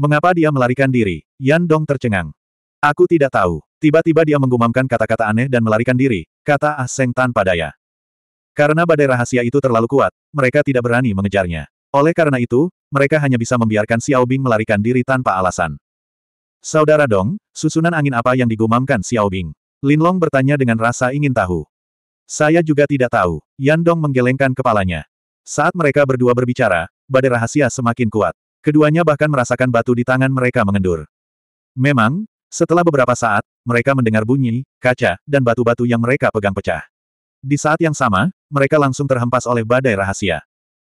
Mengapa dia melarikan diri? Yan Dong tercengang. Aku tidak tahu. Tiba-tiba dia menggumamkan kata-kata aneh dan melarikan diri, kata Ah Seng tanpa daya. Karena badai rahasia itu terlalu kuat, mereka tidak berani mengejarnya. Oleh karena itu, mereka hanya bisa membiarkan Xiao Bing melarikan diri tanpa alasan. Saudara Dong, susunan angin apa yang digumamkan Xiao Bing? Lin Long bertanya dengan rasa ingin tahu. Saya juga tidak tahu. Yan Dong menggelengkan kepalanya. Saat mereka berdua berbicara, badai rahasia semakin kuat. Keduanya bahkan merasakan batu di tangan mereka mengendur. Memang, setelah beberapa saat, mereka mendengar bunyi, kaca, dan batu-batu yang mereka pegang pecah. Di saat yang sama, mereka langsung terhempas oleh badai rahasia.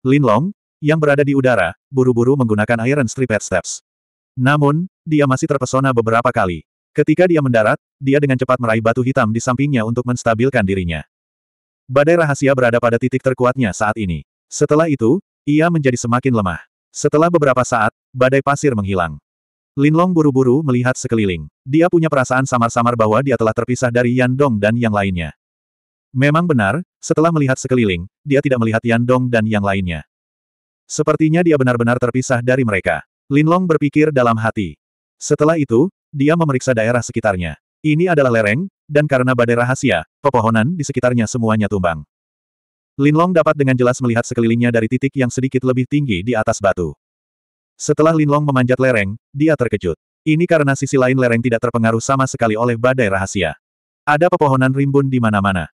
Lin Long, yang berada di udara, buru-buru menggunakan Iron Striped Steps. Namun, dia masih terpesona beberapa kali. Ketika dia mendarat, dia dengan cepat meraih batu hitam di sampingnya untuk menstabilkan dirinya. Badai rahasia berada pada titik terkuatnya saat ini. Setelah itu, ia menjadi semakin lemah. Setelah beberapa saat, badai pasir menghilang. Linlong buru-buru melihat sekeliling. Dia punya perasaan samar-samar bahwa dia telah terpisah dari Yan Dong dan yang lainnya. Memang benar, setelah melihat sekeliling, dia tidak melihat Yan Dong dan yang lainnya. Sepertinya dia benar-benar terpisah dari mereka. Linlong berpikir dalam hati. Setelah itu, dia memeriksa daerah sekitarnya. Ini adalah lereng, dan karena badai rahasia, pepohonan di sekitarnya semuanya tumbang. Linlong dapat dengan jelas melihat sekelilingnya dari titik yang sedikit lebih tinggi di atas batu. Setelah Linlong memanjat lereng, dia terkejut. Ini karena sisi lain lereng tidak terpengaruh sama sekali oleh badai rahasia. Ada pepohonan rimbun di mana-mana.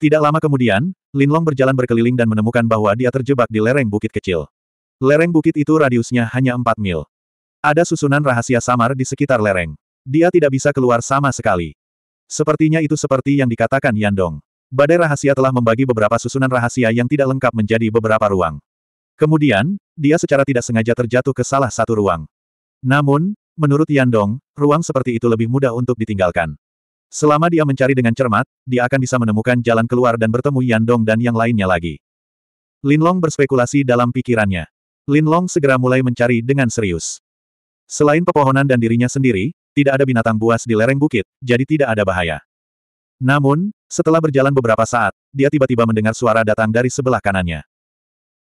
Tidak lama kemudian, Linlong berjalan berkeliling dan menemukan bahwa dia terjebak di lereng bukit kecil. Lereng bukit itu radiusnya hanya 4 mil. Ada susunan rahasia samar di sekitar lereng. Dia tidak bisa keluar sama sekali. Sepertinya itu seperti yang dikatakan Yandong. Badai rahasia telah membagi beberapa susunan rahasia yang tidak lengkap menjadi beberapa ruang. Kemudian, dia secara tidak sengaja terjatuh ke salah satu ruang. Namun, menurut Yandong, ruang seperti itu lebih mudah untuk ditinggalkan. Selama dia mencari dengan cermat, dia akan bisa menemukan jalan keluar dan bertemu Yandong dan yang lainnya lagi. Linlong berspekulasi dalam pikirannya. Linlong segera mulai mencari dengan serius. Selain pepohonan dan dirinya sendiri, tidak ada binatang buas di lereng bukit, jadi tidak ada bahaya. Namun, setelah berjalan beberapa saat, dia tiba-tiba mendengar suara datang dari sebelah kanannya.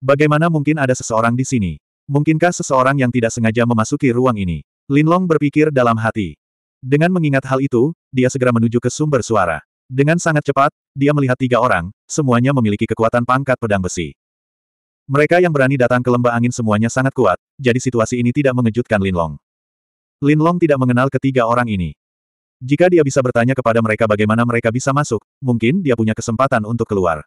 Bagaimana mungkin ada seseorang di sini? Mungkinkah seseorang yang tidak sengaja memasuki ruang ini? Linlong berpikir dalam hati. Dengan mengingat hal itu, dia segera menuju ke sumber suara. Dengan sangat cepat, dia melihat tiga orang, semuanya memiliki kekuatan pangkat pedang besi. Mereka yang berani datang ke lembah angin semuanya sangat kuat, jadi situasi ini tidak mengejutkan Linlong. Linlong tidak mengenal ketiga orang ini. Jika dia bisa bertanya kepada mereka bagaimana mereka bisa masuk, mungkin dia punya kesempatan untuk keluar.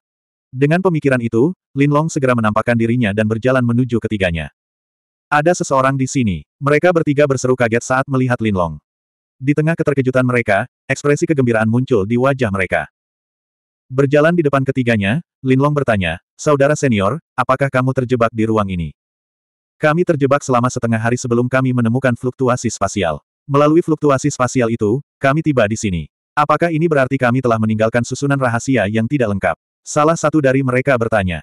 Dengan pemikiran itu, Lin Long segera menampakkan dirinya dan berjalan menuju ketiganya. Ada seseorang di sini. Mereka bertiga berseru kaget saat melihat Lin Long. Di tengah keterkejutan mereka, ekspresi kegembiraan muncul di wajah mereka. Berjalan di depan ketiganya, Lin Long bertanya, Saudara senior, apakah kamu terjebak di ruang ini? Kami terjebak selama setengah hari sebelum kami menemukan fluktuasi spasial. Melalui fluktuasi spasial itu, kami tiba di sini. Apakah ini berarti kami telah meninggalkan susunan rahasia yang tidak lengkap? Salah satu dari mereka bertanya.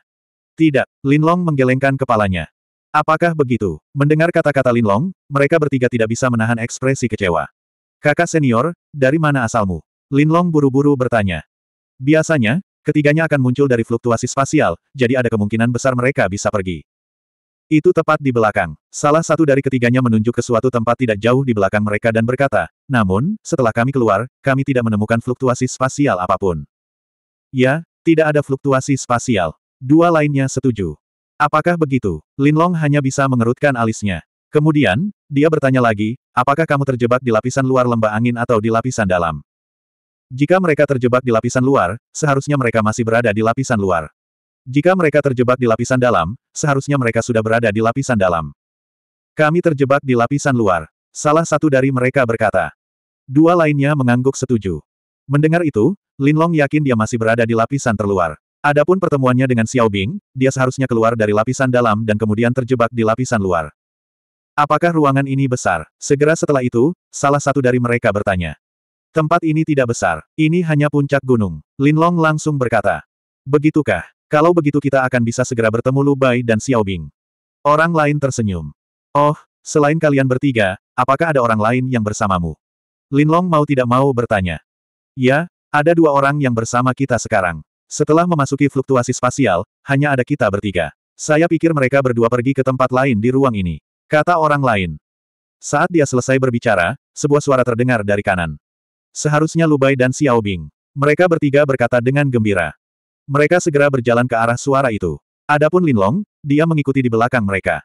Tidak, Linlong menggelengkan kepalanya. Apakah begitu? Mendengar kata-kata Linlong, mereka bertiga tidak bisa menahan ekspresi kecewa. Kakak senior, dari mana asalmu? Linlong buru-buru bertanya. Biasanya, ketiganya akan muncul dari fluktuasi spasial, jadi ada kemungkinan besar mereka bisa pergi. Itu tepat di belakang. Salah satu dari ketiganya menunjuk ke suatu tempat tidak jauh di belakang mereka dan berkata, namun, setelah kami keluar, kami tidak menemukan fluktuasi spasial apapun. Ya, tidak ada fluktuasi spasial. Dua lainnya setuju. Apakah begitu? Linlong hanya bisa mengerutkan alisnya. Kemudian, dia bertanya lagi, apakah kamu terjebak di lapisan luar lembah angin atau di lapisan dalam? Jika mereka terjebak di lapisan luar, seharusnya mereka masih berada di lapisan luar. Jika mereka terjebak di lapisan dalam, seharusnya mereka sudah berada di lapisan dalam. Kami terjebak di lapisan luar. Salah satu dari mereka berkata. Dua lainnya mengangguk setuju. Mendengar itu, Linlong yakin dia masih berada di lapisan terluar. Adapun pertemuannya dengan Xiao Bing, dia seharusnya keluar dari lapisan dalam dan kemudian terjebak di lapisan luar. Apakah ruangan ini besar? Segera setelah itu, salah satu dari mereka bertanya. Tempat ini tidak besar, ini hanya puncak gunung. Linlong langsung berkata. Begitukah? Kalau begitu kita akan bisa segera bertemu Lu Bai dan Xiao Bing. Orang lain tersenyum. Oh, selain kalian bertiga, apakah ada orang lain yang bersamamu? Lin Long mau tidak mau bertanya. Ya, ada dua orang yang bersama kita sekarang. Setelah memasuki fluktuasi spasial, hanya ada kita bertiga. Saya pikir mereka berdua pergi ke tempat lain di ruang ini. Kata orang lain. Saat dia selesai berbicara, sebuah suara terdengar dari kanan. Seharusnya Lubai dan Xiao Bing. Mereka bertiga berkata dengan gembira. Mereka segera berjalan ke arah suara itu. Adapun Linlong, dia mengikuti di belakang mereka.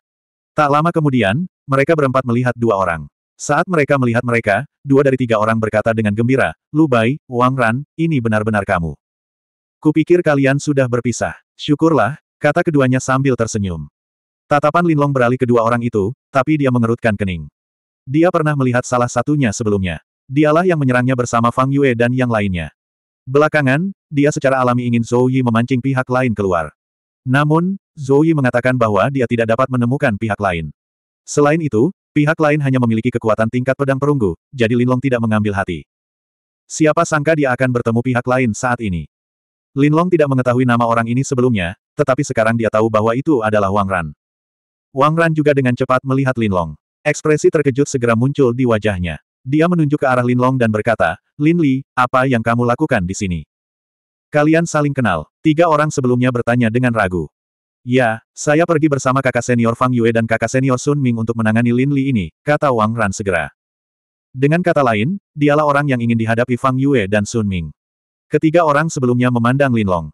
Tak lama kemudian, mereka berempat melihat dua orang. Saat mereka melihat mereka, dua dari tiga orang berkata dengan gembira, Lu Bai, Wang Ran, ini benar-benar kamu. Kupikir kalian sudah berpisah. Syukurlah, kata keduanya sambil tersenyum. Tatapan Linlong beralih kedua orang itu, tapi dia mengerutkan kening. Dia pernah melihat salah satunya sebelumnya. Dialah yang menyerangnya bersama Fang Yue dan yang lainnya. Belakangan, dia secara alami ingin Zhou Yi memancing pihak lain keluar. Namun, Zhou Yi mengatakan bahwa dia tidak dapat menemukan pihak lain. Selain itu, pihak lain hanya memiliki kekuatan tingkat pedang perunggu, jadi Linlong tidak mengambil hati. Siapa sangka dia akan bertemu pihak lain saat ini. Linlong tidak mengetahui nama orang ini sebelumnya, tetapi sekarang dia tahu bahwa itu adalah Wang Ran. Wang Ran juga dengan cepat melihat Linlong. Ekspresi terkejut segera muncul di wajahnya. Dia menunjuk ke arah Lin Long dan berkata, Lin Li, apa yang kamu lakukan di sini? Kalian saling kenal. Tiga orang sebelumnya bertanya dengan ragu. Ya, saya pergi bersama kakak senior Fang Yue dan kakak senior Sun Ming untuk menangani Lin Li ini, kata Wang Ran segera. Dengan kata lain, dialah orang yang ingin dihadapi Fang Yue dan Sun Ming. Ketiga orang sebelumnya memandang Lin Long.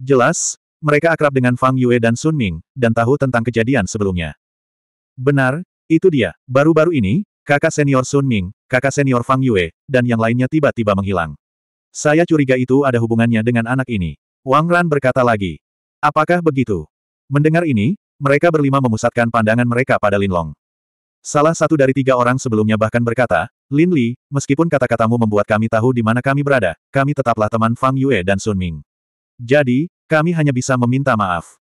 Jelas, mereka akrab dengan Fang Yue dan Sun Ming, dan tahu tentang kejadian sebelumnya. Benar, itu dia. Baru-baru ini, Kakak senior Sun Ming, kakak senior Fang Yue, dan yang lainnya tiba-tiba menghilang. Saya curiga itu ada hubungannya dengan anak ini. Wang Ran berkata lagi. Apakah begitu? Mendengar ini, mereka berlima memusatkan pandangan mereka pada Lin Long. Salah satu dari tiga orang sebelumnya bahkan berkata, Lin Li, meskipun kata-katamu membuat kami tahu di mana kami berada, kami tetaplah teman Fang Yue dan Sun Ming. Jadi, kami hanya bisa meminta maaf.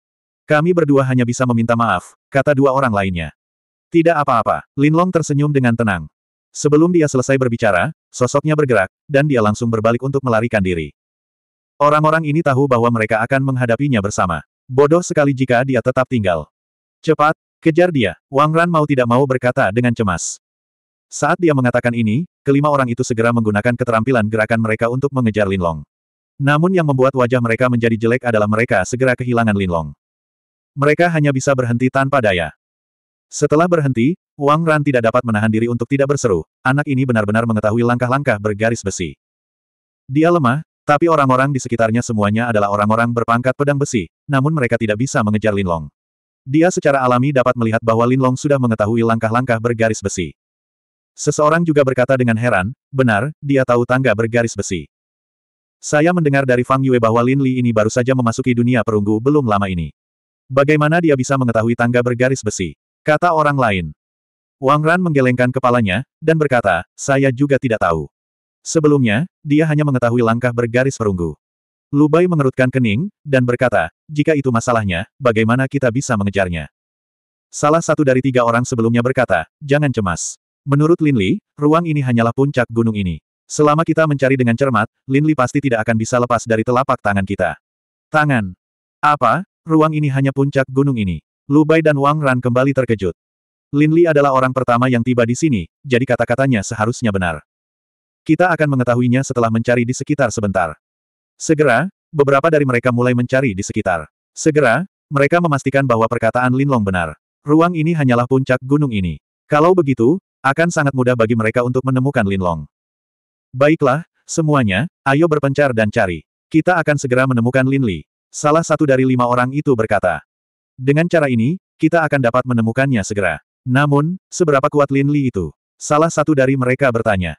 Kami berdua hanya bisa meminta maaf, kata dua orang lainnya. Tidak apa-apa, Linlong tersenyum dengan tenang. Sebelum dia selesai berbicara, sosoknya bergerak, dan dia langsung berbalik untuk melarikan diri. Orang-orang ini tahu bahwa mereka akan menghadapinya bersama. Bodoh sekali jika dia tetap tinggal. Cepat, kejar dia, Wang Ran mau tidak mau berkata dengan cemas. Saat dia mengatakan ini, kelima orang itu segera menggunakan keterampilan gerakan mereka untuk mengejar Linlong. Namun yang membuat wajah mereka menjadi jelek adalah mereka segera kehilangan Linlong. Mereka hanya bisa berhenti tanpa daya. Setelah berhenti, Wang Ran tidak dapat menahan diri untuk tidak berseru, anak ini benar-benar mengetahui langkah-langkah bergaris besi. Dia lemah, tapi orang-orang di sekitarnya semuanya adalah orang-orang berpangkat pedang besi, namun mereka tidak bisa mengejar Lin Long. Dia secara alami dapat melihat bahwa Lin Long sudah mengetahui langkah-langkah bergaris besi. Seseorang juga berkata dengan heran, benar, dia tahu tangga bergaris besi. Saya mendengar dari Fang Yue bahwa Lin Li ini baru saja memasuki dunia perunggu belum lama ini. Bagaimana dia bisa mengetahui tangga bergaris besi? Kata orang lain. Wang Ran menggelengkan kepalanya, dan berkata, saya juga tidak tahu. Sebelumnya, dia hanya mengetahui langkah bergaris perunggu. Lubai mengerutkan kening, dan berkata, jika itu masalahnya, bagaimana kita bisa mengejarnya? Salah satu dari tiga orang sebelumnya berkata, jangan cemas. Menurut Lin Li, ruang ini hanyalah puncak gunung ini. Selama kita mencari dengan cermat, Lin Li pasti tidak akan bisa lepas dari telapak tangan kita. Tangan. Apa? Ruang ini hanya puncak gunung ini. Lubai dan Wang Ran kembali terkejut. Lin Li adalah orang pertama yang tiba di sini, jadi kata-katanya seharusnya benar. Kita akan mengetahuinya setelah mencari di sekitar sebentar. Segera, beberapa dari mereka mulai mencari di sekitar. Segera, mereka memastikan bahwa perkataan Lin Long benar. Ruang ini hanyalah puncak gunung ini. Kalau begitu, akan sangat mudah bagi mereka untuk menemukan Lin Long. Baiklah, semuanya, ayo berpencar dan cari. Kita akan segera menemukan Lin Li. Salah satu dari lima orang itu berkata. Dengan cara ini, kita akan dapat menemukannya segera. Namun, seberapa kuat Lin Li itu? Salah satu dari mereka bertanya.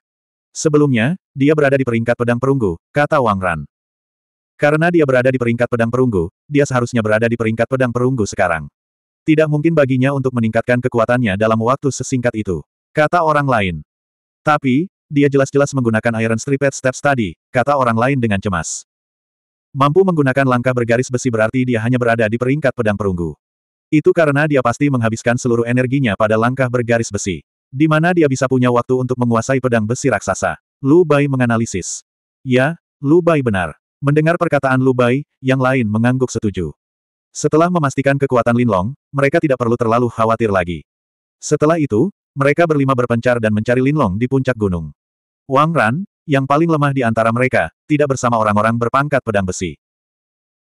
Sebelumnya, dia berada di peringkat pedang perunggu, kata Wang Ran. Karena dia berada di peringkat pedang perunggu, dia seharusnya berada di peringkat pedang perunggu sekarang. Tidak mungkin baginya untuk meningkatkan kekuatannya dalam waktu sesingkat itu, kata orang lain. Tapi, dia jelas-jelas menggunakan Iron Striped Steps tadi, kata orang lain dengan cemas. Mampu menggunakan langkah bergaris besi berarti dia hanya berada di peringkat pedang perunggu. Itu karena dia pasti menghabiskan seluruh energinya pada langkah bergaris besi. Di mana dia bisa punya waktu untuk menguasai pedang besi raksasa. Lu Bai menganalisis. Ya, Lu Bai benar. Mendengar perkataan Lu Bai, yang lain mengangguk setuju. Setelah memastikan kekuatan Linlong, mereka tidak perlu terlalu khawatir lagi. Setelah itu, mereka berlima berpencar dan mencari Linlong di puncak gunung. Wang Ran, yang paling lemah di antara mereka, tidak bersama orang-orang berpangkat pedang besi.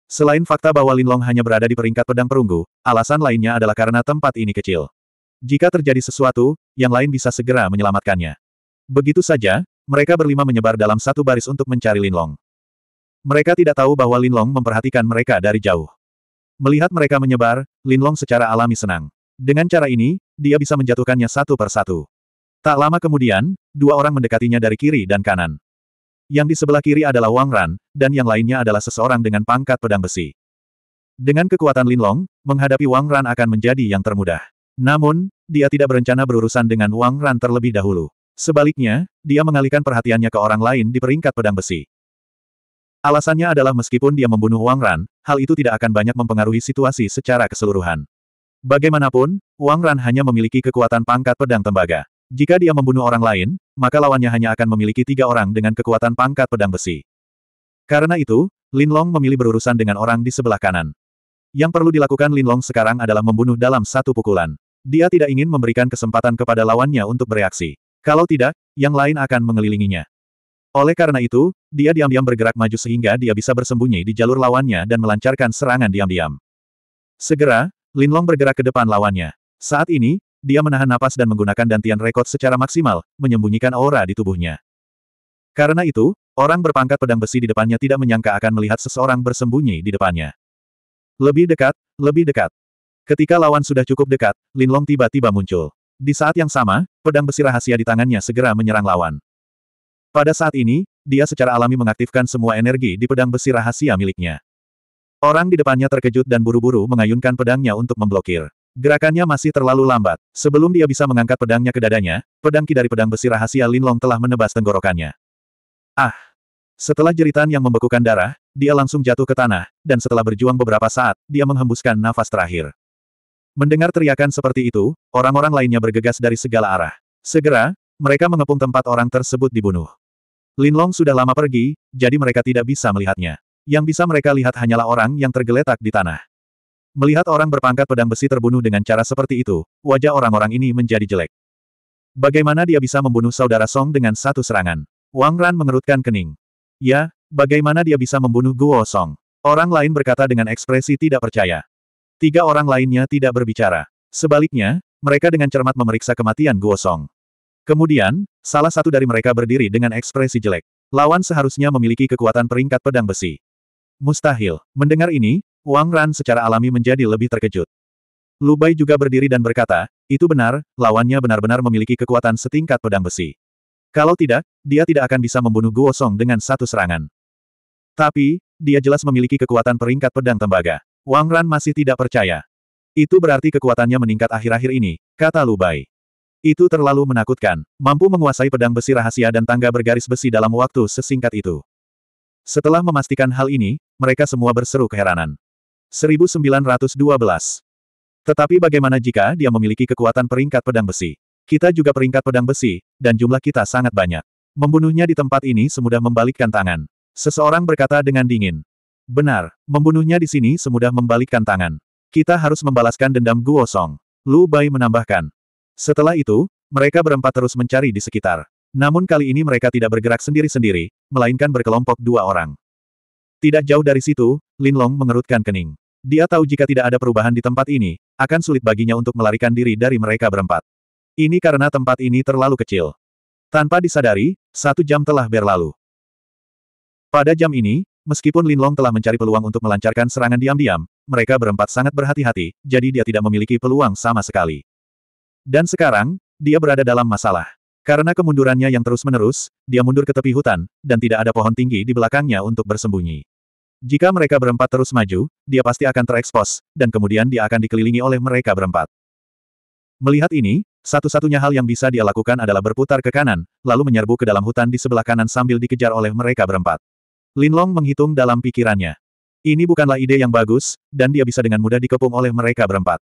Selain fakta bahwa Linlong hanya berada di peringkat pedang perunggu, alasan lainnya adalah karena tempat ini kecil. Jika terjadi sesuatu, yang lain bisa segera menyelamatkannya. Begitu saja, mereka berlima menyebar dalam satu baris untuk mencari Linlong. Mereka tidak tahu bahwa Linlong memperhatikan mereka dari jauh. Melihat mereka menyebar, Linlong secara alami senang. Dengan cara ini, dia bisa menjatuhkannya satu per satu. Tak lama kemudian, dua orang mendekatinya dari kiri dan kanan. Yang di sebelah kiri adalah Wang Ran, dan yang lainnya adalah seseorang dengan pangkat pedang besi. Dengan kekuatan Linlong, menghadapi Wang Ran akan menjadi yang termudah. Namun, dia tidak berencana berurusan dengan Wang Ran terlebih dahulu. Sebaliknya, dia mengalihkan perhatiannya ke orang lain di peringkat pedang besi. Alasannya adalah meskipun dia membunuh Wang Ran, hal itu tidak akan banyak mempengaruhi situasi secara keseluruhan. Bagaimanapun, Wang Ran hanya memiliki kekuatan pangkat pedang tembaga. Jika dia membunuh orang lain, maka lawannya hanya akan memiliki tiga orang dengan kekuatan pangkat pedang besi. Karena itu, Lin Long memilih berurusan dengan orang di sebelah kanan. Yang perlu dilakukan Lin Long sekarang adalah membunuh dalam satu pukulan. Dia tidak ingin memberikan kesempatan kepada lawannya untuk bereaksi. Kalau tidak, yang lain akan mengelilinginya. Oleh karena itu, dia diam-diam bergerak maju sehingga dia bisa bersembunyi di jalur lawannya dan melancarkan serangan diam-diam. Segera, Lin Long bergerak ke depan lawannya. Saat ini, dia menahan napas dan menggunakan dantian rekod secara maksimal, menyembunyikan aura di tubuhnya. Karena itu, orang berpangkat pedang besi di depannya tidak menyangka akan melihat seseorang bersembunyi di depannya. Lebih dekat, lebih dekat. Ketika lawan sudah cukup dekat, Linlong tiba-tiba muncul. Di saat yang sama, pedang besi rahasia di tangannya segera menyerang lawan. Pada saat ini, dia secara alami mengaktifkan semua energi di pedang besi rahasia miliknya. Orang di depannya terkejut dan buru-buru mengayunkan pedangnya untuk memblokir. Gerakannya masih terlalu lambat. Sebelum dia bisa mengangkat pedangnya ke dadanya, pedang ki dari pedang besi rahasia Linlong telah menebas tenggorokannya. Ah! Setelah jeritan yang membekukan darah, dia langsung jatuh ke tanah, dan setelah berjuang beberapa saat, dia menghembuskan nafas terakhir. Mendengar teriakan seperti itu, orang-orang lainnya bergegas dari segala arah. Segera, mereka mengepung tempat orang tersebut dibunuh. Linlong sudah lama pergi, jadi mereka tidak bisa melihatnya. Yang bisa mereka lihat hanyalah orang yang tergeletak di tanah. Melihat orang berpangkat pedang besi terbunuh dengan cara seperti itu, wajah orang-orang ini menjadi jelek. Bagaimana dia bisa membunuh saudara Song dengan satu serangan? Wang Ran mengerutkan kening. Ya, bagaimana dia bisa membunuh Guo Song? Orang lain berkata dengan ekspresi tidak percaya. Tiga orang lainnya tidak berbicara. Sebaliknya, mereka dengan cermat memeriksa kematian Guo Song. Kemudian, salah satu dari mereka berdiri dengan ekspresi jelek. Lawan seharusnya memiliki kekuatan peringkat pedang besi. Mustahil. Mendengar ini, Wang Ran secara alami menjadi lebih terkejut. Lubai juga berdiri dan berkata, itu benar, lawannya benar-benar memiliki kekuatan setingkat pedang besi. Kalau tidak, dia tidak akan bisa membunuh Guo Song dengan satu serangan. Tapi, dia jelas memiliki kekuatan peringkat pedang tembaga. Wang Ran masih tidak percaya. Itu berarti kekuatannya meningkat akhir-akhir ini, kata Lubai. Itu terlalu menakutkan, mampu menguasai pedang besi rahasia dan tangga bergaris besi dalam waktu sesingkat itu. Setelah memastikan hal ini, mereka semua berseru keheranan. 1912. Tetapi bagaimana jika dia memiliki kekuatan peringkat pedang besi? Kita juga peringkat pedang besi, dan jumlah kita sangat banyak. Membunuhnya di tempat ini semudah membalikkan tangan. Seseorang berkata dengan dingin. Benar, membunuhnya di sini semudah membalikkan tangan. Kita harus membalaskan dendam Guo Song. Lu Bai menambahkan. Setelah itu, mereka berempat terus mencari di sekitar. Namun kali ini mereka tidak bergerak sendiri-sendiri, melainkan berkelompok dua orang. Tidak jauh dari situ, Lin Long mengerutkan kening. Dia tahu jika tidak ada perubahan di tempat ini, akan sulit baginya untuk melarikan diri dari mereka berempat. Ini karena tempat ini terlalu kecil. Tanpa disadari, satu jam telah berlalu. Pada jam ini, meskipun Lin Long telah mencari peluang untuk melancarkan serangan diam-diam, mereka berempat sangat berhati-hati, jadi dia tidak memiliki peluang sama sekali. Dan sekarang, dia berada dalam masalah. Karena kemundurannya yang terus-menerus, dia mundur ke tepi hutan, dan tidak ada pohon tinggi di belakangnya untuk bersembunyi. Jika mereka berempat terus maju, dia pasti akan terekspos, dan kemudian dia akan dikelilingi oleh mereka berempat. Melihat ini, satu-satunya hal yang bisa dia lakukan adalah berputar ke kanan, lalu menyerbu ke dalam hutan di sebelah kanan sambil dikejar oleh mereka berempat. Linlong menghitung dalam pikirannya. Ini bukanlah ide yang bagus, dan dia bisa dengan mudah dikepung oleh mereka berempat.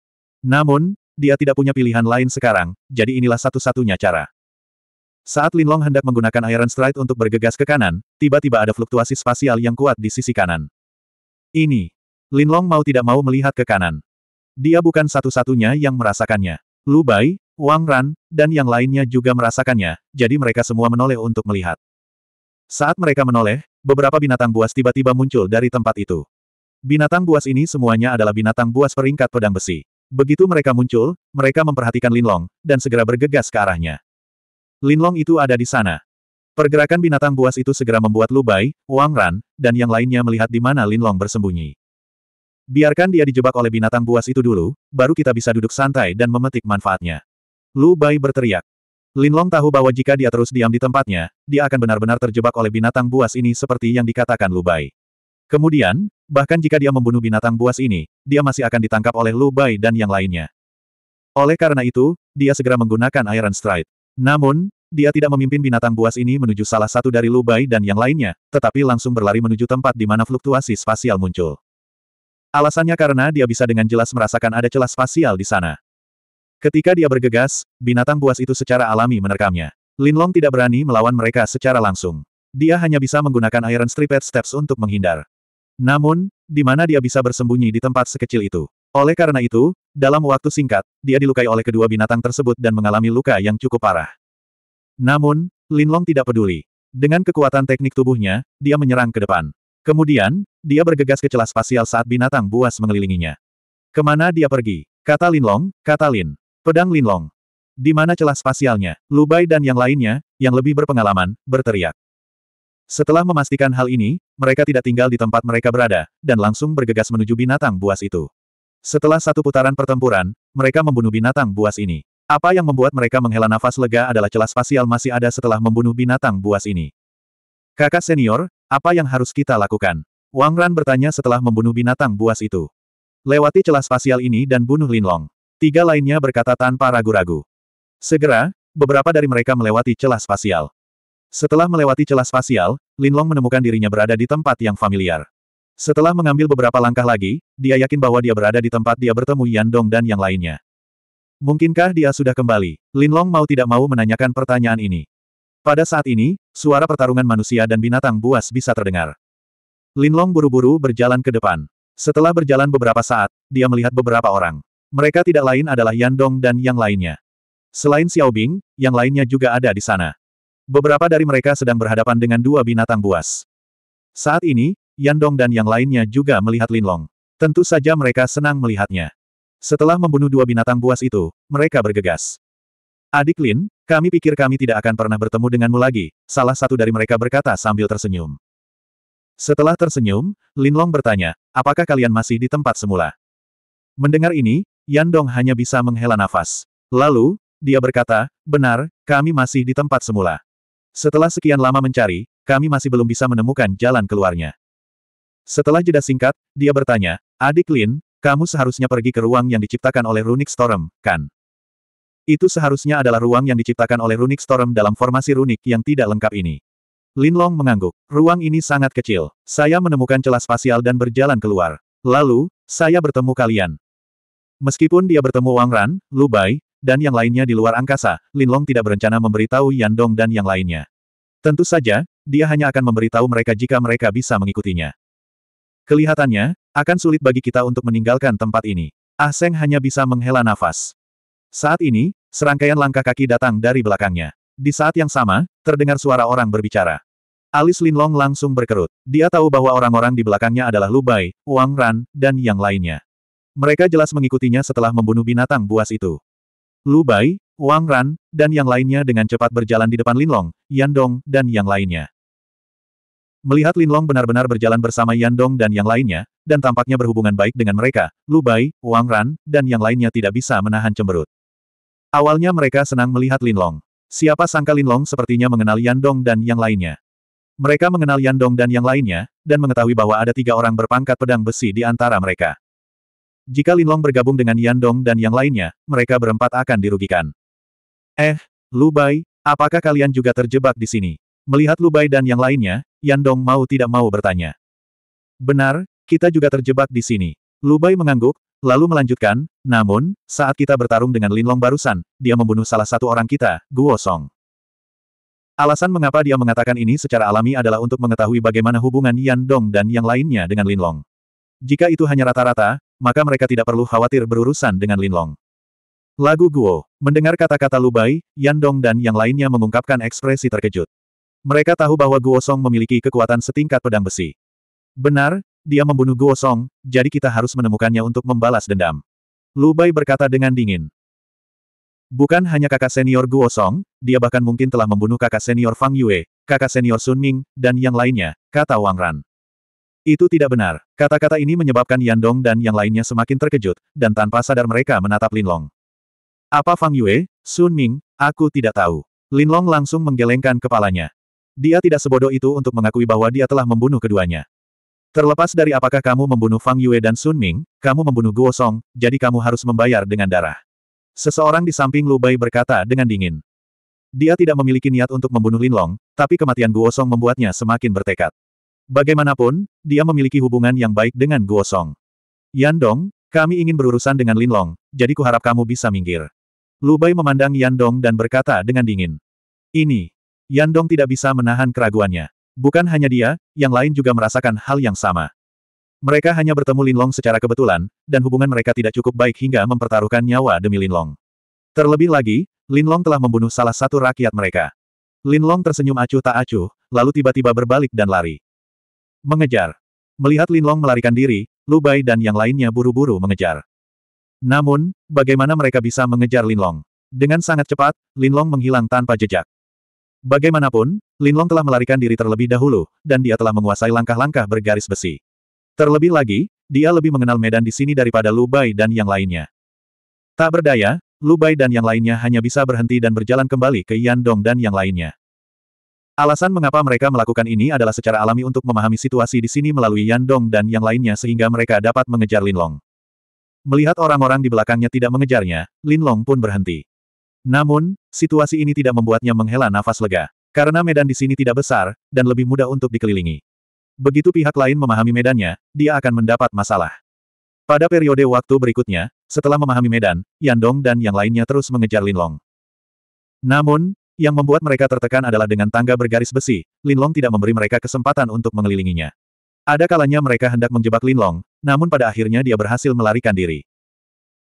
Namun, dia tidak punya pilihan lain sekarang, jadi inilah satu-satunya cara. Saat Linlong hendak menggunakan Iron Stride untuk bergegas ke kanan, tiba-tiba ada fluktuasi spasial yang kuat di sisi kanan. Ini. Linlong mau tidak mau melihat ke kanan. Dia bukan satu-satunya yang merasakannya. Lu Bai, Wang Ran, dan yang lainnya juga merasakannya, jadi mereka semua menoleh untuk melihat. Saat mereka menoleh, beberapa binatang buas tiba-tiba muncul dari tempat itu. Binatang buas ini semuanya adalah binatang buas peringkat pedang besi. Begitu mereka muncul, mereka memperhatikan Linlong, dan segera bergegas ke arahnya. Linlong itu ada di sana. Pergerakan binatang buas itu segera membuat Lu Bai, Wang Ran, dan yang lainnya melihat di mana Linlong bersembunyi. Biarkan dia dijebak oleh binatang buas itu dulu, baru kita bisa duduk santai dan memetik manfaatnya. Lu Bai berteriak. Linlong tahu bahwa jika dia terus diam di tempatnya, dia akan benar-benar terjebak oleh binatang buas ini seperti yang dikatakan Lu Bai. Kemudian, bahkan jika dia membunuh binatang buas ini, dia masih akan ditangkap oleh Lu Bai dan yang lainnya. Oleh karena itu, dia segera menggunakan Iron Stride. Namun, dia tidak memimpin binatang buas ini menuju salah satu dari Lubai dan yang lainnya, tetapi langsung berlari menuju tempat di mana fluktuasi spasial muncul. Alasannya karena dia bisa dengan jelas merasakan ada celah spasial di sana. Ketika dia bergegas, binatang buas itu secara alami menerkamnya. Linlong tidak berani melawan mereka secara langsung. Dia hanya bisa menggunakan Iron Striped Steps untuk menghindar. Namun, di mana dia bisa bersembunyi di tempat sekecil itu? Oleh karena itu, dalam waktu singkat, dia dilukai oleh kedua binatang tersebut dan mengalami luka yang cukup parah. Namun, Linlong tidak peduli. Dengan kekuatan teknik tubuhnya, dia menyerang ke depan. Kemudian, dia bergegas ke celah spasial saat binatang buas mengelilinginya. Kemana dia pergi? Kata Linlong, kata Lin. Pedang Linlong. Di mana celah spasialnya, Lubai dan yang lainnya, yang lebih berpengalaman, berteriak. Setelah memastikan hal ini, mereka tidak tinggal di tempat mereka berada, dan langsung bergegas menuju binatang buas itu. Setelah satu putaran pertempuran, mereka membunuh binatang buas ini. Apa yang membuat mereka menghela nafas lega adalah celah spasial masih ada setelah membunuh binatang buas ini. Kakak senior, apa yang harus kita lakukan? Wang Ran bertanya setelah membunuh binatang buas itu. Lewati celah spasial ini dan bunuh Linlong. Tiga lainnya berkata tanpa ragu-ragu. Segera, beberapa dari mereka melewati celah spasial. Setelah melewati celah spasial, Linlong menemukan dirinya berada di tempat yang familiar. Setelah mengambil beberapa langkah lagi, dia yakin bahwa dia berada di tempat dia bertemu Yan Dong dan yang lainnya. Mungkinkah dia sudah kembali? Lin Long mau tidak mau menanyakan pertanyaan ini. Pada saat ini, suara pertarungan manusia dan binatang buas bisa terdengar. Lin Long buru-buru berjalan ke depan. Setelah berjalan beberapa saat, dia melihat beberapa orang. Mereka tidak lain adalah Yan Dong dan yang lainnya. Selain Xiao Bing, yang lainnya juga ada di sana. Beberapa dari mereka sedang berhadapan dengan dua binatang buas. Saat ini, Yandong dan yang lainnya juga melihat Linlong. Tentu saja mereka senang melihatnya. Setelah membunuh dua binatang buas itu, mereka bergegas. Adik Lin, kami pikir kami tidak akan pernah bertemu denganmu lagi, salah satu dari mereka berkata sambil tersenyum. Setelah tersenyum, Linlong bertanya, apakah kalian masih di tempat semula? Mendengar ini, Yandong hanya bisa menghela nafas. Lalu, dia berkata, benar, kami masih di tempat semula. Setelah sekian lama mencari, kami masih belum bisa menemukan jalan keluarnya. Setelah jeda singkat, dia bertanya, Adik Lin, kamu seharusnya pergi ke ruang yang diciptakan oleh Runic Storm, kan? Itu seharusnya adalah ruang yang diciptakan oleh Runic Storm dalam formasi runik yang tidak lengkap ini. Lin Long mengangguk. Ruang ini sangat kecil. Saya menemukan celah spasial dan berjalan keluar. Lalu, saya bertemu kalian. Meskipun dia bertemu Wang Ran, Lu Bai, dan yang lainnya di luar angkasa, Lin Long tidak berencana memberitahu Yan Dong dan yang lainnya. Tentu saja, dia hanya akan memberitahu mereka jika mereka bisa mengikutinya. Kelihatannya, akan sulit bagi kita untuk meninggalkan tempat ini. Ah Seng hanya bisa menghela nafas. Saat ini, serangkaian langkah kaki datang dari belakangnya. Di saat yang sama, terdengar suara orang berbicara. Alis Linlong langsung berkerut. Dia tahu bahwa orang-orang di belakangnya adalah Lubai, Wang Ran, dan yang lainnya. Mereka jelas mengikutinya setelah membunuh binatang buas itu. Lubai, Wang Ran, dan yang lainnya dengan cepat berjalan di depan Linlong, Dong, dan yang lainnya. Melihat Linlong benar-benar berjalan bersama Yan Dong dan yang lainnya, dan tampaknya berhubungan baik dengan mereka, Lu Bai, Wang Ran, dan yang lainnya tidak bisa menahan cemberut. Awalnya mereka senang melihat Linlong. Siapa sangka Linlong sepertinya mengenal Yan Dong dan yang lainnya. Mereka mengenal Yan Dong dan yang lainnya, dan mengetahui bahwa ada tiga orang berpangkat pedang besi di antara mereka. Jika Linlong bergabung dengan Yan Dong dan yang lainnya, mereka berempat akan dirugikan. Eh, Lu Bai, apakah kalian juga terjebak di sini? Melihat Lu Bai dan yang lainnya, Yandong mau tidak mau bertanya. Benar, kita juga terjebak di sini. Lubai mengangguk, lalu melanjutkan, namun, saat kita bertarung dengan Linlong barusan, dia membunuh salah satu orang kita, Guo Song. Alasan mengapa dia mengatakan ini secara alami adalah untuk mengetahui bagaimana hubungan Yandong dan yang lainnya dengan Linlong. Jika itu hanya rata-rata, maka mereka tidak perlu khawatir berurusan dengan Linlong. Lagu Guo. Mendengar kata-kata Lubai, Yandong dan yang lainnya mengungkapkan ekspresi terkejut. Mereka tahu bahwa Guo Song memiliki kekuatan setingkat pedang besi. Benar, dia membunuh Guo Song, jadi kita harus menemukannya untuk membalas dendam. Lu Bai berkata dengan dingin. Bukan hanya kakak senior Guo Song, dia bahkan mungkin telah membunuh kakak senior Fang Yue, kakak senior Sun Ming, dan yang lainnya, kata Wang Ran. Itu tidak benar. Kata-kata ini menyebabkan Yan Dong dan yang lainnya semakin terkejut, dan tanpa sadar mereka menatap Lin Long. Apa Fang Yue, Sun Ming, aku tidak tahu. Lin Long langsung menggelengkan kepalanya. Dia tidak sebodoh itu untuk mengakui bahwa dia telah membunuh keduanya. Terlepas dari apakah kamu membunuh Fang Yue dan Sun Ming, kamu membunuh Guo Song, jadi kamu harus membayar dengan darah. Seseorang di samping Lu Bai berkata dengan dingin. Dia tidak memiliki niat untuk membunuh Lin Long, tapi kematian Guo Song membuatnya semakin bertekad. Bagaimanapun, dia memiliki hubungan yang baik dengan Guo Song. Yan Dong, kami ingin berurusan dengan Lin Long, jadi kuharap kamu bisa minggir. Lu Bai memandang Yan Dong dan berkata dengan dingin. Ini, Yandong tidak bisa menahan keraguannya. Bukan hanya dia, yang lain juga merasakan hal yang sama. Mereka hanya bertemu Linlong secara kebetulan, dan hubungan mereka tidak cukup baik hingga mempertaruhkan nyawa demi Linlong. Terlebih lagi, Linlong telah membunuh salah satu rakyat mereka. Linlong tersenyum acuh tak acuh, lalu tiba-tiba berbalik dan lari. Mengejar. Melihat Linlong melarikan diri, Lu Bai dan yang lainnya buru-buru mengejar. Namun, bagaimana mereka bisa mengejar Linlong? Dengan sangat cepat, Linlong menghilang tanpa jejak. Bagaimanapun, Linlong telah melarikan diri terlebih dahulu, dan dia telah menguasai langkah-langkah bergaris besi. Terlebih lagi, dia lebih mengenal medan di sini daripada Lu Bai dan yang lainnya. Tak berdaya, Lu Bai dan yang lainnya hanya bisa berhenti dan berjalan kembali ke Yandong dan yang lainnya. Alasan mengapa mereka melakukan ini adalah secara alami untuk memahami situasi di sini melalui Yandong dan yang lainnya sehingga mereka dapat mengejar Linlong. Melihat orang-orang di belakangnya tidak mengejarnya, Linlong pun berhenti. Namun, situasi ini tidak membuatnya menghela nafas lega, karena medan di sini tidak besar, dan lebih mudah untuk dikelilingi. Begitu pihak lain memahami medannya, dia akan mendapat masalah. Pada periode waktu berikutnya, setelah memahami medan, Yandong dan yang lainnya terus mengejar Linlong. Namun, yang membuat mereka tertekan adalah dengan tangga bergaris besi, Linlong tidak memberi mereka kesempatan untuk mengelilinginya. Ada kalanya mereka hendak menjebak Linlong, namun pada akhirnya dia berhasil melarikan diri.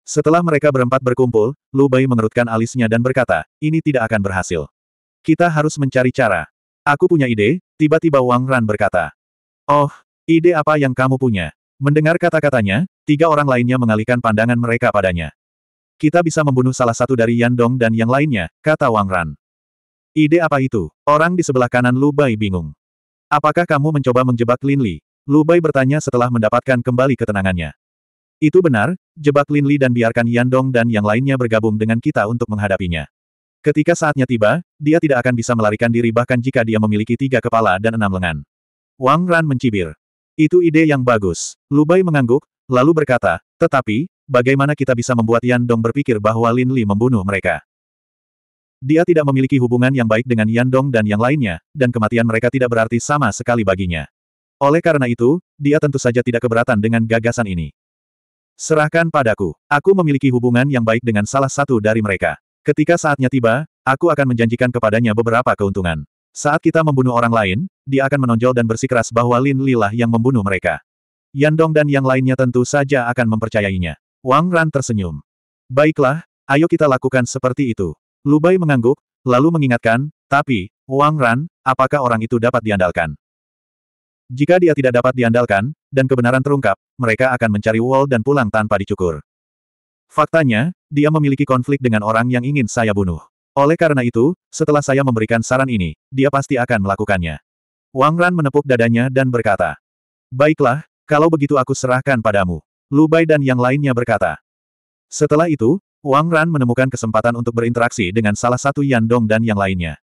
Setelah mereka berempat berkumpul, Lu Bai mengerutkan alisnya dan berkata, ini tidak akan berhasil. Kita harus mencari cara. Aku punya ide, tiba-tiba Wang Ran berkata. Oh, ide apa yang kamu punya? Mendengar kata-katanya, tiga orang lainnya mengalihkan pandangan mereka padanya. Kita bisa membunuh salah satu dari Yan Dong dan yang lainnya, kata Wang Ran. Ide apa itu? Orang di sebelah kanan Lu Bai bingung. Apakah kamu mencoba menjebak Lin Li? Lu Bai bertanya setelah mendapatkan kembali ketenangannya. Itu benar, jebak Lin Li dan biarkan Yan Dong dan yang lainnya bergabung dengan kita untuk menghadapinya. Ketika saatnya tiba, dia tidak akan bisa melarikan diri bahkan jika dia memiliki tiga kepala dan enam lengan. Wang Ran mencibir. Itu ide yang bagus. Lubai mengangguk, lalu berkata, tetapi, bagaimana kita bisa membuat Yan Dong berpikir bahwa Lin Li membunuh mereka? Dia tidak memiliki hubungan yang baik dengan Yan Dong dan yang lainnya, dan kematian mereka tidak berarti sama sekali baginya. Oleh karena itu, dia tentu saja tidak keberatan dengan gagasan ini. Serahkan padaku. Aku memiliki hubungan yang baik dengan salah satu dari mereka. Ketika saatnya tiba, aku akan menjanjikan kepadanya beberapa keuntungan. Saat kita membunuh orang lain, dia akan menonjol dan bersikeras bahwa Lin Lilah yang membunuh mereka. Yandong dan yang lainnya tentu saja akan mempercayainya. Wang Ran tersenyum. Baiklah, ayo kita lakukan seperti itu. Lubai mengangguk, lalu mengingatkan, tapi, Wang Ran, apakah orang itu dapat diandalkan? Jika dia tidak dapat diandalkan, dan kebenaran terungkap, mereka akan mencari Wall dan pulang tanpa dicukur. Faktanya, dia memiliki konflik dengan orang yang ingin saya bunuh. Oleh karena itu, setelah saya memberikan saran ini, dia pasti akan melakukannya. Wang Ran menepuk dadanya dan berkata, Baiklah, kalau begitu aku serahkan padamu. Lubai dan yang lainnya berkata. Setelah itu, Wang Ran menemukan kesempatan untuk berinteraksi dengan salah satu Yan Dong dan yang lainnya.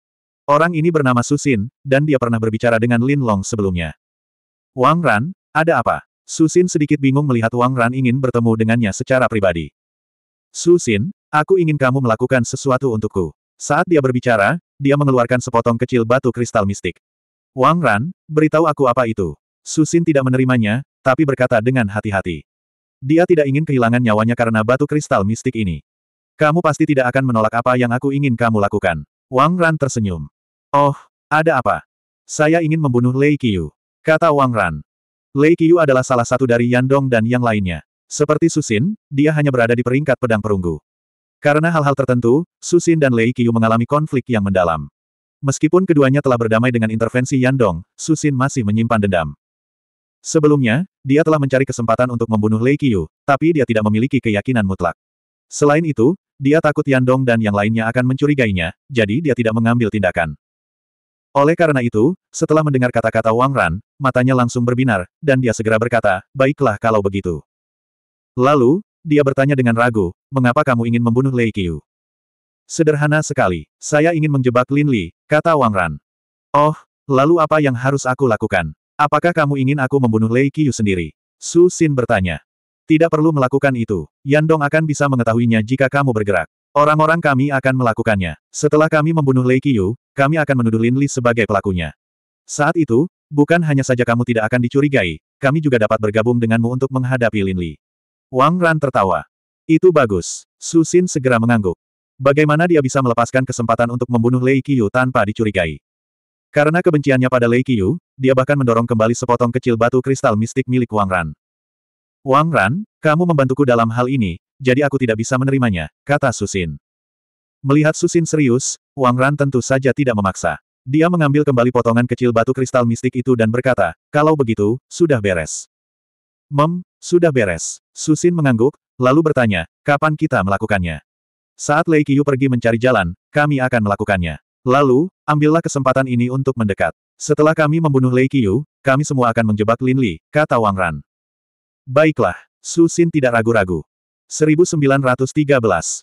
Orang ini bernama Susin, dan dia pernah berbicara dengan Lin Long sebelumnya. Wang Ran, ada apa? Susin sedikit bingung melihat Wang Ran ingin bertemu dengannya secara pribadi. Susin, aku ingin kamu melakukan sesuatu untukku. Saat dia berbicara, dia mengeluarkan sepotong kecil batu kristal mistik. Wang Ran, beritahu aku apa itu. Susin tidak menerimanya, tapi berkata dengan hati-hati. Dia tidak ingin kehilangan nyawanya karena batu kristal mistik ini. Kamu pasti tidak akan menolak apa yang aku ingin kamu lakukan. Wang Ran tersenyum. Oh, ada apa? Saya ingin membunuh Lei Qiyu. Kata Wang Ran. Lei Qiyu adalah salah satu dari Yandong dan yang lainnya. Seperti Susin, dia hanya berada di peringkat pedang perunggu. Karena hal-hal tertentu, Susin dan Lei Qiyu mengalami konflik yang mendalam. Meskipun keduanya telah berdamai dengan intervensi Yandong, Susin masih menyimpan dendam. Sebelumnya, dia telah mencari kesempatan untuk membunuh Lei Qiyu, tapi dia tidak memiliki keyakinan mutlak. Selain itu, dia takut Yandong dan yang lainnya akan mencurigainya, jadi dia tidak mengambil tindakan. Oleh karena itu, setelah mendengar kata-kata Wang Ran, matanya langsung berbinar, dan dia segera berkata, baiklah kalau begitu. Lalu, dia bertanya dengan ragu, mengapa kamu ingin membunuh Lei Qiu? Sederhana sekali, saya ingin menjebak Lin Li, kata Wang Ran. Oh, lalu apa yang harus aku lakukan? Apakah kamu ingin aku membunuh Lei Qiu sendiri? Su Xin bertanya. Tidak perlu melakukan itu, Yandong akan bisa mengetahuinya jika kamu bergerak. Orang-orang kami akan melakukannya. Setelah kami membunuh Lei Qiyu, kami akan menuduh Lin Li sebagai pelakunya. Saat itu, bukan hanya saja kamu tidak akan dicurigai, kami juga dapat bergabung denganmu untuk menghadapi Lin Li. Wang Ran tertawa. Itu bagus. Su Xin segera mengangguk. Bagaimana dia bisa melepaskan kesempatan untuk membunuh Lei Qiyu tanpa dicurigai? Karena kebenciannya pada Lei Qiyu, dia bahkan mendorong kembali sepotong kecil batu kristal mistik milik Wang Ran. Wang Ran, kamu membantuku dalam hal ini, jadi aku tidak bisa menerimanya, kata Susin. Melihat Susin serius, Wang Ran tentu saja tidak memaksa. Dia mengambil kembali potongan kecil batu kristal mistik itu dan berkata, kalau begitu, sudah beres. Mem, sudah beres. Susin mengangguk, lalu bertanya, kapan kita melakukannya? Saat Lei Qiyu pergi mencari jalan, kami akan melakukannya. Lalu, ambillah kesempatan ini untuk mendekat. Setelah kami membunuh Lei Qiyu, kami semua akan menjebak Lin Li, kata Wang Ran. Baiklah, Susin tidak ragu-ragu. 1913.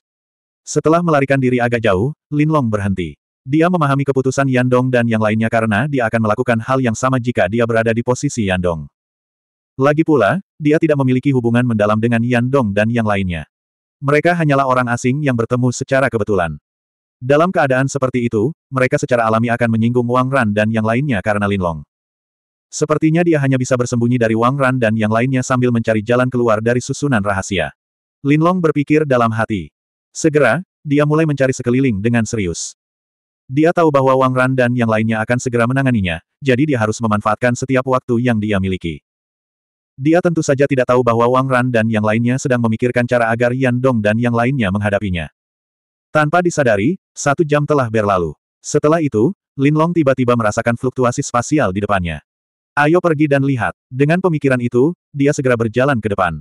Setelah melarikan diri agak jauh, Lin Long berhenti. Dia memahami keputusan Yandong dan yang lainnya karena dia akan melakukan hal yang sama jika dia berada di posisi Yandong. Lagi pula, dia tidak memiliki hubungan mendalam dengan Yandong dan yang lainnya. Mereka hanyalah orang asing yang bertemu secara kebetulan. Dalam keadaan seperti itu, mereka secara alami akan menyinggung Wang Ran dan yang lainnya karena Lin Long. Sepertinya dia hanya bisa bersembunyi dari Wang Ran dan yang lainnya sambil mencari jalan keluar dari susunan rahasia. Linlong berpikir dalam hati. Segera, dia mulai mencari sekeliling dengan serius. Dia tahu bahwa Wang Ran dan yang lainnya akan segera menanganinya, jadi dia harus memanfaatkan setiap waktu yang dia miliki. Dia tentu saja tidak tahu bahwa Wang Ran dan yang lainnya sedang memikirkan cara agar Yan Dong dan yang lainnya menghadapinya. Tanpa disadari, satu jam telah berlalu. Setelah itu, Lin Long tiba-tiba merasakan fluktuasi spasial di depannya. Ayo pergi dan lihat. Dengan pemikiran itu, dia segera berjalan ke depan.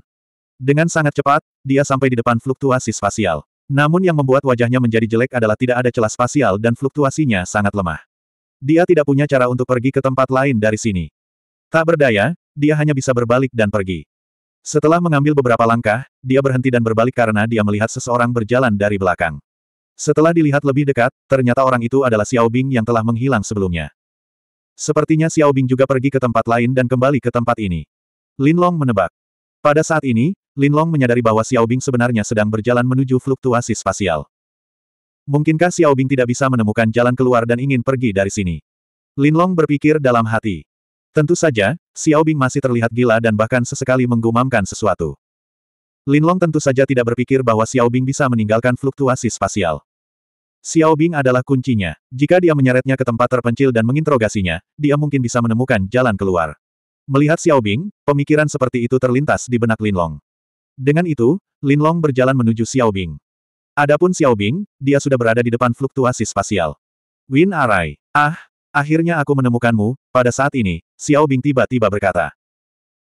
Dengan sangat cepat, dia sampai di depan fluktuasi spasial. Namun yang membuat wajahnya menjadi jelek adalah tidak ada celah spasial dan fluktuasinya sangat lemah. Dia tidak punya cara untuk pergi ke tempat lain dari sini. Tak berdaya, dia hanya bisa berbalik dan pergi. Setelah mengambil beberapa langkah, dia berhenti dan berbalik karena dia melihat seseorang berjalan dari belakang. Setelah dilihat lebih dekat, ternyata orang itu adalah Xiao Bing yang telah menghilang sebelumnya. Sepertinya Xiao Bing juga pergi ke tempat lain dan kembali ke tempat ini. Lin Long menebak. Pada saat ini, Linlong menyadari bahwa Xiaobing sebenarnya sedang berjalan menuju fluktuasi spasial. Mungkinkah Xiaobing tidak bisa menemukan jalan keluar dan ingin pergi dari sini? Linlong berpikir dalam hati. Tentu saja, Xiaobing masih terlihat gila dan bahkan sesekali menggumamkan sesuatu. Linlong tentu saja tidak berpikir bahwa Xiaobing bisa meninggalkan fluktuasi spasial. Xiaobing adalah kuncinya. Jika dia menyeretnya ke tempat terpencil dan menginterogasinya, dia mungkin bisa menemukan jalan keluar. Melihat Xiaobing, pemikiran seperti itu terlintas di benak Linlong. Dengan itu, Lin Long berjalan menuju Xiao Bing. Adapun Xiao Bing, dia sudah berada di depan fluktuasi spasial. Win Arai, ah, akhirnya aku menemukanmu, pada saat ini, Xiao Bing tiba-tiba berkata.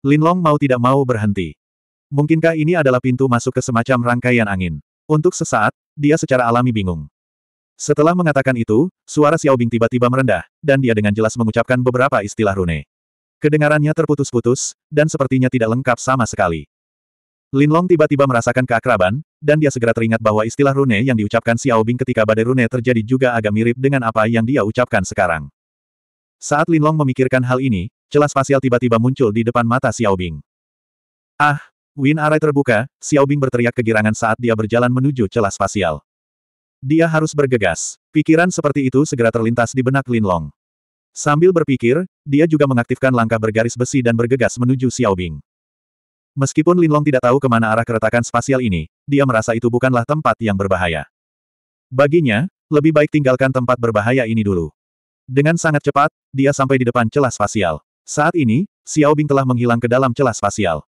Lin Long mau tidak mau berhenti. Mungkinkah ini adalah pintu masuk ke semacam rangkaian angin? Untuk sesaat, dia secara alami bingung. Setelah mengatakan itu, suara Xiao Bing tiba-tiba merendah, dan dia dengan jelas mengucapkan beberapa istilah rune. Kedengarannya terputus-putus, dan sepertinya tidak lengkap sama sekali. Linlong tiba-tiba merasakan keakraban, dan dia segera teringat bahwa istilah rune yang diucapkan Xiao Bing ketika badai rune terjadi juga agak mirip dengan apa yang dia ucapkan sekarang. Saat Linlong memikirkan hal ini, celah spasial tiba-tiba muncul di depan mata Xiao Bing. Ah! Win Arai terbuka, Xiao Bing berteriak kegirangan saat dia berjalan menuju celah spasial. Dia harus bergegas. Pikiran seperti itu segera terlintas di benak Linlong. Sambil berpikir, dia juga mengaktifkan langkah bergaris besi dan bergegas menuju Xiao Bing. Meskipun Linlong tidak tahu kemana arah keretakan spasial ini, dia merasa itu bukanlah tempat yang berbahaya. Baginya, lebih baik tinggalkan tempat berbahaya ini dulu. Dengan sangat cepat, dia sampai di depan celah spasial. Saat ini, Xiao Bing telah menghilang ke dalam celah spasial.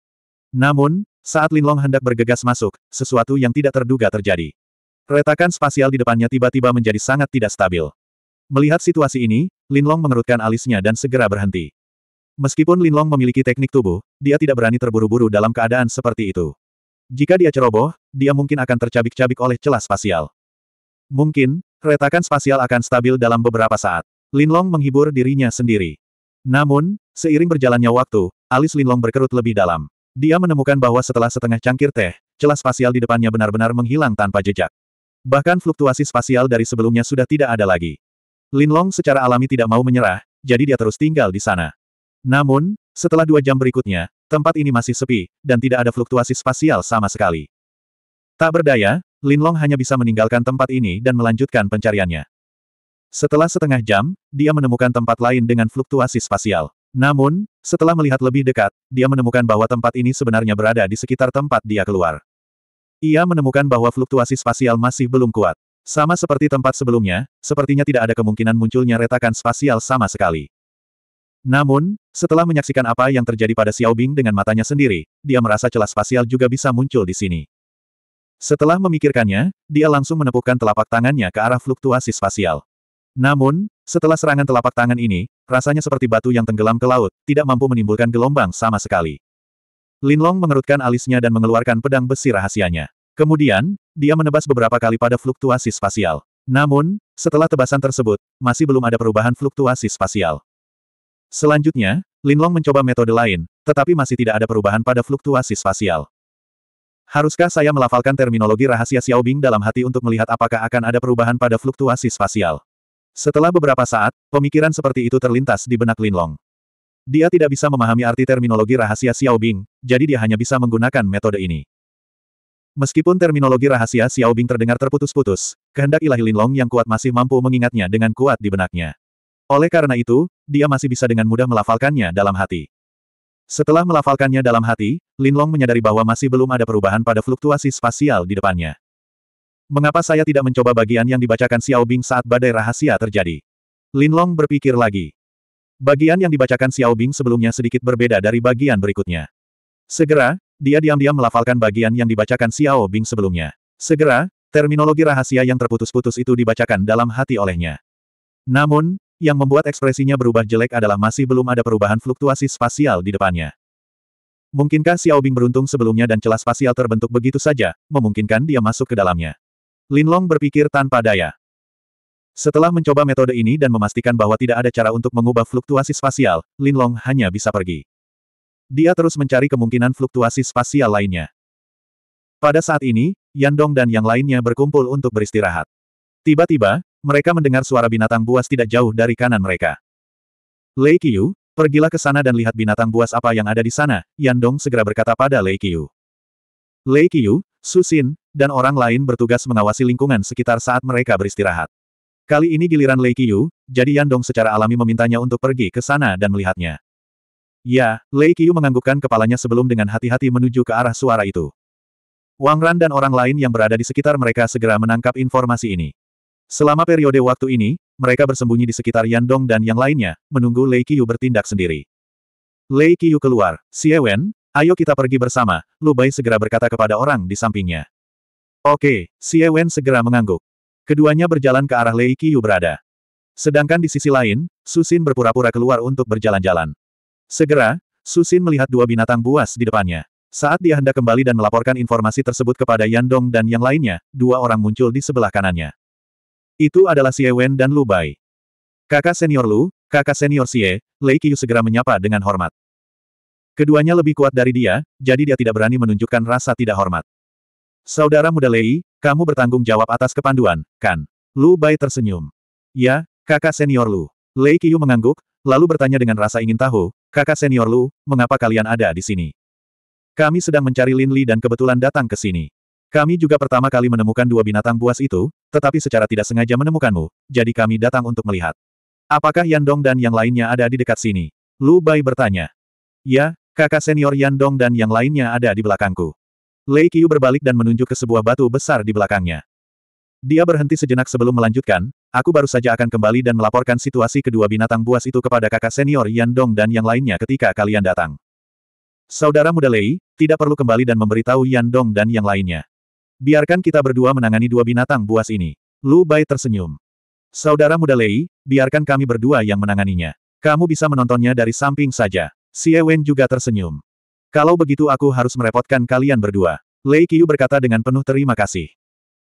Namun, saat Linlong hendak bergegas masuk, sesuatu yang tidak terduga terjadi. Retakan spasial di depannya tiba-tiba menjadi sangat tidak stabil. Melihat situasi ini, Linlong mengerutkan alisnya dan segera berhenti. Meskipun Linlong memiliki teknik tubuh, dia tidak berani terburu-buru dalam keadaan seperti itu. Jika dia ceroboh, dia mungkin akan tercabik-cabik oleh celah spasial. Mungkin, retakan spasial akan stabil dalam beberapa saat. Linlong menghibur dirinya sendiri. Namun, seiring berjalannya waktu, alis Linlong berkerut lebih dalam. Dia menemukan bahwa setelah setengah cangkir teh, celah spasial di depannya benar-benar menghilang tanpa jejak. Bahkan fluktuasi spasial dari sebelumnya sudah tidak ada lagi. Linlong secara alami tidak mau menyerah, jadi dia terus tinggal di sana. Namun, setelah dua jam berikutnya, tempat ini masih sepi, dan tidak ada fluktuasi spasial sama sekali. Tak berdaya, Lin Long hanya bisa meninggalkan tempat ini dan melanjutkan pencariannya. Setelah setengah jam, dia menemukan tempat lain dengan fluktuasi spasial. Namun, setelah melihat lebih dekat, dia menemukan bahwa tempat ini sebenarnya berada di sekitar tempat dia keluar. Ia menemukan bahwa fluktuasi spasial masih belum kuat. Sama seperti tempat sebelumnya, sepertinya tidak ada kemungkinan munculnya retakan spasial sama sekali. Namun, setelah menyaksikan apa yang terjadi pada Xiao Bing dengan matanya sendiri, dia merasa celah spasial juga bisa muncul di sini. Setelah memikirkannya, dia langsung menepukkan telapak tangannya ke arah fluktuasi spasial. Namun, setelah serangan telapak tangan ini, rasanya seperti batu yang tenggelam ke laut, tidak mampu menimbulkan gelombang sama sekali. Linlong mengerutkan alisnya dan mengeluarkan pedang besi rahasianya. Kemudian, dia menebas beberapa kali pada fluktuasi spasial. Namun, setelah tebasan tersebut, masih belum ada perubahan fluktuasi spasial. Selanjutnya, Linlong mencoba metode lain, tetapi masih tidak ada perubahan pada fluktuasi spasial. Haruskah saya melafalkan terminologi rahasia Xiaobing dalam hati untuk melihat apakah akan ada perubahan pada fluktuasi spasial? Setelah beberapa saat, pemikiran seperti itu terlintas di benak Linlong. Dia tidak bisa memahami arti terminologi rahasia Xiaobing, jadi dia hanya bisa menggunakan metode ini. Meskipun terminologi rahasia Xiaobing terdengar terputus-putus, kehendak ilahi Linlong yang kuat masih mampu mengingatnya dengan kuat di benaknya. Oleh karena itu, dia masih bisa dengan mudah melafalkannya dalam hati. Setelah melafalkannya dalam hati, Lin Long menyadari bahwa masih belum ada perubahan pada fluktuasi spasial di depannya. Mengapa saya tidak mencoba bagian yang dibacakan Xiao Bing saat badai rahasia terjadi? Lin Long berpikir lagi. Bagian yang dibacakan Xiao Bing sebelumnya sedikit berbeda dari bagian berikutnya. Segera, dia diam-diam melafalkan bagian yang dibacakan Xiao Bing sebelumnya. Segera, terminologi rahasia yang terputus-putus itu dibacakan dalam hati olehnya. Namun, yang membuat ekspresinya berubah jelek adalah masih belum ada perubahan fluktuasi spasial di depannya. Mungkinkah Xiao Bing beruntung sebelumnya dan celah spasial terbentuk begitu saja, memungkinkan dia masuk ke dalamnya. Linlong berpikir tanpa daya. Setelah mencoba metode ini dan memastikan bahwa tidak ada cara untuk mengubah fluktuasi spasial, Linlong hanya bisa pergi. Dia terus mencari kemungkinan fluktuasi spasial lainnya. Pada saat ini, Yandong dan yang lainnya berkumpul untuk beristirahat. Tiba-tiba, mereka mendengar suara binatang buas tidak jauh dari kanan mereka. Lei Qiu, pergilah ke sana dan lihat binatang buas apa yang ada di sana, Yan Dong segera berkata pada Lei Qiu. Lei Su Xin, dan orang lain bertugas mengawasi lingkungan sekitar saat mereka beristirahat. Kali ini giliran Lei Qiu, jadi Yan Dong secara alami memintanya untuk pergi ke sana dan melihatnya. Ya, Lei Qiu menganggukkan kepalanya sebelum dengan hati-hati menuju ke arah suara itu. Wang Ran dan orang lain yang berada di sekitar mereka segera menangkap informasi ini. Selama periode waktu ini, mereka bersembunyi di sekitar Yandong dan yang lainnya, menunggu Lei Qiyu bertindak sendiri. Lei Qiyu keluar, Xie Wen, ayo kita pergi bersama, Lu Bai segera berkata kepada orang di sampingnya. Oke, Xie Wen segera mengangguk. Keduanya berjalan ke arah Lei Qiyu berada. Sedangkan di sisi lain, Susin berpura-pura keluar untuk berjalan-jalan. Segera, Susin melihat dua binatang buas di depannya. Saat dia hendak kembali dan melaporkan informasi tersebut kepada Yandong dan yang lainnya, dua orang muncul di sebelah kanannya. Itu adalah Xie Wen dan Lu Bai. Kakak senior Lu, kakak senior Xie, Lei Qiu segera menyapa dengan hormat. Keduanya lebih kuat dari dia, jadi dia tidak berani menunjukkan rasa tidak hormat. Saudara muda Lei, kamu bertanggung jawab atas kepanduan, kan? Lu Bai tersenyum. Ya, kakak senior Lu. Lei Qiu mengangguk, lalu bertanya dengan rasa ingin tahu, kakak senior Lu, mengapa kalian ada di sini? Kami sedang mencari Lin Li dan kebetulan datang ke sini. Kami juga pertama kali menemukan dua binatang buas itu, tetapi secara tidak sengaja menemukanmu, jadi kami datang untuk melihat. Apakah Yandong dan yang lainnya ada di dekat sini? Lu Bai bertanya. Ya, kakak senior Yandong dan yang lainnya ada di belakangku. Lei Qiu berbalik dan menunjuk ke sebuah batu besar di belakangnya. Dia berhenti sejenak sebelum melanjutkan, aku baru saja akan kembali dan melaporkan situasi kedua binatang buas itu kepada kakak senior Yandong dan yang lainnya ketika kalian datang. Saudara muda Lei, tidak perlu kembali dan memberitahu Yandong dan yang lainnya. Biarkan kita berdua menangani dua binatang buas ini. Lu Bai tersenyum. Saudara muda Lei, biarkan kami berdua yang menanganinya. Kamu bisa menontonnya dari samping saja. Si Wen juga tersenyum. Kalau begitu aku harus merepotkan kalian berdua. Lei Qiu berkata dengan penuh terima kasih.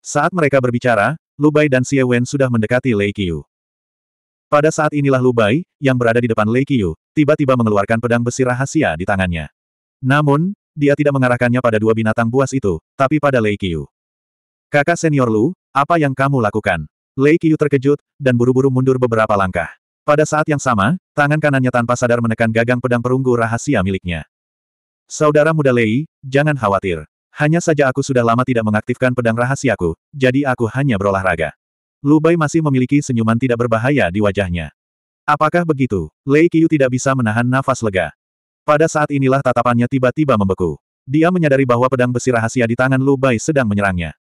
Saat mereka berbicara, Lu Bai dan Si Wen sudah mendekati Lei Qiu. Pada saat inilah Lu Bai, yang berada di depan Lei Qiu, tiba-tiba mengeluarkan pedang besi rahasia di tangannya. Namun, dia tidak mengarahkannya pada dua binatang buas itu, tapi pada Lei Qiu. Kakak senior Lu, apa yang kamu lakukan? Lei Qiu terkejut, dan buru-buru mundur beberapa langkah. Pada saat yang sama, tangan kanannya tanpa sadar menekan gagang pedang perunggu rahasia miliknya. Saudara muda Lei, jangan khawatir. Hanya saja aku sudah lama tidak mengaktifkan pedang rahasiaku, jadi aku hanya berolahraga. Lubai masih memiliki senyuman tidak berbahaya di wajahnya. Apakah begitu? Lei Qiu tidak bisa menahan nafas lega. Pada saat inilah tatapannya tiba-tiba membeku. Dia menyadari bahwa pedang besi rahasia di tangan Lu Bai sedang menyerangnya.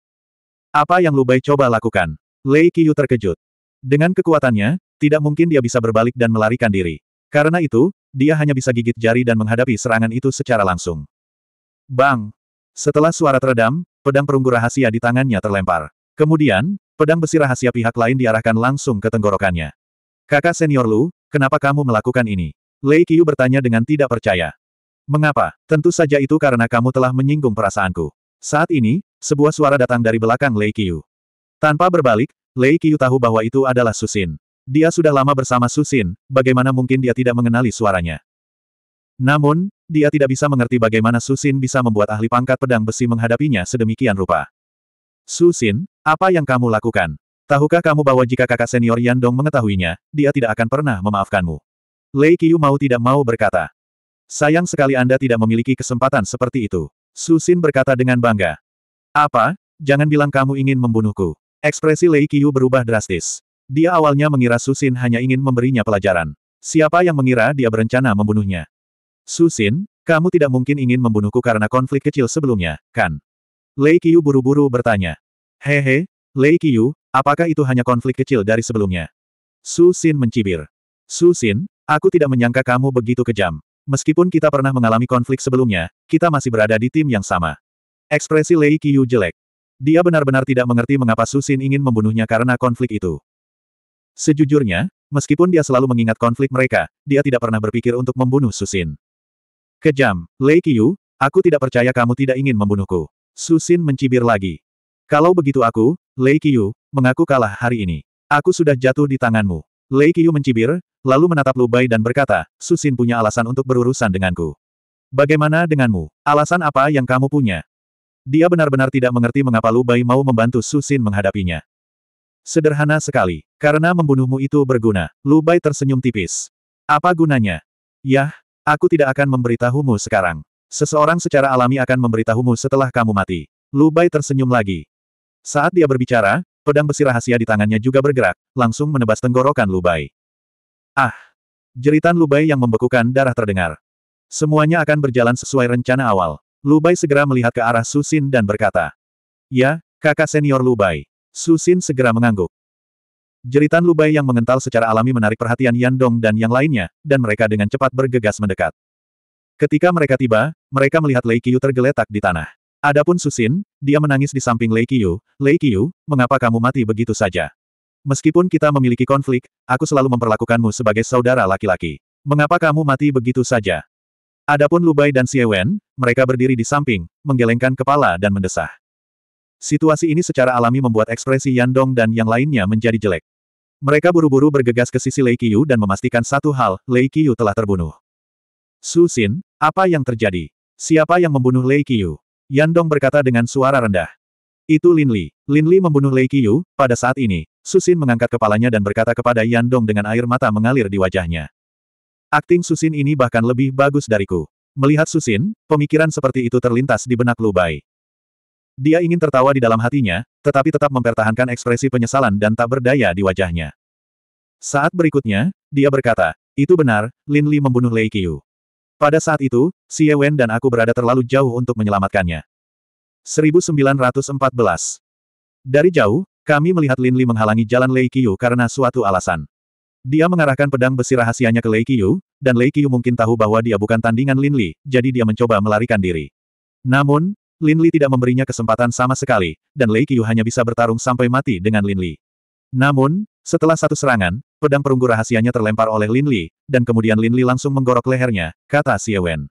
Apa yang Lu Bai coba lakukan? Lei Qiyu terkejut. Dengan kekuatannya, tidak mungkin dia bisa berbalik dan melarikan diri. Karena itu, dia hanya bisa gigit jari dan menghadapi serangan itu secara langsung. Bang! Setelah suara teredam, pedang perunggu rahasia di tangannya terlempar. Kemudian, pedang besi rahasia pihak lain diarahkan langsung ke tenggorokannya. Kakak senior Lu, kenapa kamu melakukan ini? Lei Qiu bertanya dengan tidak percaya. Mengapa? Tentu saja itu karena kamu telah menyinggung perasaanku. Saat ini, sebuah suara datang dari belakang Lei Qiu. Tanpa berbalik, Lei Qiu tahu bahwa itu adalah Susin. Dia sudah lama bersama Susin, bagaimana mungkin dia tidak mengenali suaranya. Namun, dia tidak bisa mengerti bagaimana Susin bisa membuat ahli pangkat pedang besi menghadapinya sedemikian rupa. Susin, apa yang kamu lakukan? Tahukah kamu bahwa jika kakak senior Yandong mengetahuinya, dia tidak akan pernah memaafkanmu? Lei Qiu mau tidak mau berkata. Sayang sekali Anda tidak memiliki kesempatan seperti itu. Su Xin berkata dengan bangga. Apa? Jangan bilang kamu ingin membunuhku. Ekspresi Lei Qiu berubah drastis. Dia awalnya mengira Su Xin hanya ingin memberinya pelajaran. Siapa yang mengira dia berencana membunuhnya? Su Xin, kamu tidak mungkin ingin membunuhku karena konflik kecil sebelumnya, kan? Lei Qiu buru-buru bertanya. Hehe, Lei Qiu, apakah itu hanya konflik kecil dari sebelumnya? Su Xin mencibir. Su Xin, Aku tidak menyangka kamu begitu kejam. Meskipun kita pernah mengalami konflik sebelumnya, kita masih berada di tim yang sama. Ekspresi Lei Qiu jelek. Dia benar-benar tidak mengerti mengapa Susin ingin membunuhnya karena konflik itu. Sejujurnya, meskipun dia selalu mengingat konflik mereka, dia tidak pernah berpikir untuk membunuh Susin. Kejam, Lei Qiu, aku tidak percaya kamu tidak ingin membunuhku. Susin mencibir lagi. Kalau begitu aku, Lei Qiu, mengaku kalah hari ini. Aku sudah jatuh di tanganmu. Lei Qiu mencibir, lalu menatap Lubai dan berkata, Susin punya alasan untuk berurusan denganku. Bagaimana denganmu? Alasan apa yang kamu punya? Dia benar-benar tidak mengerti mengapa Lubai mau membantu Susin menghadapinya. Sederhana sekali. Karena membunuhmu itu berguna. Lubai tersenyum tipis. Apa gunanya? Yah, aku tidak akan memberitahumu sekarang. Seseorang secara alami akan memberitahumu setelah kamu mati. Lubai tersenyum lagi. Saat dia berbicara, pedang besi rahasia di tangannya juga bergerak, langsung menebas tenggorokan Lubai. Ah! Jeritan Lubai yang membekukan darah terdengar. Semuanya akan berjalan sesuai rencana awal. Lubai segera melihat ke arah Susin dan berkata. Ya, kakak senior Lubai. Susin segera mengangguk. Jeritan Lubai yang mengental secara alami menarik perhatian Yandong dan yang lainnya, dan mereka dengan cepat bergegas mendekat. Ketika mereka tiba, mereka melihat Lei Qiu tergeletak di tanah. Adapun Susin, dia menangis di samping Lei Qiu. Lei Qiu, mengapa kamu mati begitu saja? Meskipun kita memiliki konflik, aku selalu memperlakukanmu sebagai saudara laki-laki. Mengapa kamu mati begitu saja? Adapun Lubai dan Siewen, mereka berdiri di samping, menggelengkan kepala dan mendesah. Situasi ini secara alami membuat ekspresi Yandong dan yang lainnya menjadi jelek. Mereka buru-buru bergegas ke sisi Lei Qiyu dan memastikan satu hal, Lei Qiyu telah terbunuh. Su Xin, apa yang terjadi? Siapa yang membunuh Lei Qiyu? Yandong berkata dengan suara rendah. Itu Lin Li. Lin Li membunuh Lei Qiyu, pada saat ini, Susin mengangkat kepalanya dan berkata kepada Yan Dong dengan air mata mengalir di wajahnya. Akting Susin ini bahkan lebih bagus dariku. Melihat Susin, pemikiran seperti itu terlintas di benak Lubai. Dia ingin tertawa di dalam hatinya, tetapi tetap mempertahankan ekspresi penyesalan dan tak berdaya di wajahnya. Saat berikutnya, dia berkata, itu benar, Lin Li membunuh Lei Qiu. Pada saat itu, Xie Wen dan aku berada terlalu jauh untuk menyelamatkannya. 1914 dari jauh, kami melihat Lin Li menghalangi jalan Lei Qiu karena suatu alasan. Dia mengarahkan pedang besi rahasianya ke Lei Qiu, dan Lei Qiu mungkin tahu bahwa dia bukan tandingan Lin Li, jadi dia mencoba melarikan diri. Namun, Lin Li tidak memberinya kesempatan sama sekali, dan Lei Qiu hanya bisa bertarung sampai mati dengan Lin Li. Namun, setelah satu serangan, pedang perunggu rahasianya terlempar oleh Lin Li, dan kemudian Lin Li langsung menggorok lehernya, kata Xie Wen.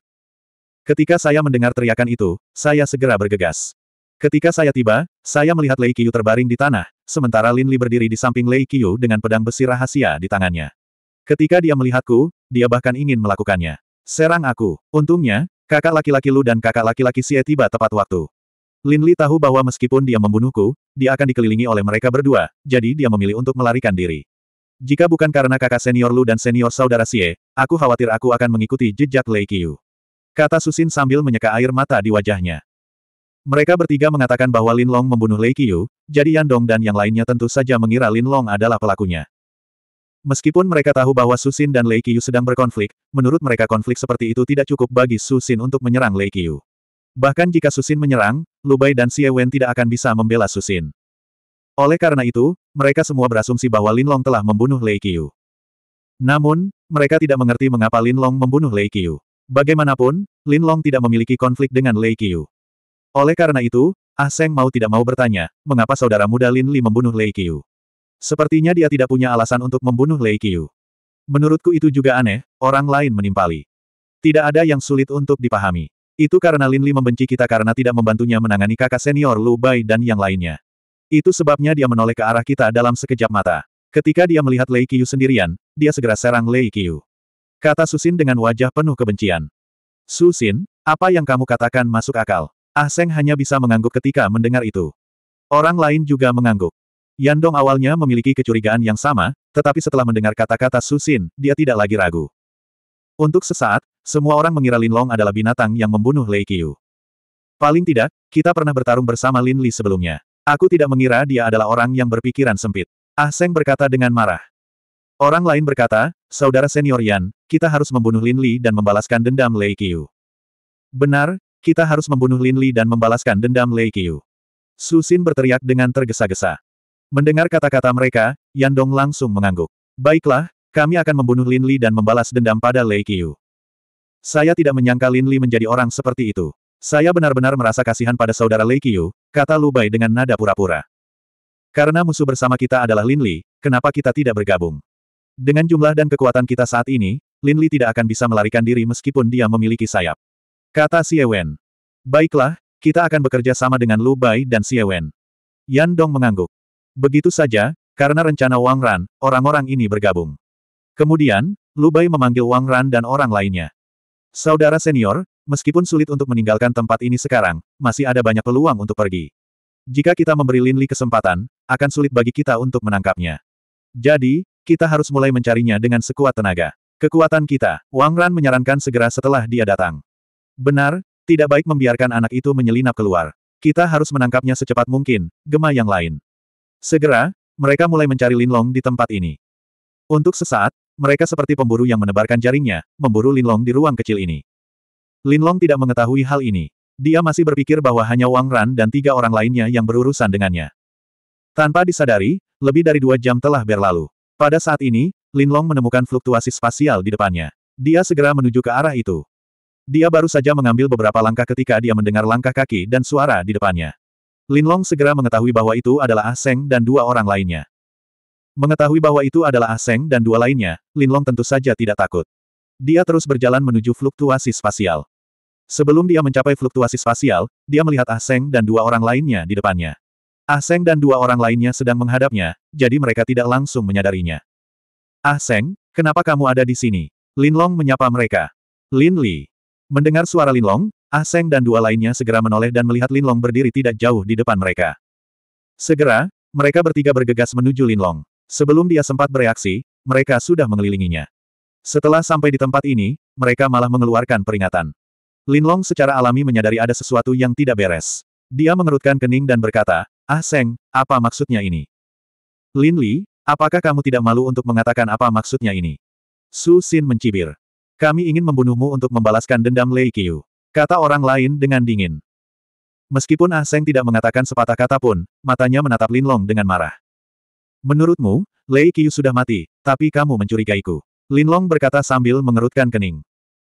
Ketika saya mendengar teriakan itu, saya segera bergegas. Ketika saya tiba, saya melihat Lei Qiu terbaring di tanah, sementara Lin Li berdiri di samping Lei Qiu dengan pedang besi rahasia di tangannya. Ketika dia melihatku, dia bahkan ingin melakukannya. Serang aku. Untungnya, kakak laki-laki Lu dan kakak laki-laki Xie tiba tepat waktu. Lin Li tahu bahwa meskipun dia membunuhku, dia akan dikelilingi oleh mereka berdua, jadi dia memilih untuk melarikan diri. Jika bukan karena kakak senior Lu dan senior saudara Xie, aku khawatir aku akan mengikuti jejak Lei Qiu. Kata Susin sambil menyeka air mata di wajahnya. Mereka bertiga mengatakan bahwa Lin Long membunuh Lei Yu, jadi Yan Dong dan yang lainnya tentu saja mengira Lin Long adalah pelakunya. Meskipun mereka tahu bahwa Susin dan Lei Yu sedang berkonflik, menurut mereka konflik seperti itu tidak cukup bagi Susin untuk menyerang Lei Yu. Bahkan jika Susin menyerang, Lubai dan Xie Wen tidak akan bisa membela Susin. Oleh karena itu, mereka semua berasumsi bahwa Lin Long telah membunuh Lei Yu. Namun, mereka tidak mengerti mengapa Lin Long membunuh Lei Yu. Bagaimanapun, Lin Long tidak memiliki konflik dengan Lei Yu. Oleh karena itu, Ah Seng mau tidak mau bertanya, mengapa saudara muda Lin Li membunuh Lei Qiu? Sepertinya dia tidak punya alasan untuk membunuh Lei Qiu. Menurutku itu juga aneh, orang lain menimpali. Tidak ada yang sulit untuk dipahami. Itu karena Lin Li membenci kita karena tidak membantunya menangani kakak senior Lu Bai dan yang lainnya. Itu sebabnya dia menoleh ke arah kita dalam sekejap mata. Ketika dia melihat Lei Qiu sendirian, dia segera serang Lei Qiu. Kata Susin dengan wajah penuh kebencian. Susin, apa yang kamu katakan masuk akal? Ah Seng hanya bisa mengangguk ketika mendengar itu. Orang lain juga mengangguk. Yan Dong awalnya memiliki kecurigaan yang sama, tetapi setelah mendengar kata-kata Susin, dia tidak lagi ragu. Untuk sesaat, semua orang mengira Lin Long adalah binatang yang membunuh Lei Qiu. Paling tidak, kita pernah bertarung bersama Lin Li sebelumnya. Aku tidak mengira dia adalah orang yang berpikiran sempit. Ah Seng berkata dengan marah. Orang lain berkata, Saudara senior Yan, kita harus membunuh Lin Li dan membalaskan dendam Lei Qiu. Benar, kita harus membunuh Lin Li dan membalaskan dendam Lei Qiu. Xin berteriak dengan tergesa-gesa. Mendengar kata-kata mereka, Yan Dong langsung mengangguk. Baiklah, kami akan membunuh Lin Li dan membalas dendam pada Lei Qiu. Saya tidak menyangka Lin Li menjadi orang seperti itu. Saya benar-benar merasa kasihan pada saudara Lei Qiu, kata Lu Bai dengan nada pura-pura. Karena musuh bersama kita adalah Lin Li, kenapa kita tidak bergabung? Dengan jumlah dan kekuatan kita saat ini, Lin Li tidak akan bisa melarikan diri meskipun dia memiliki sayap. Kata Siewen. Baiklah, kita akan bekerja sama dengan Lu Bai dan Siewen. Yan Dong mengangguk. Begitu saja, karena rencana Wang Ran, orang-orang ini bergabung. Kemudian, Lu Bai memanggil Wang Ran dan orang lainnya. Saudara senior, meskipun sulit untuk meninggalkan tempat ini sekarang, masih ada banyak peluang untuk pergi. Jika kita memberi Lin Li kesempatan, akan sulit bagi kita untuk menangkapnya. Jadi, kita harus mulai mencarinya dengan sekuat tenaga. Kekuatan kita, Wang Ran menyarankan segera setelah dia datang. Benar, tidak baik membiarkan anak itu menyelinap keluar. Kita harus menangkapnya secepat mungkin, gema yang lain. Segera, mereka mulai mencari Linlong di tempat ini. Untuk sesaat, mereka seperti pemburu yang menebarkan jaringnya, memburu Linlong di ruang kecil ini. Linlong tidak mengetahui hal ini. Dia masih berpikir bahwa hanya Wang Ran dan tiga orang lainnya yang berurusan dengannya. Tanpa disadari, lebih dari dua jam telah berlalu. Pada saat ini, Linlong menemukan fluktuasi spasial di depannya. Dia segera menuju ke arah itu. Dia baru saja mengambil beberapa langkah ketika dia mendengar langkah kaki dan suara di depannya. Lin Long segera mengetahui bahwa itu adalah Ah Seng dan dua orang lainnya. Mengetahui bahwa itu adalah Ah Seng dan dua lainnya, Lin Long tentu saja tidak takut. Dia terus berjalan menuju fluktuasi spasial. Sebelum dia mencapai fluktuasi spasial, dia melihat Ah Seng dan dua orang lainnya di depannya. Ah Seng dan dua orang lainnya sedang menghadapnya, jadi mereka tidak langsung menyadarinya. Ah Seng, kenapa kamu ada di sini? Lin Long menyapa mereka. Lin Li. Mendengar suara Linlong, Ah Seng dan dua lainnya segera menoleh dan melihat Linlong berdiri tidak jauh di depan mereka. Segera, mereka bertiga bergegas menuju Linlong. Sebelum dia sempat bereaksi, mereka sudah mengelilinginya. Setelah sampai di tempat ini, mereka malah mengeluarkan peringatan. Linlong secara alami menyadari ada sesuatu yang tidak beres. Dia mengerutkan kening dan berkata, Ah Seng, apa maksudnya ini? Lin Li, apakah kamu tidak malu untuk mengatakan apa maksudnya ini? Su Xin mencibir. Kami ingin membunuhmu untuk membalaskan dendam Lei Qiu. Kata orang lain dengan dingin. Meskipun Ah Seng tidak mengatakan sepatah kata pun, matanya menatap Lin Long dengan marah. Menurutmu, Lei Qiu sudah mati, tapi kamu mencurigaiku. Lin Long berkata sambil mengerutkan kening.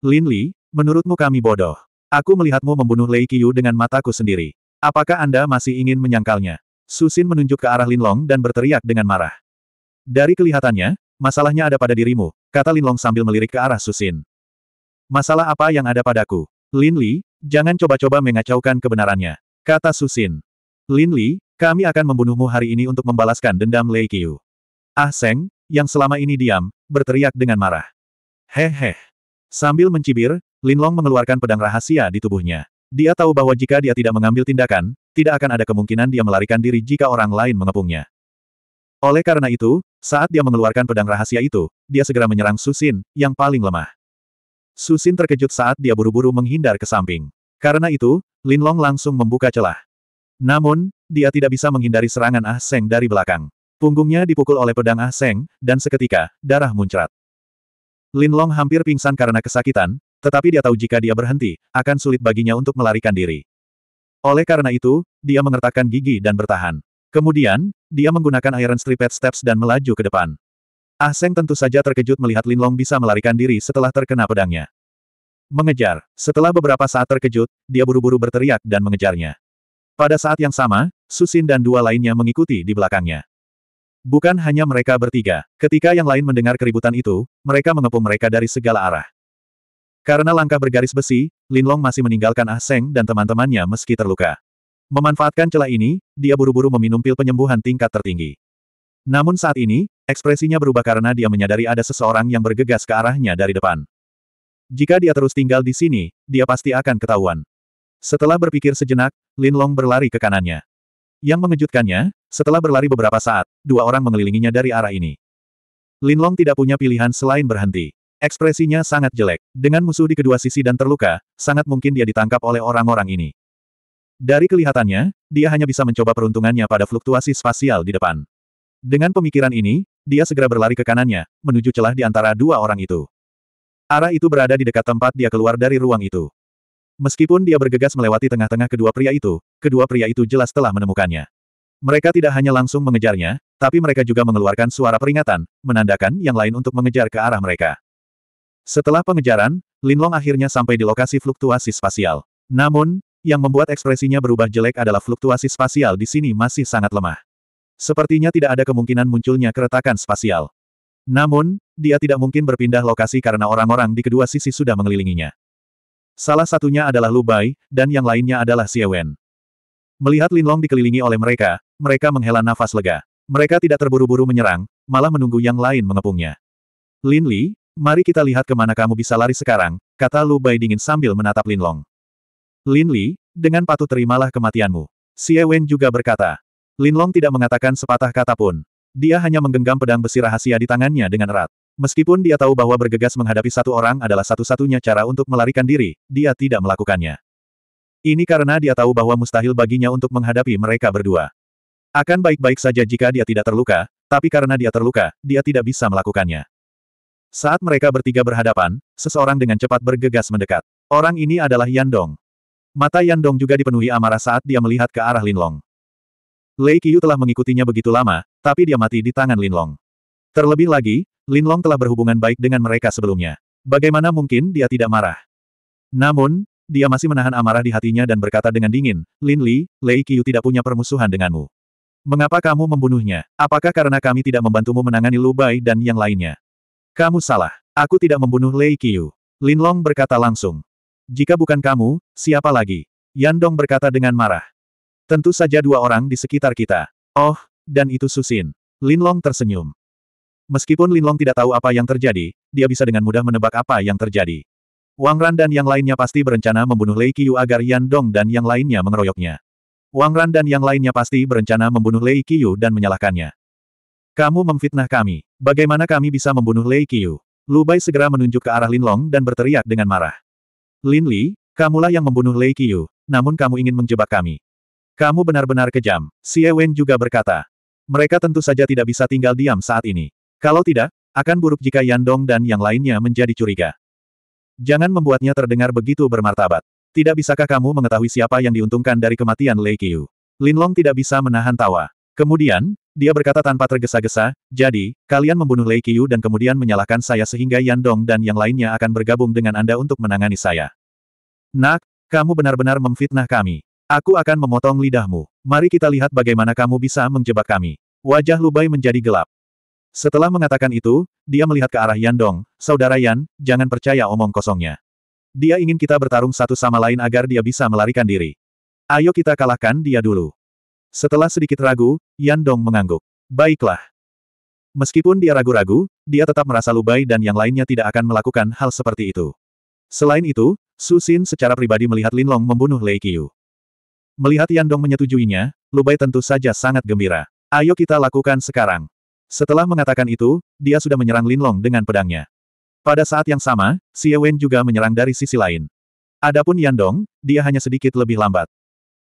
Lin Li, menurutmu kami bodoh. Aku melihatmu membunuh Lei Qiu dengan mataku sendiri. Apakah Anda masih ingin menyangkalnya? Susin menunjuk ke arah Lin Long dan berteriak dengan marah. Dari kelihatannya, masalahnya ada pada dirimu, kata Linlong sambil melirik ke arah Susin. Masalah apa yang ada padaku? Lin Li, jangan coba-coba mengacaukan kebenarannya, kata Susin. Lin Li, kami akan membunuhmu hari ini untuk membalaskan dendam Lei Qiu. Ah Seng, yang selama ini diam, berteriak dengan marah. Hehe. Sambil mencibir, Lin Long mengeluarkan pedang rahasia di tubuhnya. Dia tahu bahwa jika dia tidak mengambil tindakan, tidak akan ada kemungkinan dia melarikan diri jika orang lain mengepungnya. Oleh karena itu, saat dia mengeluarkan pedang rahasia itu, dia segera menyerang Susin, yang paling lemah. Susin terkejut saat dia buru-buru menghindar ke samping. Karena itu, Lin Long langsung membuka celah. Namun, dia tidak bisa menghindari serangan Ah Seng dari belakang. Punggungnya dipukul oleh pedang Ah Seng, dan seketika, darah muncrat. Lin Long hampir pingsan karena kesakitan, tetapi dia tahu jika dia berhenti, akan sulit baginya untuk melarikan diri. Oleh karena itu, dia mengertakkan gigi dan bertahan. Kemudian, dia menggunakan Iron Striped Steps dan melaju ke depan. Ah Seng tentu saja terkejut melihat Linlong bisa melarikan diri setelah terkena pedangnya. Mengejar. Setelah beberapa saat terkejut, dia buru-buru berteriak dan mengejarnya. Pada saat yang sama, Susin dan dua lainnya mengikuti di belakangnya. Bukan hanya mereka bertiga. Ketika yang lain mendengar keributan itu, mereka mengepung mereka dari segala arah. Karena langkah bergaris besi, Linlong masih meninggalkan Ah Seng dan teman-temannya meski terluka. Memanfaatkan celah ini, dia buru-buru meminum pil penyembuhan tingkat tertinggi. Namun saat ini, ekspresinya berubah karena dia menyadari ada seseorang yang bergegas ke arahnya dari depan. Jika dia terus tinggal di sini, dia pasti akan ketahuan. Setelah berpikir sejenak, Lin Long berlari ke kanannya. Yang mengejutkannya, setelah berlari beberapa saat, dua orang mengelilinginya dari arah ini. Lin Long tidak punya pilihan selain berhenti. Ekspresinya sangat jelek. Dengan musuh di kedua sisi dan terluka, sangat mungkin dia ditangkap oleh orang-orang ini. Dari kelihatannya, dia hanya bisa mencoba peruntungannya pada fluktuasi spasial di depan. Dengan pemikiran ini, dia segera berlari ke kanannya, menuju celah di antara dua orang itu. Arah itu berada di dekat tempat dia keluar dari ruang itu. Meskipun dia bergegas melewati tengah-tengah kedua pria itu, kedua pria itu jelas telah menemukannya. Mereka tidak hanya langsung mengejarnya, tapi mereka juga mengeluarkan suara peringatan, menandakan yang lain untuk mengejar ke arah mereka. Setelah pengejaran, Linlong akhirnya sampai di lokasi fluktuasi spasial. Namun, yang membuat ekspresinya berubah jelek adalah fluktuasi spasial di sini masih sangat lemah. Sepertinya tidak ada kemungkinan munculnya keretakan spasial. Namun, dia tidak mungkin berpindah lokasi karena orang-orang di kedua sisi sudah mengelilinginya. Salah satunya adalah Lu Bai, dan yang lainnya adalah Xie Wen. Melihat Lin Long dikelilingi oleh mereka, mereka menghela nafas lega. Mereka tidak terburu-buru menyerang, malah menunggu yang lain mengepungnya. Lin Li, mari kita lihat kemana kamu bisa lari sekarang, kata Lu Bai dingin sambil menatap Lin Long. Lin Li, dengan patuh terimalah kematianmu. Xie Wen juga berkata. Lin Long tidak mengatakan sepatah kata pun. Dia hanya menggenggam pedang besi rahasia di tangannya dengan erat. Meskipun dia tahu bahwa bergegas menghadapi satu orang adalah satu-satunya cara untuk melarikan diri, dia tidak melakukannya. Ini karena dia tahu bahwa mustahil baginya untuk menghadapi mereka berdua. Akan baik-baik saja jika dia tidak terluka, tapi karena dia terluka, dia tidak bisa melakukannya. Saat mereka bertiga berhadapan, seseorang dengan cepat bergegas mendekat. Orang ini adalah Yandong. Mata Yan Dong juga dipenuhi amarah saat dia melihat ke arah Linlong. Lei Qiyu telah mengikutinya begitu lama, tapi dia mati di tangan Linlong. Terlebih lagi, Linlong telah berhubungan baik dengan mereka sebelumnya. Bagaimana mungkin dia tidak marah? Namun, dia masih menahan amarah di hatinya dan berkata dengan dingin, Lin Li, Lei Qiyu tidak punya permusuhan denganmu. Mengapa kamu membunuhnya? Apakah karena kami tidak membantumu menangani Lu Bai dan yang lainnya? Kamu salah. Aku tidak membunuh Lei Qiyu. Linlong berkata langsung. Jika bukan kamu, siapa lagi? Yan Dong berkata dengan marah. Tentu saja dua orang di sekitar kita. Oh, dan itu Susin. Lin Long tersenyum. Meskipun Lin Long tidak tahu apa yang terjadi, dia bisa dengan mudah menebak apa yang terjadi. Wang Ran dan yang lainnya pasti berencana membunuh Lei Yu agar Yan Dong dan yang lainnya mengeroyoknya. Wang Ran dan yang lainnya pasti berencana membunuh Lei Yu dan menyalahkannya. Kamu memfitnah kami. Bagaimana kami bisa membunuh Lei Qiu? Lu Bai segera menunjuk ke arah Lin Long dan berteriak dengan marah. Lin Li, kamulah yang membunuh Lei Qiyu, namun kamu ingin menjebak kami. Kamu benar-benar kejam, Xie Wen juga berkata. Mereka tentu saja tidak bisa tinggal diam saat ini. Kalau tidak, akan buruk jika Yan Dong dan yang lainnya menjadi curiga. Jangan membuatnya terdengar begitu bermartabat. Tidak bisakah kamu mengetahui siapa yang diuntungkan dari kematian Lei Lin Long tidak bisa menahan tawa. Kemudian, dia berkata tanpa tergesa-gesa, jadi, kalian membunuh Lei Qiyu dan kemudian menyalahkan saya sehingga Yan Dong dan yang lainnya akan bergabung dengan Anda untuk menangani saya. Nak, kamu benar-benar memfitnah kami. Aku akan memotong lidahmu. Mari kita lihat bagaimana kamu bisa menjebak kami. Wajah Lubai menjadi gelap. Setelah mengatakan itu, dia melihat ke arah Yan Dong, Saudara Yan, jangan percaya omong kosongnya. Dia ingin kita bertarung satu sama lain agar dia bisa melarikan diri. Ayo kita kalahkan dia dulu. Setelah sedikit ragu, Yan Dong mengangguk. Baiklah. Meskipun dia ragu-ragu, dia tetap merasa Lubai dan yang lainnya tidak akan melakukan hal seperti itu. Selain itu, Su Xin secara pribadi melihat Lin Long membunuh Lei Qiu. Melihat Yan Dong menyetujuinya, Lubai tentu saja sangat gembira. Ayo kita lakukan sekarang. Setelah mengatakan itu, dia sudah menyerang Lin Long dengan pedangnya. Pada saat yang sama, Xie Wen juga menyerang dari sisi lain. Adapun Yan Dong, dia hanya sedikit lebih lambat.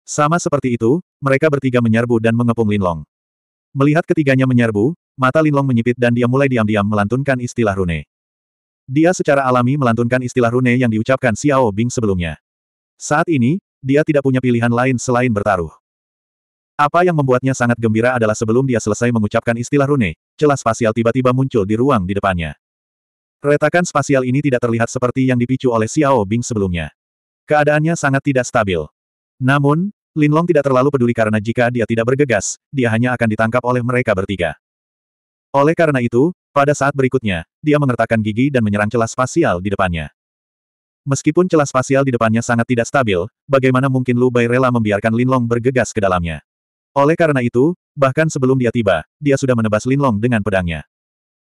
Sama seperti itu, mereka bertiga menyerbu dan mengepung Linlong. Melihat ketiganya menyerbu, mata Linlong menyipit dan dia mulai diam-diam melantunkan istilah rune. Dia secara alami melantunkan istilah rune yang diucapkan Xiao Bing sebelumnya. Saat ini, dia tidak punya pilihan lain selain bertaruh. Apa yang membuatnya sangat gembira adalah sebelum dia selesai mengucapkan istilah rune, celah spasial tiba-tiba muncul di ruang di depannya. Retakan spasial ini tidak terlihat seperti yang dipicu oleh Xiao Bing sebelumnya. Keadaannya sangat tidak stabil. Namun, Linlong tidak terlalu peduli karena jika dia tidak bergegas, dia hanya akan ditangkap oleh mereka bertiga. Oleh karena itu, pada saat berikutnya, dia mengertakkan gigi dan menyerang celah spasial di depannya. Meskipun celah spasial di depannya sangat tidak stabil, bagaimana mungkin Lu Bai rela membiarkan Linlong bergegas ke dalamnya? Oleh karena itu, bahkan sebelum dia tiba, dia sudah menebas Linlong dengan pedangnya.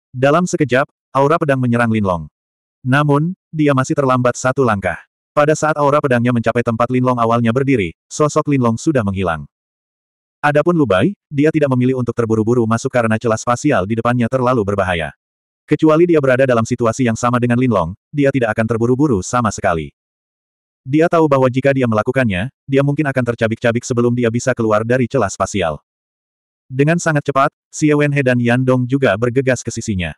Dalam sekejap, aura pedang menyerang Linlong. Namun, dia masih terlambat satu langkah. Pada saat aura pedangnya mencapai tempat Linlong awalnya berdiri, sosok Linlong sudah menghilang. Adapun Lubai, dia tidak memilih untuk terburu-buru masuk karena celah spasial di depannya terlalu berbahaya. Kecuali dia berada dalam situasi yang sama dengan Linlong, dia tidak akan terburu-buru sama sekali. Dia tahu bahwa jika dia melakukannya, dia mungkin akan tercabik-cabik sebelum dia bisa keluar dari celah spasial. Dengan sangat cepat, Xie Wenhe dan Yan Dong juga bergegas ke sisinya.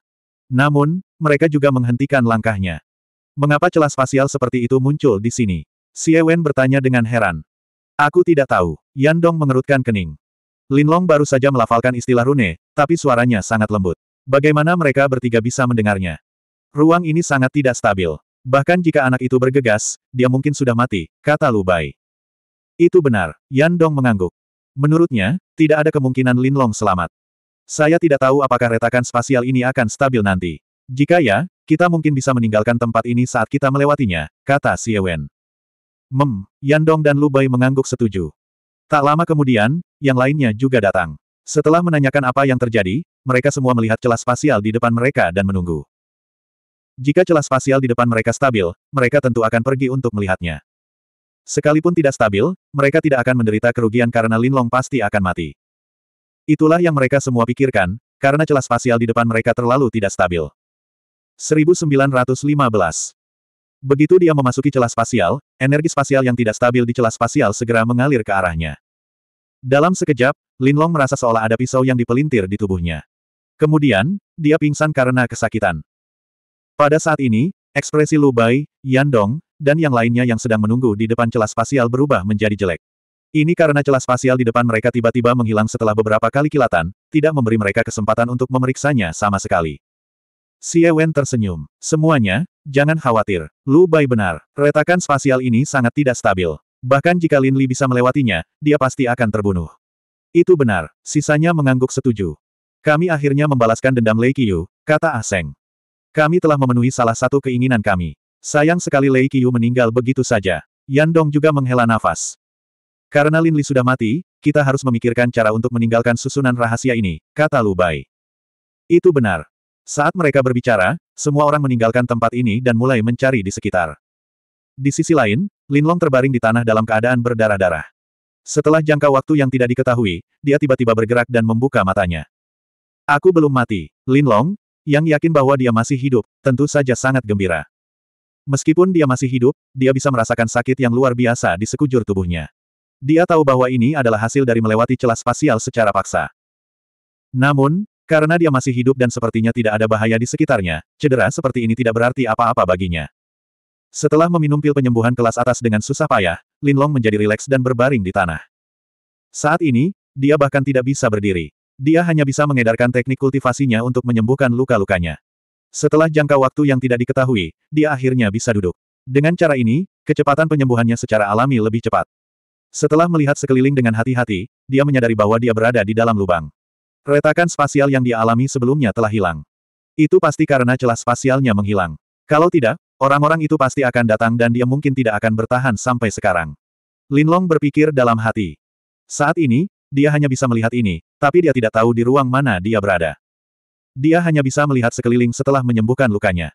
Namun, mereka juga menghentikan langkahnya. Mengapa celah spasial seperti itu muncul di sini? Xie Wen bertanya dengan heran. Aku tidak tahu. Yan Dong mengerutkan kening. Linlong baru saja melafalkan istilah rune, tapi suaranya sangat lembut. Bagaimana mereka bertiga bisa mendengarnya? Ruang ini sangat tidak stabil. Bahkan jika anak itu bergegas, dia mungkin sudah mati, kata Lu Bai. Itu benar, Yan Dong mengangguk. Menurutnya, tidak ada kemungkinan Linlong selamat. Saya tidak tahu apakah retakan spasial ini akan stabil nanti. Jika ya, kita mungkin bisa meninggalkan tempat ini saat kita melewatinya, kata Xie Wen. Mem, Yandong dan Lubai mengangguk setuju. Tak lama kemudian, yang lainnya juga datang. Setelah menanyakan apa yang terjadi, mereka semua melihat celah spasial di depan mereka dan menunggu. Jika celah spasial di depan mereka stabil, mereka tentu akan pergi untuk melihatnya. Sekalipun tidak stabil, mereka tidak akan menderita kerugian karena Linlong pasti akan mati. Itulah yang mereka semua pikirkan, karena celah spasial di depan mereka terlalu tidak stabil. 1915. Begitu dia memasuki celah spasial, energi spasial yang tidak stabil di celah spasial segera mengalir ke arahnya. Dalam sekejap, Linlong merasa seolah ada pisau yang dipelintir di tubuhnya. Kemudian, dia pingsan karena kesakitan. Pada saat ini, ekspresi Lu Bai, Yan Dong, dan yang lainnya yang sedang menunggu di depan celah spasial berubah menjadi jelek. Ini karena celah spasial di depan mereka tiba-tiba menghilang setelah beberapa kali kilatan, tidak memberi mereka kesempatan untuk memeriksanya sama sekali. Xie Wen tersenyum. Semuanya, jangan khawatir. Lu Bai benar, retakan spasial ini sangat tidak stabil. Bahkan jika Lin Li bisa melewatinya, dia pasti akan terbunuh. Itu benar, sisanya mengangguk setuju. Kami akhirnya membalaskan dendam Lei Yu, kata Ah Seng. Kami telah memenuhi salah satu keinginan kami. Sayang sekali Lei Yu meninggal begitu saja. Yan Dong juga menghela nafas. Karena Lin Li sudah mati, kita harus memikirkan cara untuk meninggalkan susunan rahasia ini, kata Lu Bai. Itu benar, saat mereka berbicara, semua orang meninggalkan tempat ini dan mulai mencari di sekitar. Di sisi lain, Linlong terbaring di tanah dalam keadaan berdarah-darah. Setelah jangka waktu yang tidak diketahui, dia tiba-tiba bergerak dan membuka matanya. Aku belum mati. Linlong, yang yakin bahwa dia masih hidup, tentu saja sangat gembira. Meskipun dia masih hidup, dia bisa merasakan sakit yang luar biasa di sekujur tubuhnya. Dia tahu bahwa ini adalah hasil dari melewati celah spasial secara paksa. Namun, karena dia masih hidup dan sepertinya tidak ada bahaya di sekitarnya, cedera seperti ini tidak berarti apa-apa baginya. Setelah meminum pil penyembuhan kelas atas dengan susah payah, Lin Long menjadi rileks dan berbaring di tanah. Saat ini, dia bahkan tidak bisa berdiri. Dia hanya bisa mengedarkan teknik kultivasinya untuk menyembuhkan luka-lukanya. Setelah jangka waktu yang tidak diketahui, dia akhirnya bisa duduk. Dengan cara ini, kecepatan penyembuhannya secara alami lebih cepat. Setelah melihat sekeliling dengan hati-hati, dia menyadari bahwa dia berada di dalam lubang. Retakan spasial yang dialami sebelumnya telah hilang. Itu pasti karena celah spasialnya menghilang. Kalau tidak, orang-orang itu pasti akan datang dan dia mungkin tidak akan bertahan sampai sekarang. Linlong berpikir dalam hati. Saat ini, dia hanya bisa melihat ini, tapi dia tidak tahu di ruang mana dia berada. Dia hanya bisa melihat sekeliling setelah menyembuhkan lukanya.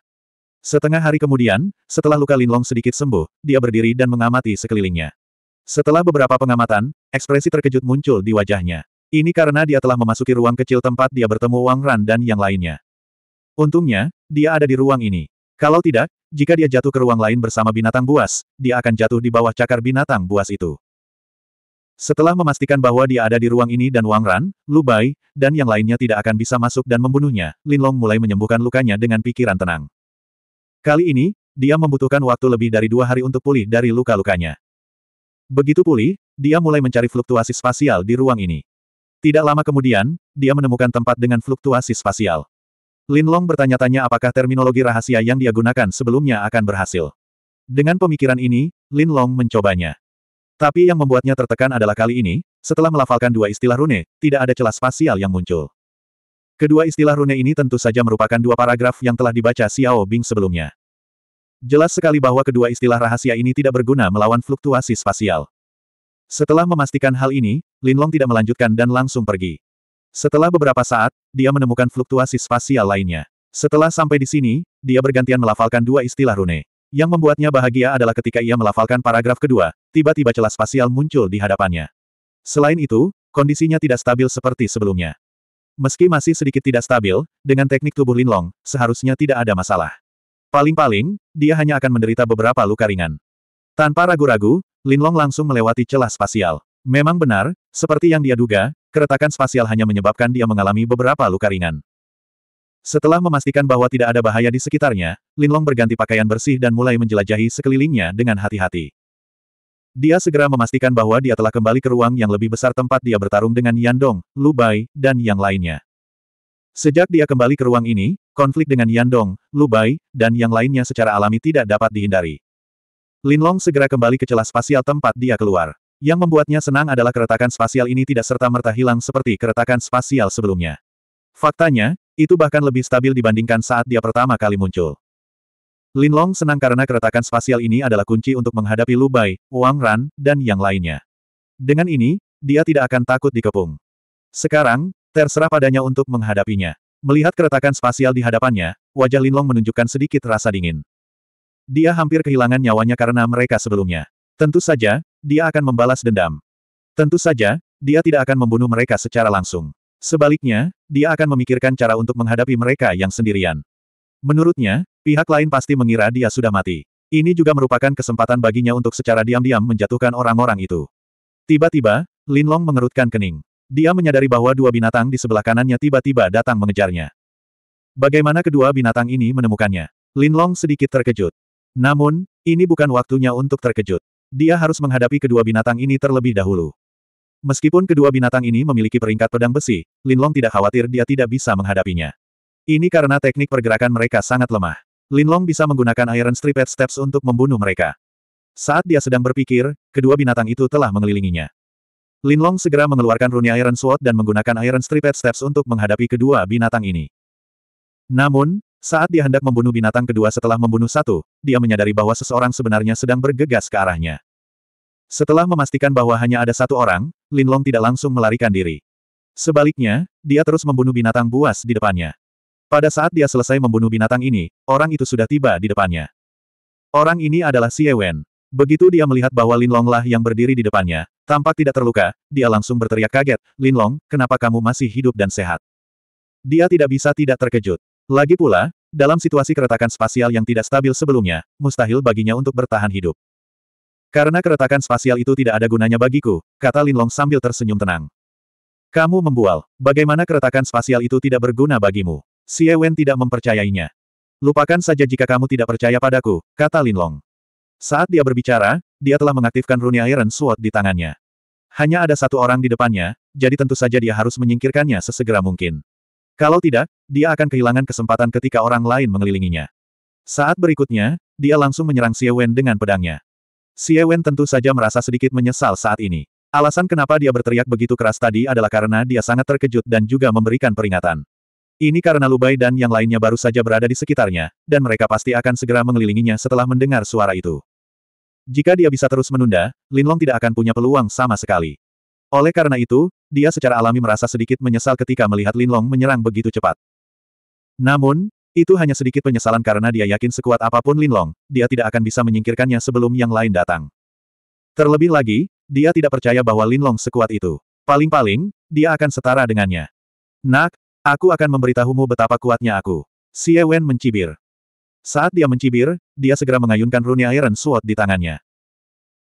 Setengah hari kemudian, setelah luka Linlong sedikit sembuh, dia berdiri dan mengamati sekelilingnya. Setelah beberapa pengamatan, ekspresi terkejut muncul di wajahnya. Ini karena dia telah memasuki ruang kecil tempat dia bertemu Wang Ran dan yang lainnya. Untungnya, dia ada di ruang ini. Kalau tidak, jika dia jatuh ke ruang lain bersama binatang buas, dia akan jatuh di bawah cakar binatang buas itu. Setelah memastikan bahwa dia ada di ruang ini dan Wang Ran, Lu Bai, dan yang lainnya tidak akan bisa masuk dan membunuhnya, Lin Long mulai menyembuhkan lukanya dengan pikiran tenang. Kali ini, dia membutuhkan waktu lebih dari dua hari untuk pulih dari luka-lukanya. Begitu pulih, dia mulai mencari fluktuasi spasial di ruang ini. Tidak lama kemudian, dia menemukan tempat dengan fluktuasi spasial. Lin Long bertanya-tanya apakah terminologi rahasia yang dia gunakan sebelumnya akan berhasil. Dengan pemikiran ini, Lin Long mencobanya. Tapi yang membuatnya tertekan adalah kali ini, setelah melafalkan dua istilah rune, tidak ada celah spasial yang muncul. Kedua istilah rune ini tentu saja merupakan dua paragraf yang telah dibaca Xiao Bing sebelumnya. Jelas sekali bahwa kedua istilah rahasia ini tidak berguna melawan fluktuasi spasial. Setelah memastikan hal ini, Linlong tidak melanjutkan dan langsung pergi. Setelah beberapa saat, dia menemukan fluktuasi spasial lainnya. Setelah sampai di sini, dia bergantian melafalkan dua istilah rune. Yang membuatnya bahagia adalah ketika ia melafalkan paragraf kedua, tiba-tiba celah spasial muncul di hadapannya. Selain itu, kondisinya tidak stabil seperti sebelumnya. Meski masih sedikit tidak stabil, dengan teknik tubuh Linlong, seharusnya tidak ada masalah. Paling-paling, dia hanya akan menderita beberapa luka ringan. Tanpa ragu-ragu, Linlong langsung melewati celah spasial. Memang benar, seperti yang dia duga, keretakan spasial hanya menyebabkan dia mengalami beberapa luka ringan. Setelah memastikan bahwa tidak ada bahaya di sekitarnya, Linlong berganti pakaian bersih dan mulai menjelajahi sekelilingnya dengan hati-hati. Dia segera memastikan bahwa dia telah kembali ke ruang yang lebih besar tempat dia bertarung dengan Yandong, Lubai, dan yang lainnya. Sejak dia kembali ke ruang ini, konflik dengan Yandong, Lubai, dan yang lainnya secara alami tidak dapat dihindari. Linlong segera kembali ke celah spasial tempat dia keluar. Yang membuatnya senang adalah keretakan spasial ini tidak serta-merta hilang seperti keretakan spasial sebelumnya. Faktanya, itu bahkan lebih stabil dibandingkan saat dia pertama kali muncul. Linlong senang karena keretakan spasial ini adalah kunci untuk menghadapi Lubai, Wang Ran, dan yang lainnya. Dengan ini, dia tidak akan takut dikepung. Sekarang, terserah padanya untuk menghadapinya. Melihat keretakan spasial di hadapannya, wajah Linlong menunjukkan sedikit rasa dingin. Dia hampir kehilangan nyawanya karena mereka sebelumnya. Tentu saja, dia akan membalas dendam. Tentu saja, dia tidak akan membunuh mereka secara langsung. Sebaliknya, dia akan memikirkan cara untuk menghadapi mereka yang sendirian. Menurutnya, pihak lain pasti mengira dia sudah mati. Ini juga merupakan kesempatan baginya untuk secara diam-diam menjatuhkan orang-orang itu. Tiba-tiba, Lin Long mengerutkan kening. Dia menyadari bahwa dua binatang di sebelah kanannya tiba-tiba datang mengejarnya. Bagaimana kedua binatang ini menemukannya? Lin Long sedikit terkejut. Namun, ini bukan waktunya untuk terkejut. Dia harus menghadapi kedua binatang ini terlebih dahulu. Meskipun kedua binatang ini memiliki peringkat pedang besi, Linlong tidak khawatir dia tidak bisa menghadapinya. Ini karena teknik pergerakan mereka sangat lemah. Linlong bisa menggunakan Iron Striped Steps untuk membunuh mereka. Saat dia sedang berpikir, kedua binatang itu telah mengelilinginya. Linlong segera mengeluarkan rune Iron Sword dan menggunakan Iron Striped Steps untuk menghadapi kedua binatang ini. Namun, saat dia hendak membunuh binatang kedua setelah membunuh satu, dia menyadari bahwa seseorang sebenarnya sedang bergegas ke arahnya. Setelah memastikan bahwa hanya ada satu orang, Lin Long tidak langsung melarikan diri. Sebaliknya, dia terus membunuh binatang buas di depannya. Pada saat dia selesai membunuh binatang ini, orang itu sudah tiba di depannya. Orang ini adalah Xie Wen. Begitu dia melihat bahwa Linlong lah yang berdiri di depannya, tampak tidak terluka, dia langsung berteriak kaget, Lin Long, kenapa kamu masih hidup dan sehat? Dia tidak bisa tidak terkejut. Lagi pula, dalam situasi keretakan spasial yang tidak stabil sebelumnya, mustahil baginya untuk bertahan hidup. Karena keretakan spasial itu tidak ada gunanya bagiku, kata Linlong sambil tersenyum tenang. Kamu membual, bagaimana keretakan spasial itu tidak berguna bagimu? Si Ewen tidak mempercayainya. Lupakan saja jika kamu tidak percaya padaku, kata Linlong. Saat dia berbicara, dia telah mengaktifkan rune Iron Sword di tangannya. Hanya ada satu orang di depannya, jadi tentu saja dia harus menyingkirkannya sesegera mungkin. Kalau tidak, dia akan kehilangan kesempatan ketika orang lain mengelilinginya. Saat berikutnya, dia langsung menyerang Xie Wen dengan pedangnya. Xie Wen tentu saja merasa sedikit menyesal saat ini. Alasan kenapa dia berteriak begitu keras tadi adalah karena dia sangat terkejut dan juga memberikan peringatan. Ini karena Lubai dan yang lainnya baru saja berada di sekitarnya, dan mereka pasti akan segera mengelilinginya setelah mendengar suara itu. Jika dia bisa terus menunda, Linlong tidak akan punya peluang sama sekali. Oleh karena itu, dia secara alami merasa sedikit menyesal ketika melihat Linlong menyerang begitu cepat. Namun, itu hanya sedikit penyesalan karena dia yakin sekuat apapun Linlong, dia tidak akan bisa menyingkirkannya sebelum yang lain datang. Terlebih lagi, dia tidak percaya bahwa Linlong sekuat itu. Paling-paling, dia akan setara dengannya. Nak, aku akan memberitahumu betapa kuatnya aku. Xie Wen mencibir. Saat dia mencibir, dia segera mengayunkan rune Iron Sword di tangannya.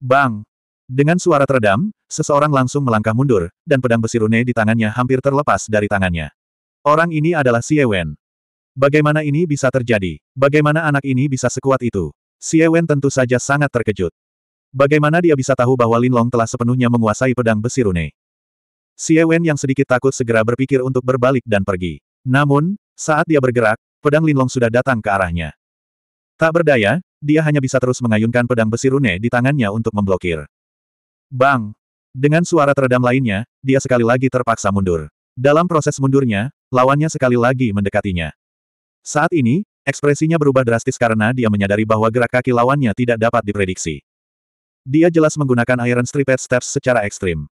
Bang! Dengan suara teredam, seseorang langsung melangkah mundur, dan pedang besi rune di tangannya hampir terlepas dari tangannya. Orang ini adalah Xie Wen. Bagaimana ini bisa terjadi? Bagaimana anak ini bisa sekuat itu? Xie Wen tentu saja sangat terkejut. Bagaimana dia bisa tahu bahwa Lin Long telah sepenuhnya menguasai pedang besi rune? Xie Wen yang sedikit takut segera berpikir untuk berbalik dan pergi. Namun, saat dia bergerak, pedang Lin Long sudah datang ke arahnya. Tak berdaya, dia hanya bisa terus mengayunkan pedang besi rune di tangannya untuk memblokir. Bang! Dengan suara teredam lainnya, dia sekali lagi terpaksa mundur. Dalam proses mundurnya, lawannya sekali lagi mendekatinya. Saat ini, ekspresinya berubah drastis karena dia menyadari bahwa gerak kaki lawannya tidak dapat diprediksi. Dia jelas menggunakan Iron Striped Steps secara ekstrim.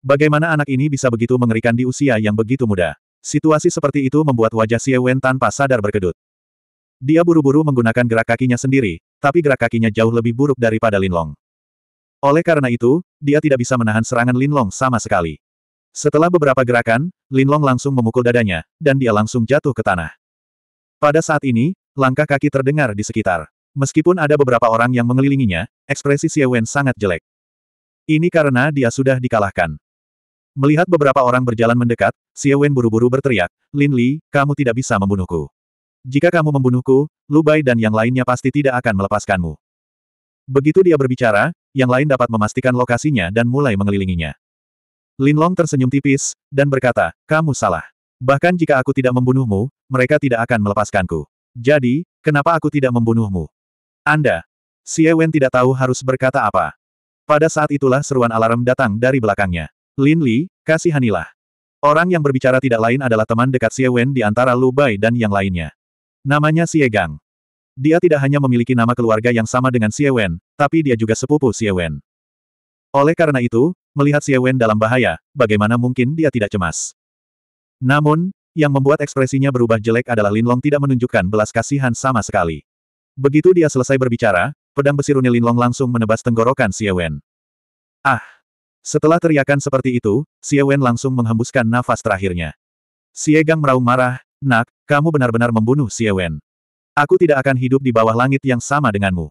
Bagaimana anak ini bisa begitu mengerikan di usia yang begitu muda? Situasi seperti itu membuat wajah Xie Wen tanpa sadar berkedut. Dia buru-buru menggunakan gerak kakinya sendiri, tapi gerak kakinya jauh lebih buruk daripada Linlong. Oleh karena itu, dia tidak bisa menahan serangan Lin Long sama sekali. Setelah beberapa gerakan, Lin Long langsung memukul dadanya, dan dia langsung jatuh ke tanah. Pada saat ini, langkah kaki terdengar di sekitar. Meskipun ada beberapa orang yang mengelilinginya, ekspresi Xie Wen sangat jelek. Ini karena dia sudah dikalahkan. Melihat beberapa orang berjalan mendekat, Xie Wen buru-buru berteriak, Lin Li, kamu tidak bisa membunuhku. Jika kamu membunuhku, Lu Bai dan yang lainnya pasti tidak akan melepaskanmu. Begitu dia berbicara, yang lain dapat memastikan lokasinya dan mulai mengelilinginya. Linlong tersenyum tipis, dan berkata, kamu salah. Bahkan jika aku tidak membunuhmu, mereka tidak akan melepaskanku. Jadi, kenapa aku tidak membunuhmu? Anda. Si Wen tidak tahu harus berkata apa. Pada saat itulah seruan alarm datang dari belakangnya. Lin Li, kasihanilah. Orang yang berbicara tidak lain adalah teman dekat Xie Wen di antara Lu Bai dan yang lainnya. Namanya Xie Gang. Dia tidak hanya memiliki nama keluarga yang sama dengan Xie Wen, tapi dia juga sepupu Xie Wen. Oleh karena itu, melihat Xie Wen dalam bahaya, bagaimana mungkin dia tidak cemas? Namun, yang membuat ekspresinya berubah jelek adalah Lin Long tidak menunjukkan belas kasihan sama sekali. Begitu dia selesai berbicara, pedang besi Lin Long langsung menebas tenggorokan Xie Wen. Ah! Setelah teriakan seperti itu, Xie Wen langsung menghembuskan nafas terakhirnya. Xie Gang meraung marah, Nak, kamu benar-benar membunuh Xie Wen. Aku tidak akan hidup di bawah langit yang sama denganmu.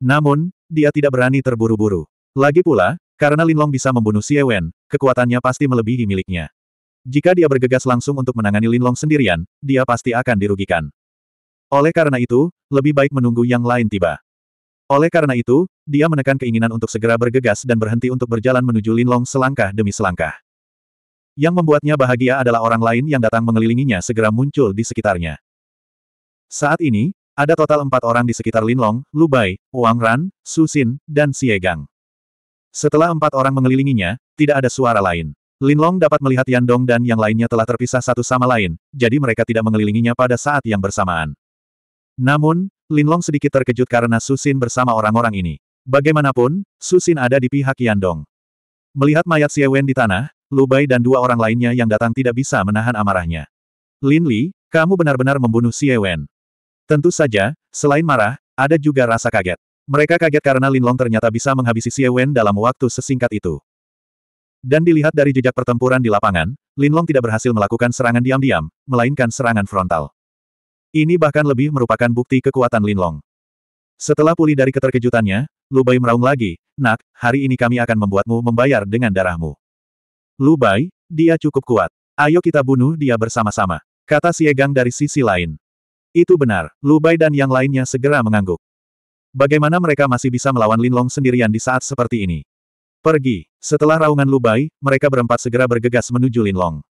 Namun, dia tidak berani terburu-buru. Lagi pula, karena Lin Long bisa membunuh Xie Wen, kekuatannya pasti melebihi miliknya. Jika dia bergegas langsung untuk menangani Lin Long sendirian, dia pasti akan dirugikan. Oleh karena itu, lebih baik menunggu yang lain tiba. Oleh karena itu, dia menekan keinginan untuk segera bergegas dan berhenti untuk berjalan menuju Lin Long selangkah demi selangkah. Yang membuatnya bahagia adalah orang lain yang datang mengelilinginya segera muncul di sekitarnya. Saat ini, ada total empat orang di sekitar Linlong, Lubai, Wang Ran, Su Xin, dan Xie Gang. Setelah empat orang mengelilinginya, tidak ada suara lain. Linlong dapat melihat Yan Dong dan yang lainnya telah terpisah satu sama lain, jadi mereka tidak mengelilinginya pada saat yang bersamaan. Namun, Linlong sedikit terkejut karena Su Xin bersama orang-orang ini. Bagaimanapun, Su Xin ada di pihak Yan Dong. Melihat mayat Xie Wen di tanah, Lubai dan dua orang lainnya yang datang tidak bisa menahan amarahnya. Lin Li, kamu benar-benar membunuh Xie Wen. Tentu saja, selain marah, ada juga rasa kaget. Mereka kaget karena Lin Long ternyata bisa menghabisi Xie Wen dalam waktu sesingkat itu. Dan dilihat dari jejak pertempuran di lapangan, Lin Long tidak berhasil melakukan serangan diam-diam, melainkan serangan frontal. Ini bahkan lebih merupakan bukti kekuatan Lin Long. Setelah pulih dari keterkejutannya, Lubai meraung lagi, Nak, hari ini kami akan membuatmu membayar dengan darahmu. Lubai, dia cukup kuat. Ayo kita bunuh dia bersama-sama. Kata Siegang dari sisi lain. Itu benar, Lubai dan yang lainnya segera mengangguk. Bagaimana mereka masih bisa melawan Linlong sendirian di saat seperti ini? Pergi. Setelah raungan Lubai, mereka berempat segera bergegas menuju Linlong.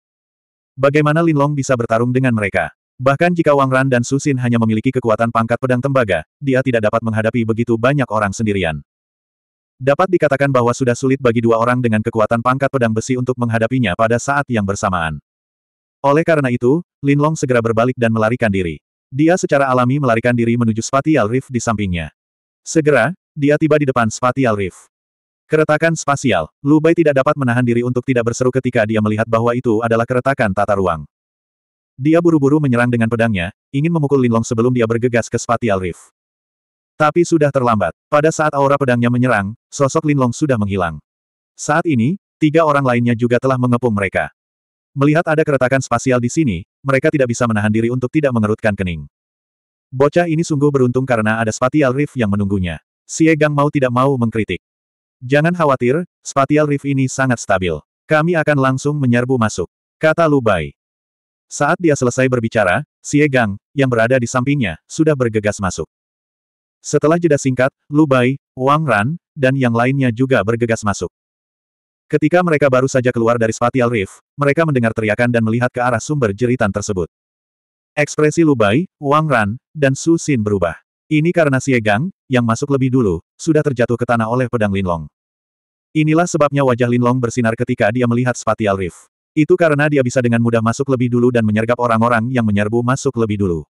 Bagaimana Linlong bisa bertarung dengan mereka? Bahkan jika Wang Ran dan Susin hanya memiliki kekuatan pangkat pedang tembaga, dia tidak dapat menghadapi begitu banyak orang sendirian. Dapat dikatakan bahwa sudah sulit bagi dua orang dengan kekuatan pangkat pedang besi untuk menghadapinya pada saat yang bersamaan. Oleh karena itu, Linlong segera berbalik dan melarikan diri. Dia secara alami melarikan diri menuju spatial rift di sampingnya. Segera, dia tiba di depan spatial rift. Keretakan spasial, Lu tidak dapat menahan diri untuk tidak berseru ketika dia melihat bahwa itu adalah keretakan tata ruang. Dia buru-buru menyerang dengan pedangnya, ingin memukul Linlong sebelum dia bergegas ke spatial rift. Tapi sudah terlambat. Pada saat aura pedangnya menyerang, sosok Linlong sudah menghilang. Saat ini, tiga orang lainnya juga telah mengepung mereka. Melihat ada keretakan spasial di sini, mereka tidak bisa menahan diri untuk tidak mengerutkan kening. Bocah ini sungguh beruntung karena ada spatial rift yang menunggunya. Xie Gang mau tidak mau mengkritik. Jangan khawatir, spatial rift ini sangat stabil. Kami akan langsung menyerbu masuk, kata Lubai. Saat dia selesai berbicara, Xie Gang, yang berada di sampingnya, sudah bergegas masuk. Setelah jeda singkat, Lubai, Wang Ran, dan yang lainnya juga bergegas masuk. Ketika mereka baru saja keluar dari Spatial Rift, mereka mendengar teriakan dan melihat ke arah sumber jeritan tersebut. Ekspresi Lubai, Wang Ran, dan Su Xin berubah. Ini karena Xie Gang, yang masuk lebih dulu, sudah terjatuh ke tanah oleh pedang Linlong. Inilah sebabnya wajah Linlong bersinar ketika dia melihat Spatial Rift. Itu karena dia bisa dengan mudah masuk lebih dulu dan menyergap orang-orang yang menyerbu masuk lebih dulu.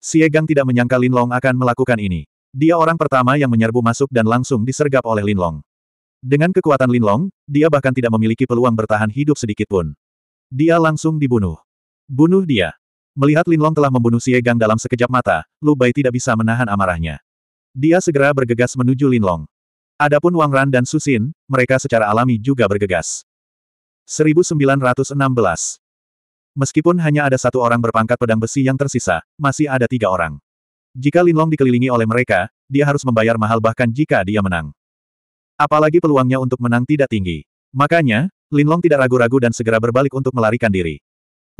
Xie Gang tidak menyangka Linlong akan melakukan ini. Dia orang pertama yang menyerbu masuk dan langsung disergap oleh Linlong. Dengan kekuatan Linlong, dia bahkan tidak memiliki peluang bertahan hidup sedikit pun. Dia langsung dibunuh. Bunuh dia. Melihat Linlong telah membunuh Gang dalam sekejap mata, Lu Bai tidak bisa menahan amarahnya. Dia segera bergegas menuju Linlong. Adapun Wang Ran dan Susin, mereka secara alami juga bergegas. 1916 Meskipun hanya ada satu orang berpangkat pedang besi yang tersisa, masih ada tiga orang. Jika Linlong dikelilingi oleh mereka, dia harus membayar mahal bahkan jika dia menang. Apalagi peluangnya untuk menang tidak tinggi. Makanya, Lin Long tidak ragu-ragu dan segera berbalik untuk melarikan diri.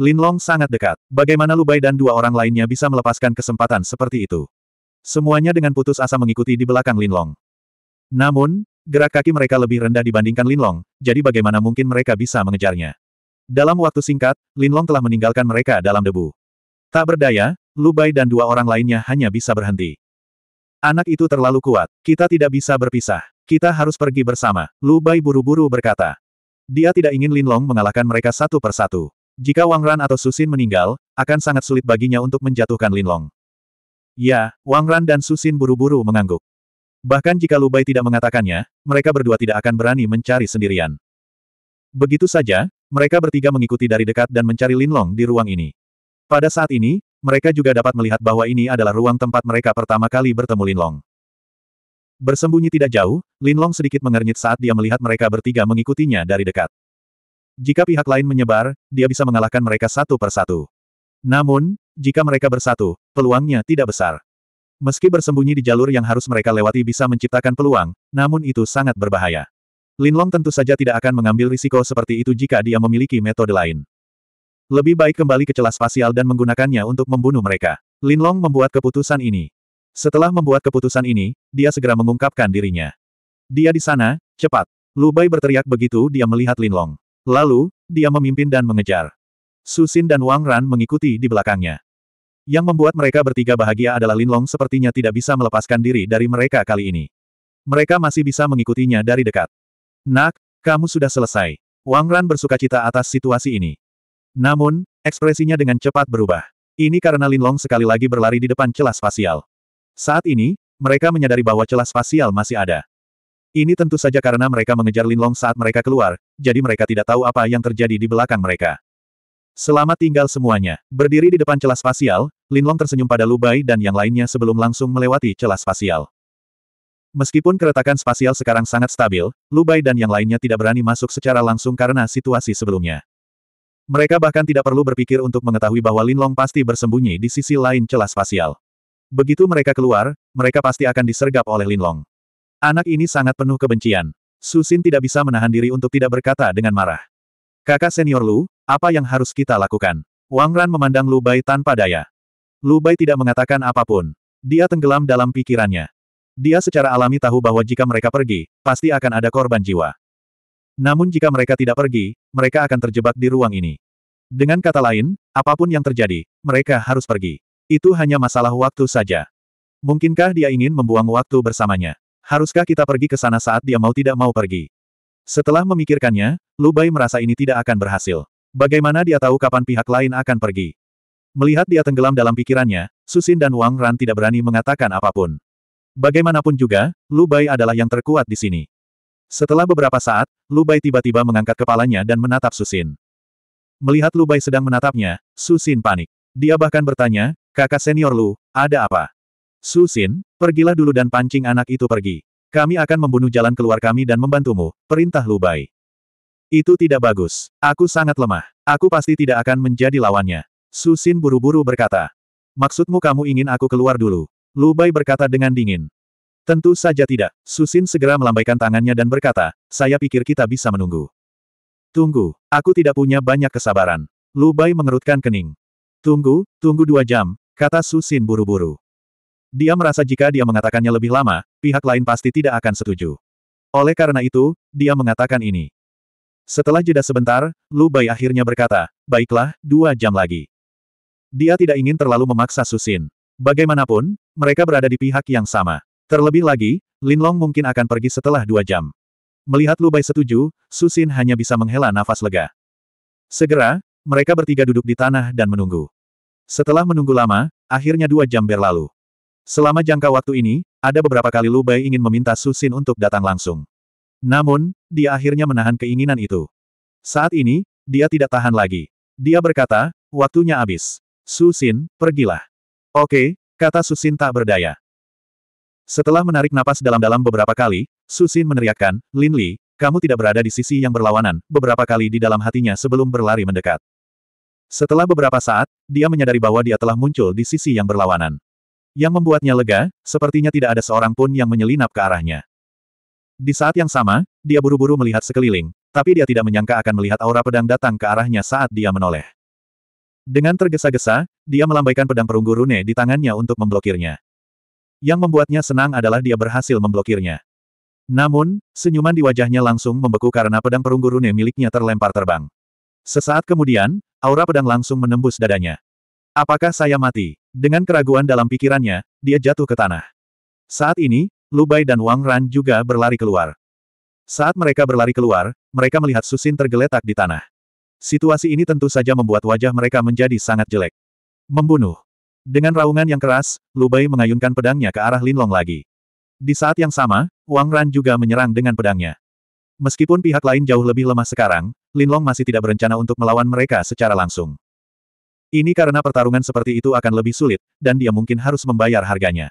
Lin Long sangat dekat. Bagaimana Lubai dan dua orang lainnya bisa melepaskan kesempatan seperti itu? Semuanya dengan putus asa mengikuti di belakang Lin Long. Namun, gerak kaki mereka lebih rendah dibandingkan Lin Long, jadi bagaimana mungkin mereka bisa mengejarnya? Dalam waktu singkat, Lin Long telah meninggalkan mereka dalam debu. Tak berdaya, Lubai dan dua orang lainnya hanya bisa berhenti. Anak itu terlalu kuat, kita tidak bisa berpisah. Kita harus pergi bersama, Lu Bai buru-buru berkata. Dia tidak ingin Linlong mengalahkan mereka satu persatu. Jika Wang Ran atau Susin meninggal, akan sangat sulit baginya untuk menjatuhkan Linlong. Ya, Wang Ran dan Susin buru-buru mengangguk. Bahkan jika Lu Bai tidak mengatakannya, mereka berdua tidak akan berani mencari sendirian. Begitu saja, mereka bertiga mengikuti dari dekat dan mencari Linlong di ruang ini. Pada saat ini, mereka juga dapat melihat bahwa ini adalah ruang tempat mereka pertama kali bertemu Linlong. Bersembunyi tidak jauh, Linlong sedikit mengernyit saat dia melihat mereka bertiga mengikutinya dari dekat. Jika pihak lain menyebar, dia bisa mengalahkan mereka satu per satu. Namun, jika mereka bersatu, peluangnya tidak besar. Meski bersembunyi di jalur yang harus mereka lewati bisa menciptakan peluang, namun itu sangat berbahaya. Linlong tentu saja tidak akan mengambil risiko seperti itu jika dia memiliki metode lain. Lebih baik kembali ke celah spasial dan menggunakannya untuk membunuh mereka. Linlong membuat keputusan ini. Setelah membuat keputusan ini, dia segera mengungkapkan dirinya. Dia di sana, cepat. Lubai berteriak begitu dia melihat Linlong. Lalu, dia memimpin dan mengejar. Susin dan Wang Ran mengikuti di belakangnya. Yang membuat mereka bertiga bahagia adalah Linlong sepertinya tidak bisa melepaskan diri dari mereka kali ini. Mereka masih bisa mengikutinya dari dekat. Nak, kamu sudah selesai. Wang Ran bersuka cita atas situasi ini. Namun, ekspresinya dengan cepat berubah. Ini karena Linlong sekali lagi berlari di depan celah spasial. Saat ini, mereka menyadari bahwa celah spasial masih ada. Ini tentu saja karena mereka mengejar Linlong saat mereka keluar, jadi mereka tidak tahu apa yang terjadi di belakang mereka. Selamat tinggal semuanya. Berdiri di depan celah spasial, Linlong tersenyum pada Lubai dan yang lainnya sebelum langsung melewati celah spasial. Meskipun keretakan spasial sekarang sangat stabil, Lubai dan yang lainnya tidak berani masuk secara langsung karena situasi sebelumnya. Mereka bahkan tidak perlu berpikir untuk mengetahui bahwa Linlong pasti bersembunyi di sisi lain celah spasial. Begitu mereka keluar, mereka pasti akan disergap oleh Linlong. Anak ini sangat penuh kebencian. Susin tidak bisa menahan diri untuk tidak berkata dengan marah. Kakak senior Lu, apa yang harus kita lakukan? Wang Ran memandang Lu Bai tanpa daya. Lu Bai tidak mengatakan apapun. Dia tenggelam dalam pikirannya. Dia secara alami tahu bahwa jika mereka pergi, pasti akan ada korban jiwa. Namun jika mereka tidak pergi, mereka akan terjebak di ruang ini. Dengan kata lain, apapun yang terjadi, mereka harus pergi. Itu hanya masalah waktu saja. Mungkinkah dia ingin membuang waktu bersamanya? Haruskah kita pergi ke sana saat dia mau tidak mau pergi? Setelah memikirkannya, Lubai merasa ini tidak akan berhasil. Bagaimana dia tahu kapan pihak lain akan pergi? Melihat dia tenggelam dalam pikirannya, Susin dan Wang Ran tidak berani mengatakan apapun. Bagaimanapun juga, Lubai adalah yang terkuat di sini. Setelah beberapa saat, Lubai tiba-tiba mengangkat kepalanya dan menatap Susin. Melihat Lubai sedang menatapnya, Susin panik. Dia bahkan bertanya, kakak senior Lu, ada apa? Susin, pergilah dulu dan pancing anak itu pergi. Kami akan membunuh jalan keluar kami dan membantumu, perintah Lubai. Itu tidak bagus. Aku sangat lemah. Aku pasti tidak akan menjadi lawannya. Susin buru-buru berkata. Maksudmu kamu ingin aku keluar dulu? Lubai berkata dengan dingin. Tentu saja tidak. Susin segera melambaikan tangannya dan berkata, saya pikir kita bisa menunggu. Tunggu, aku tidak punya banyak kesabaran. Lubai mengerutkan kening. Tunggu, tunggu dua jam, kata Susin buru-buru. Dia merasa jika dia mengatakannya lebih lama, pihak lain pasti tidak akan setuju. Oleh karena itu, dia mengatakan ini. Setelah jeda sebentar, Lu Bai akhirnya berkata, baiklah, dua jam lagi. Dia tidak ingin terlalu memaksa Susin. Bagaimanapun, mereka berada di pihak yang sama. Terlebih lagi, Linlong mungkin akan pergi setelah dua jam. Melihat Lu Bai setuju, Susin hanya bisa menghela nafas lega. Segera, mereka bertiga duduk di tanah dan menunggu. Setelah menunggu lama, akhirnya dua jam berlalu. Selama jangka waktu ini, ada beberapa kali Lu Bai ingin meminta Su Susin untuk datang langsung. Namun, dia akhirnya menahan keinginan itu. Saat ini, dia tidak tahan lagi. Dia berkata, waktunya habis. Su Susin, pergilah. Oke, kata Su Xin tak berdaya. Setelah menarik napas dalam-dalam beberapa kali, Su Susin meneriakkan, Lin Li, kamu tidak berada di sisi yang berlawanan, beberapa kali di dalam hatinya sebelum berlari mendekat. Setelah beberapa saat, dia menyadari bahwa dia telah muncul di sisi yang berlawanan. Yang membuatnya lega, sepertinya tidak ada seorang pun yang menyelinap ke arahnya. Di saat yang sama, dia buru-buru melihat sekeliling, tapi dia tidak menyangka akan melihat aura pedang datang ke arahnya saat dia menoleh. Dengan tergesa-gesa, dia melambaikan pedang perunggu rune di tangannya untuk memblokirnya. Yang membuatnya senang adalah dia berhasil memblokirnya. Namun, senyuman di wajahnya langsung membeku karena pedang perunggu rune miliknya terlempar terbang. Sesaat kemudian, aura pedang langsung menembus dadanya. Apakah saya mati? Dengan keraguan dalam pikirannya, dia jatuh ke tanah. Saat ini, Lubai dan Wang Ran juga berlari keluar. Saat mereka berlari keluar, mereka melihat Susin tergeletak di tanah. Situasi ini tentu saja membuat wajah mereka menjadi sangat jelek. Membunuh. Dengan raungan yang keras, Lubai mengayunkan pedangnya ke arah Linlong lagi. Di saat yang sama, Wang Ran juga menyerang dengan pedangnya. Meskipun pihak lain jauh lebih lemah sekarang, Linlong masih tidak berencana untuk melawan mereka secara langsung. Ini karena pertarungan seperti itu akan lebih sulit, dan dia mungkin harus membayar harganya.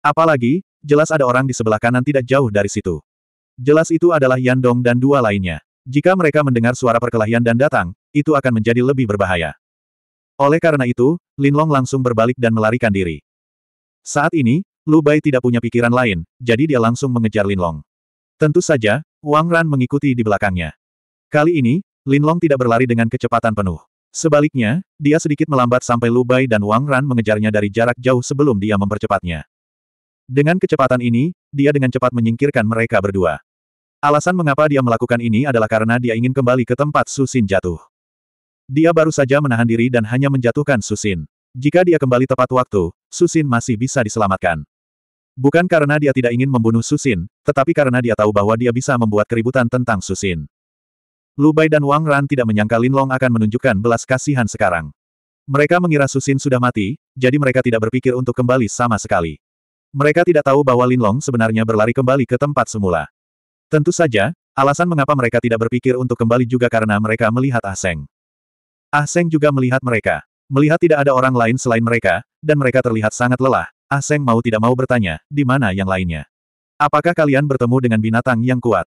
Apalagi, jelas ada orang di sebelah kanan tidak jauh dari situ. Jelas itu adalah Yan Dong dan dua lainnya. Jika mereka mendengar suara perkelahian dan datang, itu akan menjadi lebih berbahaya. Oleh karena itu, Lin Long langsung berbalik dan melarikan diri. Saat ini, Lu Bai tidak punya pikiran lain, jadi dia langsung mengejar Lin Long. Tentu saja, Wang Ran mengikuti di belakangnya. Kali ini, Lin Long tidak berlari dengan kecepatan penuh. Sebaliknya, dia sedikit melambat sampai Lubai dan Wang Ran mengejarnya dari jarak jauh sebelum dia mempercepatnya. Dengan kecepatan ini, dia dengan cepat menyingkirkan mereka berdua. Alasan mengapa dia melakukan ini adalah karena dia ingin kembali ke tempat Susin jatuh. Dia baru saja menahan diri dan hanya menjatuhkan Susin. Jika dia kembali tepat waktu, Susin masih bisa diselamatkan. Bukan karena dia tidak ingin membunuh Susin, tetapi karena dia tahu bahwa dia bisa membuat keributan tentang Susin. Lubai dan Wang Ran tidak menyangka Long akan menunjukkan belas kasihan sekarang. Mereka mengira Susin sudah mati, jadi mereka tidak berpikir untuk kembali sama sekali. Mereka tidak tahu bahwa Lin Long sebenarnya berlari kembali ke tempat semula. Tentu saja, alasan mengapa mereka tidak berpikir untuk kembali juga karena mereka melihat Ah Seng. Ah Seng juga melihat mereka. Melihat tidak ada orang lain selain mereka, dan mereka terlihat sangat lelah, Ah Seng mau tidak mau bertanya, di mana yang lainnya? Apakah kalian bertemu dengan binatang yang kuat?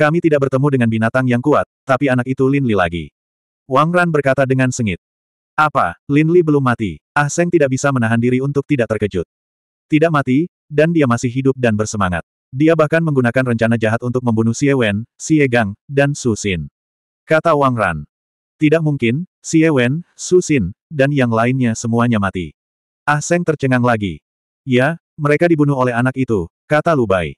Kami tidak bertemu dengan binatang yang kuat, tapi anak itu Lin Li lagi. Wang Ran berkata dengan sengit. Apa, Lin Li belum mati? Ah Seng tidak bisa menahan diri untuk tidak terkejut. Tidak mati, dan dia masih hidup dan bersemangat. Dia bahkan menggunakan rencana jahat untuk membunuh Xie Wen, Xie Gang, dan Su Xin. Kata Wang Ran. Tidak mungkin, Xie Wen, Su Xin, dan yang lainnya semuanya mati. Ah Seng tercengang lagi. Ya, mereka dibunuh oleh anak itu, kata Lubai.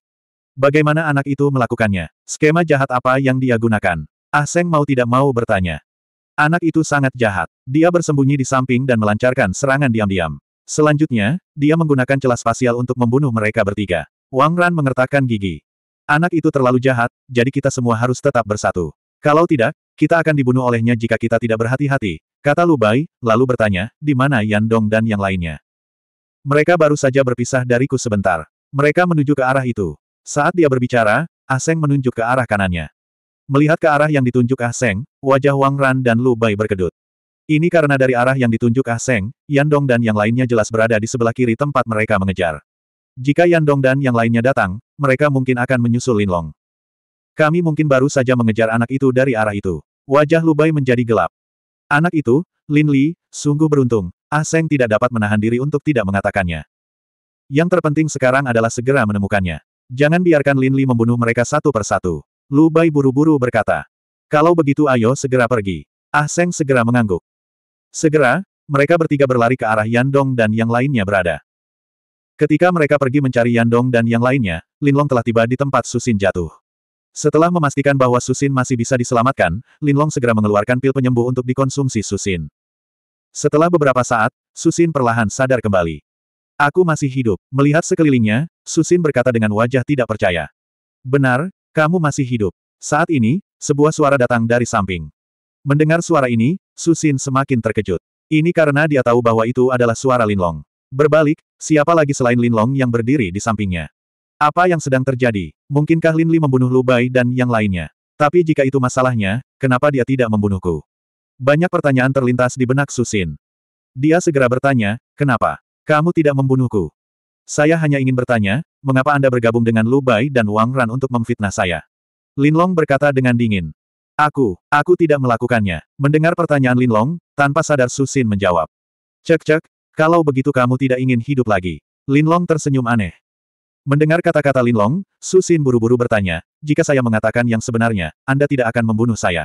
Bagaimana anak itu melakukannya? Skema jahat apa yang dia gunakan? Ah Seng mau tidak mau bertanya. Anak itu sangat jahat. Dia bersembunyi di samping dan melancarkan serangan diam-diam. Selanjutnya, dia menggunakan celah spasial untuk membunuh mereka bertiga. Wang Ran mengertakkan gigi. Anak itu terlalu jahat, jadi kita semua harus tetap bersatu. Kalau tidak, kita akan dibunuh olehnya jika kita tidak berhati-hati, kata Lubai, lalu bertanya, di mana Yan Dong dan yang lainnya. Mereka baru saja berpisah dariku sebentar. Mereka menuju ke arah itu. Saat dia berbicara, Aseng ah menunjuk ke arah kanannya. Melihat ke arah yang ditunjuk Aseng, ah wajah Wang Ran dan Lu Bai berkedut. Ini karena dari arah yang ditunjuk Aseng, ah Dong dan yang lainnya jelas berada di sebelah kiri tempat mereka mengejar. Jika Yan Dong dan yang lainnya datang, mereka mungkin akan menyusul Lin Long. Kami mungkin baru saja mengejar anak itu dari arah itu. Wajah Lu Bai menjadi gelap. Anak itu, Lin Li, sungguh beruntung. Aseng tidak dapat menahan diri untuk tidak mengatakannya. Yang terpenting sekarang adalah segera menemukannya. Jangan biarkan Lin Li membunuh mereka satu persatu. Lu Bai buru-buru berkata. Kalau begitu ayo segera pergi. Ah Seng segera mengangguk. Segera, mereka bertiga berlari ke arah Yandong dan yang lainnya berada. Ketika mereka pergi mencari Yandong dan yang lainnya, Lin Long telah tiba di tempat Susin jatuh. Setelah memastikan bahwa Susin masih bisa diselamatkan, Lin Long segera mengeluarkan pil penyembuh untuk dikonsumsi Susin. Setelah beberapa saat, Susin perlahan sadar kembali. Aku masih hidup. Melihat sekelilingnya, Susin berkata dengan wajah tidak percaya. Benar, kamu masih hidup. Saat ini, sebuah suara datang dari samping. Mendengar suara ini, Susin semakin terkejut. Ini karena dia tahu bahwa itu adalah suara Linlong. Berbalik, siapa lagi selain Linlong yang berdiri di sampingnya? Apa yang sedang terjadi? Mungkinkah Linli membunuh Lu Bai dan yang lainnya? Tapi jika itu masalahnya, kenapa dia tidak membunuhku? Banyak pertanyaan terlintas di benak Susin. Dia segera bertanya, kenapa? Kamu tidak membunuhku. Saya hanya ingin bertanya, mengapa Anda bergabung dengan Lu Bai dan Wang Ran untuk memfitnah saya? Linlong berkata dengan dingin. Aku, aku tidak melakukannya. Mendengar pertanyaan Linlong, tanpa sadar Susin menjawab. Cek-cek, kalau begitu kamu tidak ingin hidup lagi. Linlong tersenyum aneh. Mendengar kata-kata Linlong, Susin buru-buru bertanya, jika saya mengatakan yang sebenarnya, Anda tidak akan membunuh saya.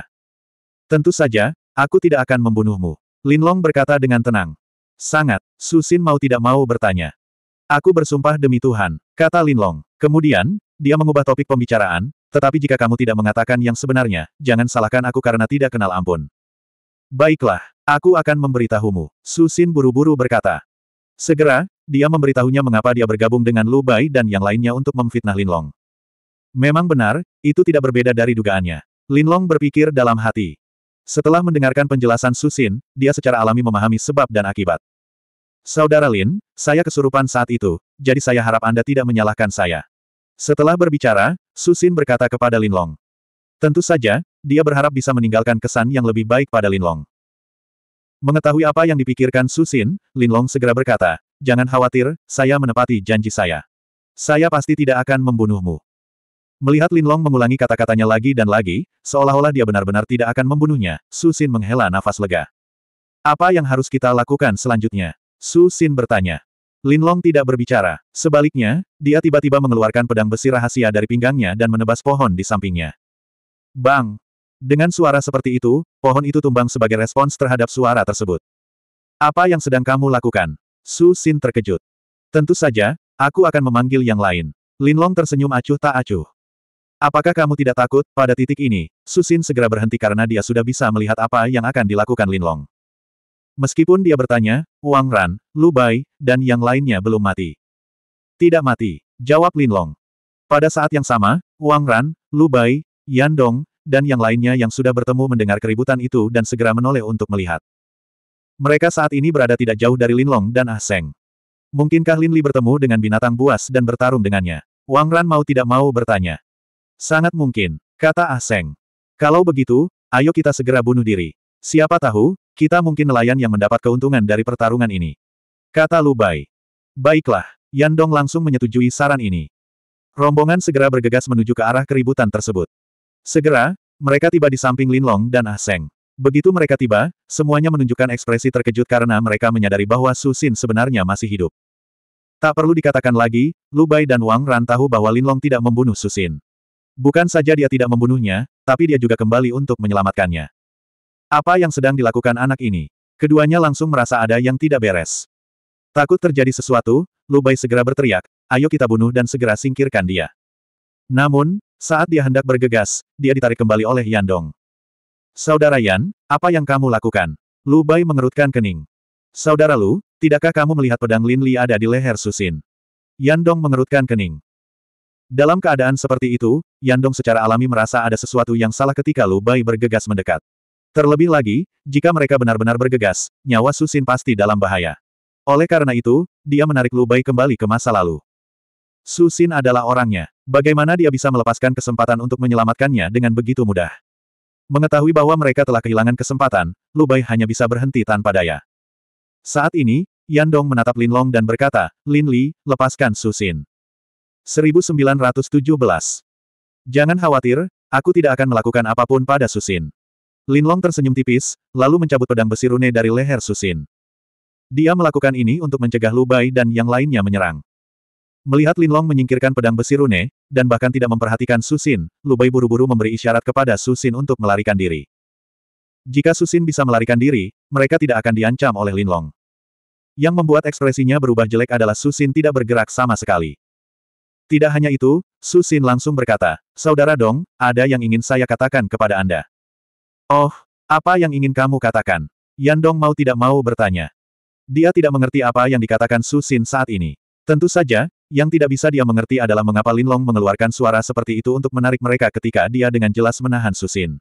Tentu saja, aku tidak akan membunuhmu. Linlong berkata dengan tenang. Sangat, Susin mau tidak mau bertanya. Aku bersumpah demi Tuhan, kata Linlong. Kemudian, dia mengubah topik pembicaraan, tetapi jika kamu tidak mengatakan yang sebenarnya, jangan salahkan aku karena tidak kenal ampun. Baiklah, aku akan memberitahumu, Susin buru-buru berkata. Segera, dia memberitahunya mengapa dia bergabung dengan Lu Bai dan yang lainnya untuk memfitnah Linlong. Memang benar, itu tidak berbeda dari dugaannya. Linlong berpikir dalam hati. Setelah mendengarkan penjelasan Susin, dia secara alami memahami sebab dan akibat. Saudara Lin, saya kesurupan saat itu, jadi saya harap Anda tidak menyalahkan saya. Setelah berbicara, Susin berkata kepada Lin Long. Tentu saja, dia berharap bisa meninggalkan kesan yang lebih baik pada Lin Long. Mengetahui apa yang dipikirkan Susin, Long segera berkata, Jangan khawatir, saya menepati janji saya. Saya pasti tidak akan membunuhmu. Melihat Lin Long mengulangi kata-katanya lagi dan lagi, seolah-olah dia benar-benar tidak akan membunuhnya, Susin menghela nafas lega. Apa yang harus kita lakukan selanjutnya? Su Xin bertanya. Linlong tidak berbicara. Sebaliknya, dia tiba-tiba mengeluarkan pedang besi rahasia dari pinggangnya dan menebas pohon di sampingnya. Bang! Dengan suara seperti itu, pohon itu tumbang sebagai respons terhadap suara tersebut. Apa yang sedang kamu lakukan? Su Xin terkejut. Tentu saja, aku akan memanggil yang lain. Linlong tersenyum acuh tak acuh. Apakah kamu tidak takut, pada titik ini, Su Xin segera berhenti karena dia sudah bisa melihat apa yang akan dilakukan Linlong. Meskipun dia bertanya, Wang Ran, Lu Bai, dan yang lainnya belum mati. Tidak mati, jawab Lin Long. Pada saat yang sama, Wang Ran, Lu Bai, Yan Dong, dan yang lainnya yang sudah bertemu mendengar keributan itu dan segera menoleh untuk melihat. Mereka saat ini berada tidak jauh dari Lin Long dan Ah Seng. Mungkinkah Lin Li bertemu dengan binatang buas dan bertarung dengannya? Wang Ran mau tidak mau bertanya. Sangat mungkin, kata Ah Seng. Kalau begitu, ayo kita segera bunuh diri. Siapa tahu, kita mungkin nelayan yang mendapat keuntungan dari pertarungan ini. Kata Lu Bai. Baiklah, Yan Dong langsung menyetujui saran ini. Rombongan segera bergegas menuju ke arah keributan tersebut. Segera, mereka tiba di samping Lin Long dan Ah Seng. Begitu mereka tiba, semuanya menunjukkan ekspresi terkejut karena mereka menyadari bahwa Su Xin sebenarnya masih hidup. Tak perlu dikatakan lagi, Lu Bai dan Wang Ran tahu bahwa Lin Long tidak membunuh Su Xin. Bukan saja dia tidak membunuhnya, tapi dia juga kembali untuk menyelamatkannya. Apa yang sedang dilakukan anak ini? Keduanya langsung merasa ada yang tidak beres. Takut terjadi sesuatu, Lubai segera berteriak, ayo kita bunuh dan segera singkirkan dia. Namun, saat dia hendak bergegas, dia ditarik kembali oleh Yandong. Saudara Yan, apa yang kamu lakukan? Lubai mengerutkan kening. Saudara Lu, tidakkah kamu melihat pedang Lin Li ada di leher Susin? Yandong mengerutkan kening. Dalam keadaan seperti itu, Yandong secara alami merasa ada sesuatu yang salah ketika Lubai bergegas mendekat. Terlebih lagi, jika mereka benar-benar bergegas, nyawa Susin pasti dalam bahaya. Oleh karena itu, dia menarik Lubai kembali ke masa lalu. Susin adalah orangnya. Bagaimana dia bisa melepaskan kesempatan untuk menyelamatkannya dengan begitu mudah? Mengetahui bahwa mereka telah kehilangan kesempatan, Lubai hanya bisa berhenti tanpa daya. Saat ini, Yan Dong menatap Lin Long dan berkata, Lin Li, lepaskan Susin. 1917. Jangan khawatir, aku tidak akan melakukan apapun pada Susin. Linlong tersenyum tipis, lalu mencabut pedang besi rune dari leher Susin. Dia melakukan ini untuk mencegah Lubai dan yang lainnya menyerang. Melihat Linlong menyingkirkan pedang besi rune, dan bahkan tidak memperhatikan Susin, Lubai buru-buru memberi isyarat kepada Susin untuk melarikan diri. Jika Susin bisa melarikan diri, mereka tidak akan diancam oleh Linlong. Yang membuat ekspresinya berubah jelek adalah Susin tidak bergerak sama sekali. Tidak hanya itu, Susin langsung berkata, Saudara Dong, ada yang ingin saya katakan kepada Anda. Oh, apa yang ingin kamu katakan? Yandong mau tidak mau bertanya. Dia tidak mengerti apa yang dikatakan Su Xin saat ini. Tentu saja, yang tidak bisa dia mengerti adalah mengapa Lin Long mengeluarkan suara seperti itu untuk menarik mereka ketika dia dengan jelas menahan Su Xin.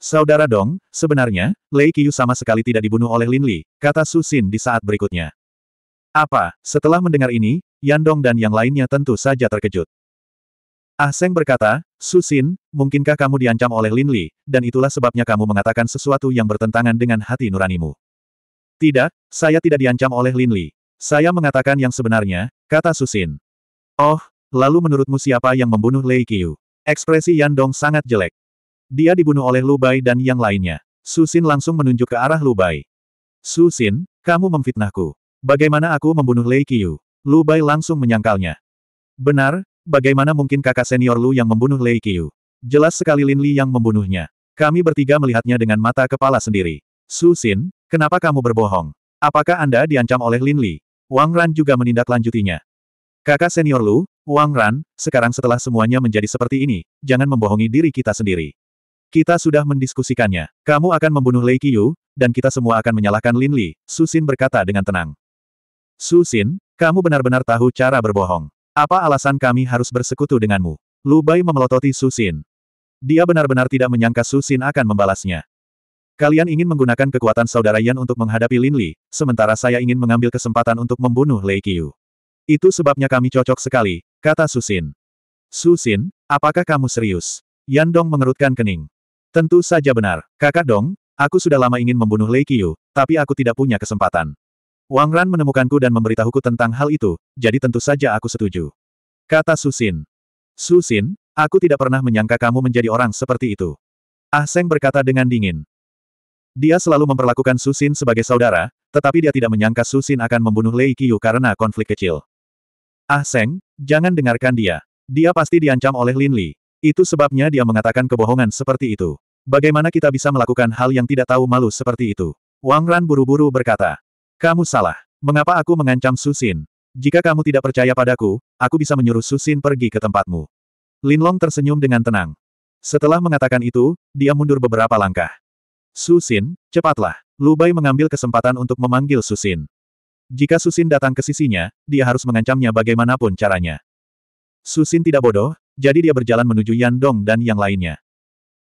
Saudara Dong, sebenarnya, Lei Qiu sama sekali tidak dibunuh oleh Lin Li, kata Su Xin di saat berikutnya. Apa? Setelah mendengar ini, Yandong dan yang lainnya tentu saja terkejut. Ah Seng berkata, Susin, mungkinkah kamu diancam oleh Lin Li, dan itulah sebabnya kamu mengatakan sesuatu yang bertentangan dengan hati nuranimu. Tidak, saya tidak diancam oleh Lin Li. Saya mengatakan yang sebenarnya, kata Susin. Oh, lalu menurutmu siapa yang membunuh Lei Qiu? Ekspresi Yan Dong sangat jelek. Dia dibunuh oleh Lu Bai dan yang lainnya. Susin langsung menunjuk ke arah Lu Bai. Susin, kamu memfitnahku. Bagaimana aku membunuh Lei Qiu? Lu Bai langsung menyangkalnya. Benar, Bagaimana mungkin kakak senior Lu yang membunuh Lei Qiu? Jelas sekali Lin Li yang membunuhnya. Kami bertiga melihatnya dengan mata kepala sendiri. Su Xin, kenapa kamu berbohong? Apakah Anda diancam oleh Lin Li? Wang Ran juga menindaklanjutinya. Kakak senior Lu, Wang Ran, sekarang setelah semuanya menjadi seperti ini, jangan membohongi diri kita sendiri. Kita sudah mendiskusikannya. Kamu akan membunuh Lei Yu, dan kita semua akan menyalahkan Lin Li, Su Xin berkata dengan tenang. Su Xin, kamu benar-benar tahu cara berbohong. Apa alasan kami harus bersekutu denganmu? Lu Bai memelototi Susin. Dia benar-benar tidak menyangka Susin akan membalasnya. Kalian ingin menggunakan kekuatan saudara Yan untuk menghadapi Lin Li, sementara saya ingin mengambil kesempatan untuk membunuh Lei Qiu. Itu sebabnya kami cocok sekali, kata Susin. Susin, apakah kamu serius? Yan Dong mengerutkan kening. Tentu saja benar, kakak Dong, aku sudah lama ingin membunuh Lei Qiu, tapi aku tidak punya kesempatan. Wang Ran menemukanku dan memberitahuku tentang hal itu, jadi tentu saja aku setuju. Kata Susin. Susin, aku tidak pernah menyangka kamu menjadi orang seperti itu. Ah Seng berkata dengan dingin. Dia selalu memperlakukan Susin sebagai saudara, tetapi dia tidak menyangka Susin akan membunuh Lei Yu karena konflik kecil. Ah Seng, jangan dengarkan dia. Dia pasti diancam oleh Lin Li. Itu sebabnya dia mengatakan kebohongan seperti itu. Bagaimana kita bisa melakukan hal yang tidak tahu malu seperti itu? Wang Ran buru-buru berkata. Kamu salah. Mengapa aku mengancam Susin? Jika kamu tidak percaya padaku, aku bisa menyuruh Susin pergi ke tempatmu. Linlong tersenyum dengan tenang. Setelah mengatakan itu, dia mundur beberapa langkah. Susin, cepatlah. Lubai mengambil kesempatan untuk memanggil Susin. Jika Susin datang ke sisinya, dia harus mengancamnya bagaimanapun caranya. Susin tidak bodoh, jadi dia berjalan menuju Yandong dan yang lainnya.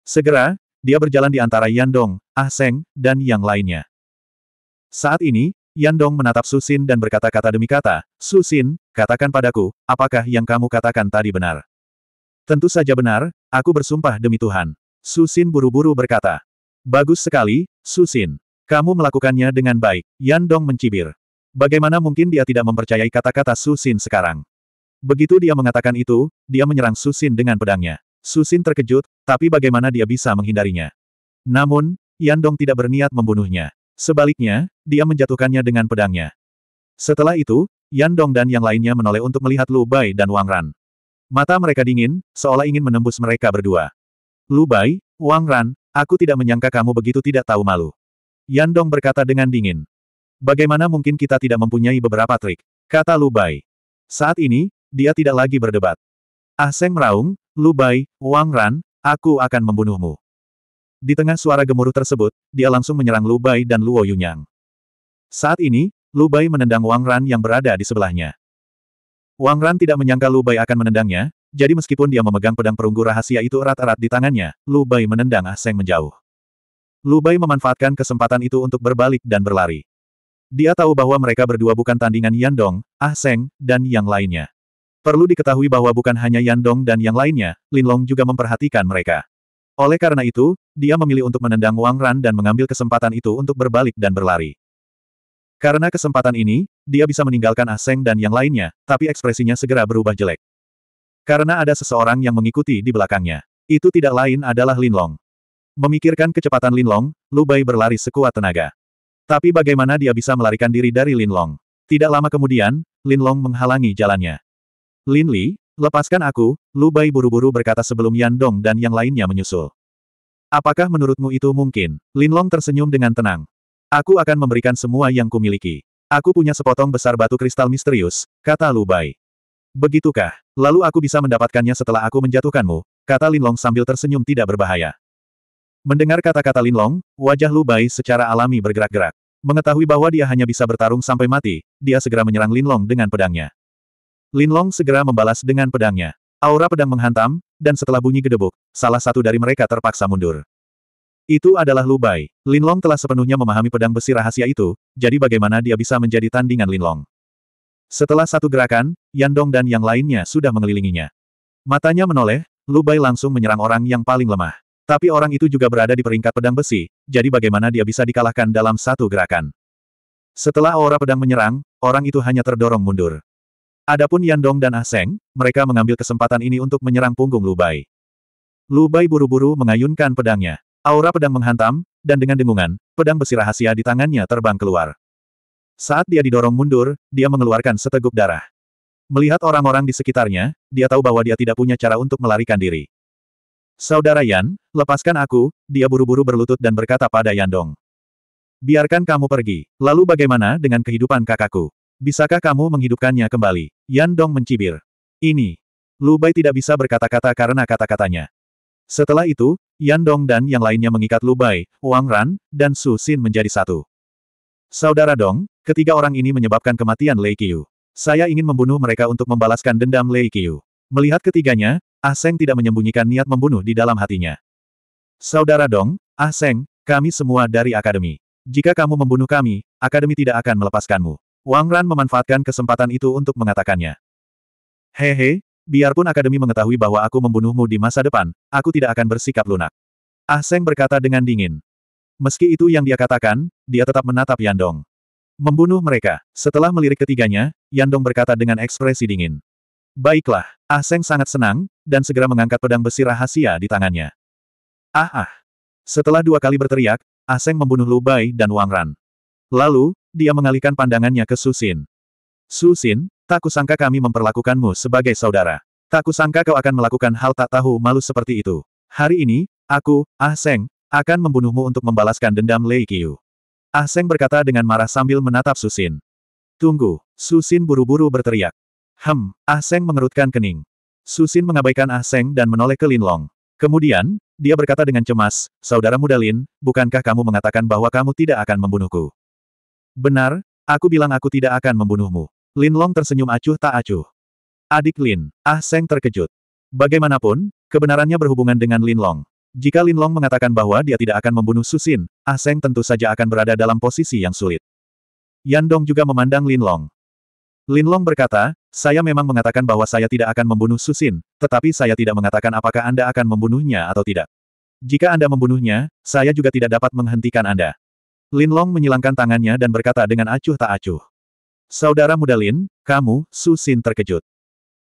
Segera, dia berjalan di antara Yandong, Ah Seng, dan yang lainnya. Saat ini, Yan Dong menatap Susin dan berkata-kata demi kata, Susin, katakan padaku, apakah yang kamu katakan tadi benar? Tentu saja benar, aku bersumpah demi Tuhan. Susin buru-buru berkata. Bagus sekali, Susin. Kamu melakukannya dengan baik, Yan Dong mencibir. Bagaimana mungkin dia tidak mempercayai kata-kata Susin sekarang? Begitu dia mengatakan itu, dia menyerang Susin dengan pedangnya. Susin terkejut, tapi bagaimana dia bisa menghindarinya? Namun, Yan Dong tidak berniat membunuhnya. Sebaliknya, dia menjatuhkannya dengan pedangnya. Setelah itu, Yan Dong dan yang lainnya menoleh untuk melihat Lu Bai dan Wang Ran. Mata mereka dingin, seolah ingin menembus mereka berdua. Lu Bai, Wang Ran, aku tidak menyangka kamu begitu tidak tahu malu. Yan Dong berkata dengan dingin. Bagaimana mungkin kita tidak mempunyai beberapa trik? Kata Lu Bai. Saat ini, dia tidak lagi berdebat. Ah Seng meraung, Lu Bai, Wang Ran, aku akan membunuhmu. Di tengah suara gemuruh tersebut, dia langsung menyerang Lu Bai dan Luo Yunyang. Saat ini, Lu Bai menendang Wang Ran yang berada di sebelahnya. Wang Ran tidak menyangka Lu Bai akan menendangnya, jadi meskipun dia memegang pedang perunggu rahasia itu erat-erat di tangannya, Lu Bai menendang Ah Seng menjauh. Lu Bai memanfaatkan kesempatan itu untuk berbalik dan berlari. Dia tahu bahwa mereka berdua bukan tandingan Yandong, Ah Seng, dan yang lainnya. Perlu diketahui bahwa bukan hanya Yandong dan yang lainnya, Lin Long juga memperhatikan mereka. Oleh karena itu, dia memilih untuk menendang Wang Ran dan mengambil kesempatan itu untuk berbalik dan berlari. Karena kesempatan ini, dia bisa meninggalkan Ah dan yang lainnya, tapi ekspresinya segera berubah jelek. Karena ada seseorang yang mengikuti di belakangnya. Itu tidak lain adalah Lin Long. Memikirkan kecepatan Lin Linlong, Lubai berlari sekuat tenaga. Tapi bagaimana dia bisa melarikan diri dari Lin Long? Tidak lama kemudian, Lin Long menghalangi jalannya. Lin Li, Lepaskan aku, Lu Bai buru-buru berkata sebelum Yan Dong dan yang lainnya menyusul. Apakah menurutmu itu mungkin? Lin Long tersenyum dengan tenang. Aku akan memberikan semua yang kumiliki. Aku punya sepotong besar batu kristal misterius, kata Lu Bai. Begitukah? Lalu aku bisa mendapatkannya setelah aku menjatuhkanmu, kata Lin Long sambil tersenyum tidak berbahaya. Mendengar kata-kata Lin Long, wajah Lu Bai secara alami bergerak-gerak. Mengetahui bahwa dia hanya bisa bertarung sampai mati, dia segera menyerang Lin Long dengan pedangnya. Linlong segera membalas dengan pedangnya. Aura pedang menghantam, dan setelah bunyi gedebuk, salah satu dari mereka terpaksa mundur. Itu adalah Lubai. Linlong telah sepenuhnya memahami pedang besi rahasia itu, jadi bagaimana dia bisa menjadi tandingan Linlong. Setelah satu gerakan, Yandong dan yang lainnya sudah mengelilinginya. Matanya menoleh, Lubai langsung menyerang orang yang paling lemah. Tapi orang itu juga berada di peringkat pedang besi, jadi bagaimana dia bisa dikalahkan dalam satu gerakan. Setelah aura pedang menyerang, orang itu hanya terdorong mundur. Adapun Yandong dan Ah Seng, mereka mengambil kesempatan ini untuk menyerang punggung Lubai. Lubai buru-buru mengayunkan pedangnya. Aura pedang menghantam, dan dengan dengungan, pedang besi rahasia di tangannya terbang keluar. Saat dia didorong mundur, dia mengeluarkan seteguk darah. Melihat orang-orang di sekitarnya, dia tahu bahwa dia tidak punya cara untuk melarikan diri. Saudara Yan, lepaskan aku, dia buru-buru berlutut dan berkata pada Yandong. Biarkan kamu pergi, lalu bagaimana dengan kehidupan kakakku? Bisakah kamu menghidupkannya kembali? Yan Dong mencibir. Ini. Lu Bai tidak bisa berkata-kata karena kata-katanya. Setelah itu, Yan Dong dan yang lainnya mengikat Lu Bai, Wang Ran, dan Su Xin menjadi satu. Saudara Dong, ketiga orang ini menyebabkan kematian Lei Qiu. Saya ingin membunuh mereka untuk membalaskan dendam Lei Qiu. Melihat ketiganya, Ah Seng tidak menyembunyikan niat membunuh di dalam hatinya. Saudara Dong, Ah Seng, kami semua dari Akademi. Jika kamu membunuh kami, Akademi tidak akan melepaskanmu. Wang Ran memanfaatkan kesempatan itu untuk mengatakannya. Hehe, biarpun Akademi mengetahui bahwa aku membunuhmu di masa depan, aku tidak akan bersikap lunak. Ah Seng berkata dengan dingin. Meski itu yang dia katakan, dia tetap menatap Yandong. Membunuh mereka. Setelah melirik ketiganya, Yandong berkata dengan ekspresi dingin. Baiklah, Ah Seng sangat senang, dan segera mengangkat pedang besi rahasia di tangannya. Ah ah. Setelah dua kali berteriak, Ah Seng membunuh Lu Bai dan Wang Ran. Lalu, dia mengalihkan pandangannya ke Susin. Susin, tak kusangka kami memperlakukanmu sebagai saudara. Tak kusangka kau akan melakukan hal tak tahu malu seperti itu. Hari ini, aku, Ah Seng, akan membunuhmu untuk membalaskan dendam Lei Qiu. Ah Seng berkata dengan marah sambil menatap Susin. Tunggu, Susin buru-buru berteriak. Hem, Ah Seng mengerutkan kening. Susin mengabaikan Ah Seng dan menoleh ke Lin Long. Kemudian, dia berkata dengan cemas, Saudara muda Lin, bukankah kamu mengatakan bahwa kamu tidak akan membunuhku? Benar, aku bilang aku tidak akan membunuhmu. Lin Long tersenyum acuh tak acuh. Adik Lin, Ah Seng terkejut. Bagaimanapun, kebenarannya berhubungan dengan Lin Long. Jika Lin Long mengatakan bahwa dia tidak akan membunuh Susin, Ah Seng tentu saja akan berada dalam posisi yang sulit. Yan Dong juga memandang Lin Long. Lin Long berkata, saya memang mengatakan bahwa saya tidak akan membunuh Susin, tetapi saya tidak mengatakan apakah Anda akan membunuhnya atau tidak. Jika Anda membunuhnya, saya juga tidak dapat menghentikan Anda. Lin Long menyilangkan tangannya dan berkata dengan acuh tak acuh. Saudara muda Lin, kamu, Su Xin terkejut.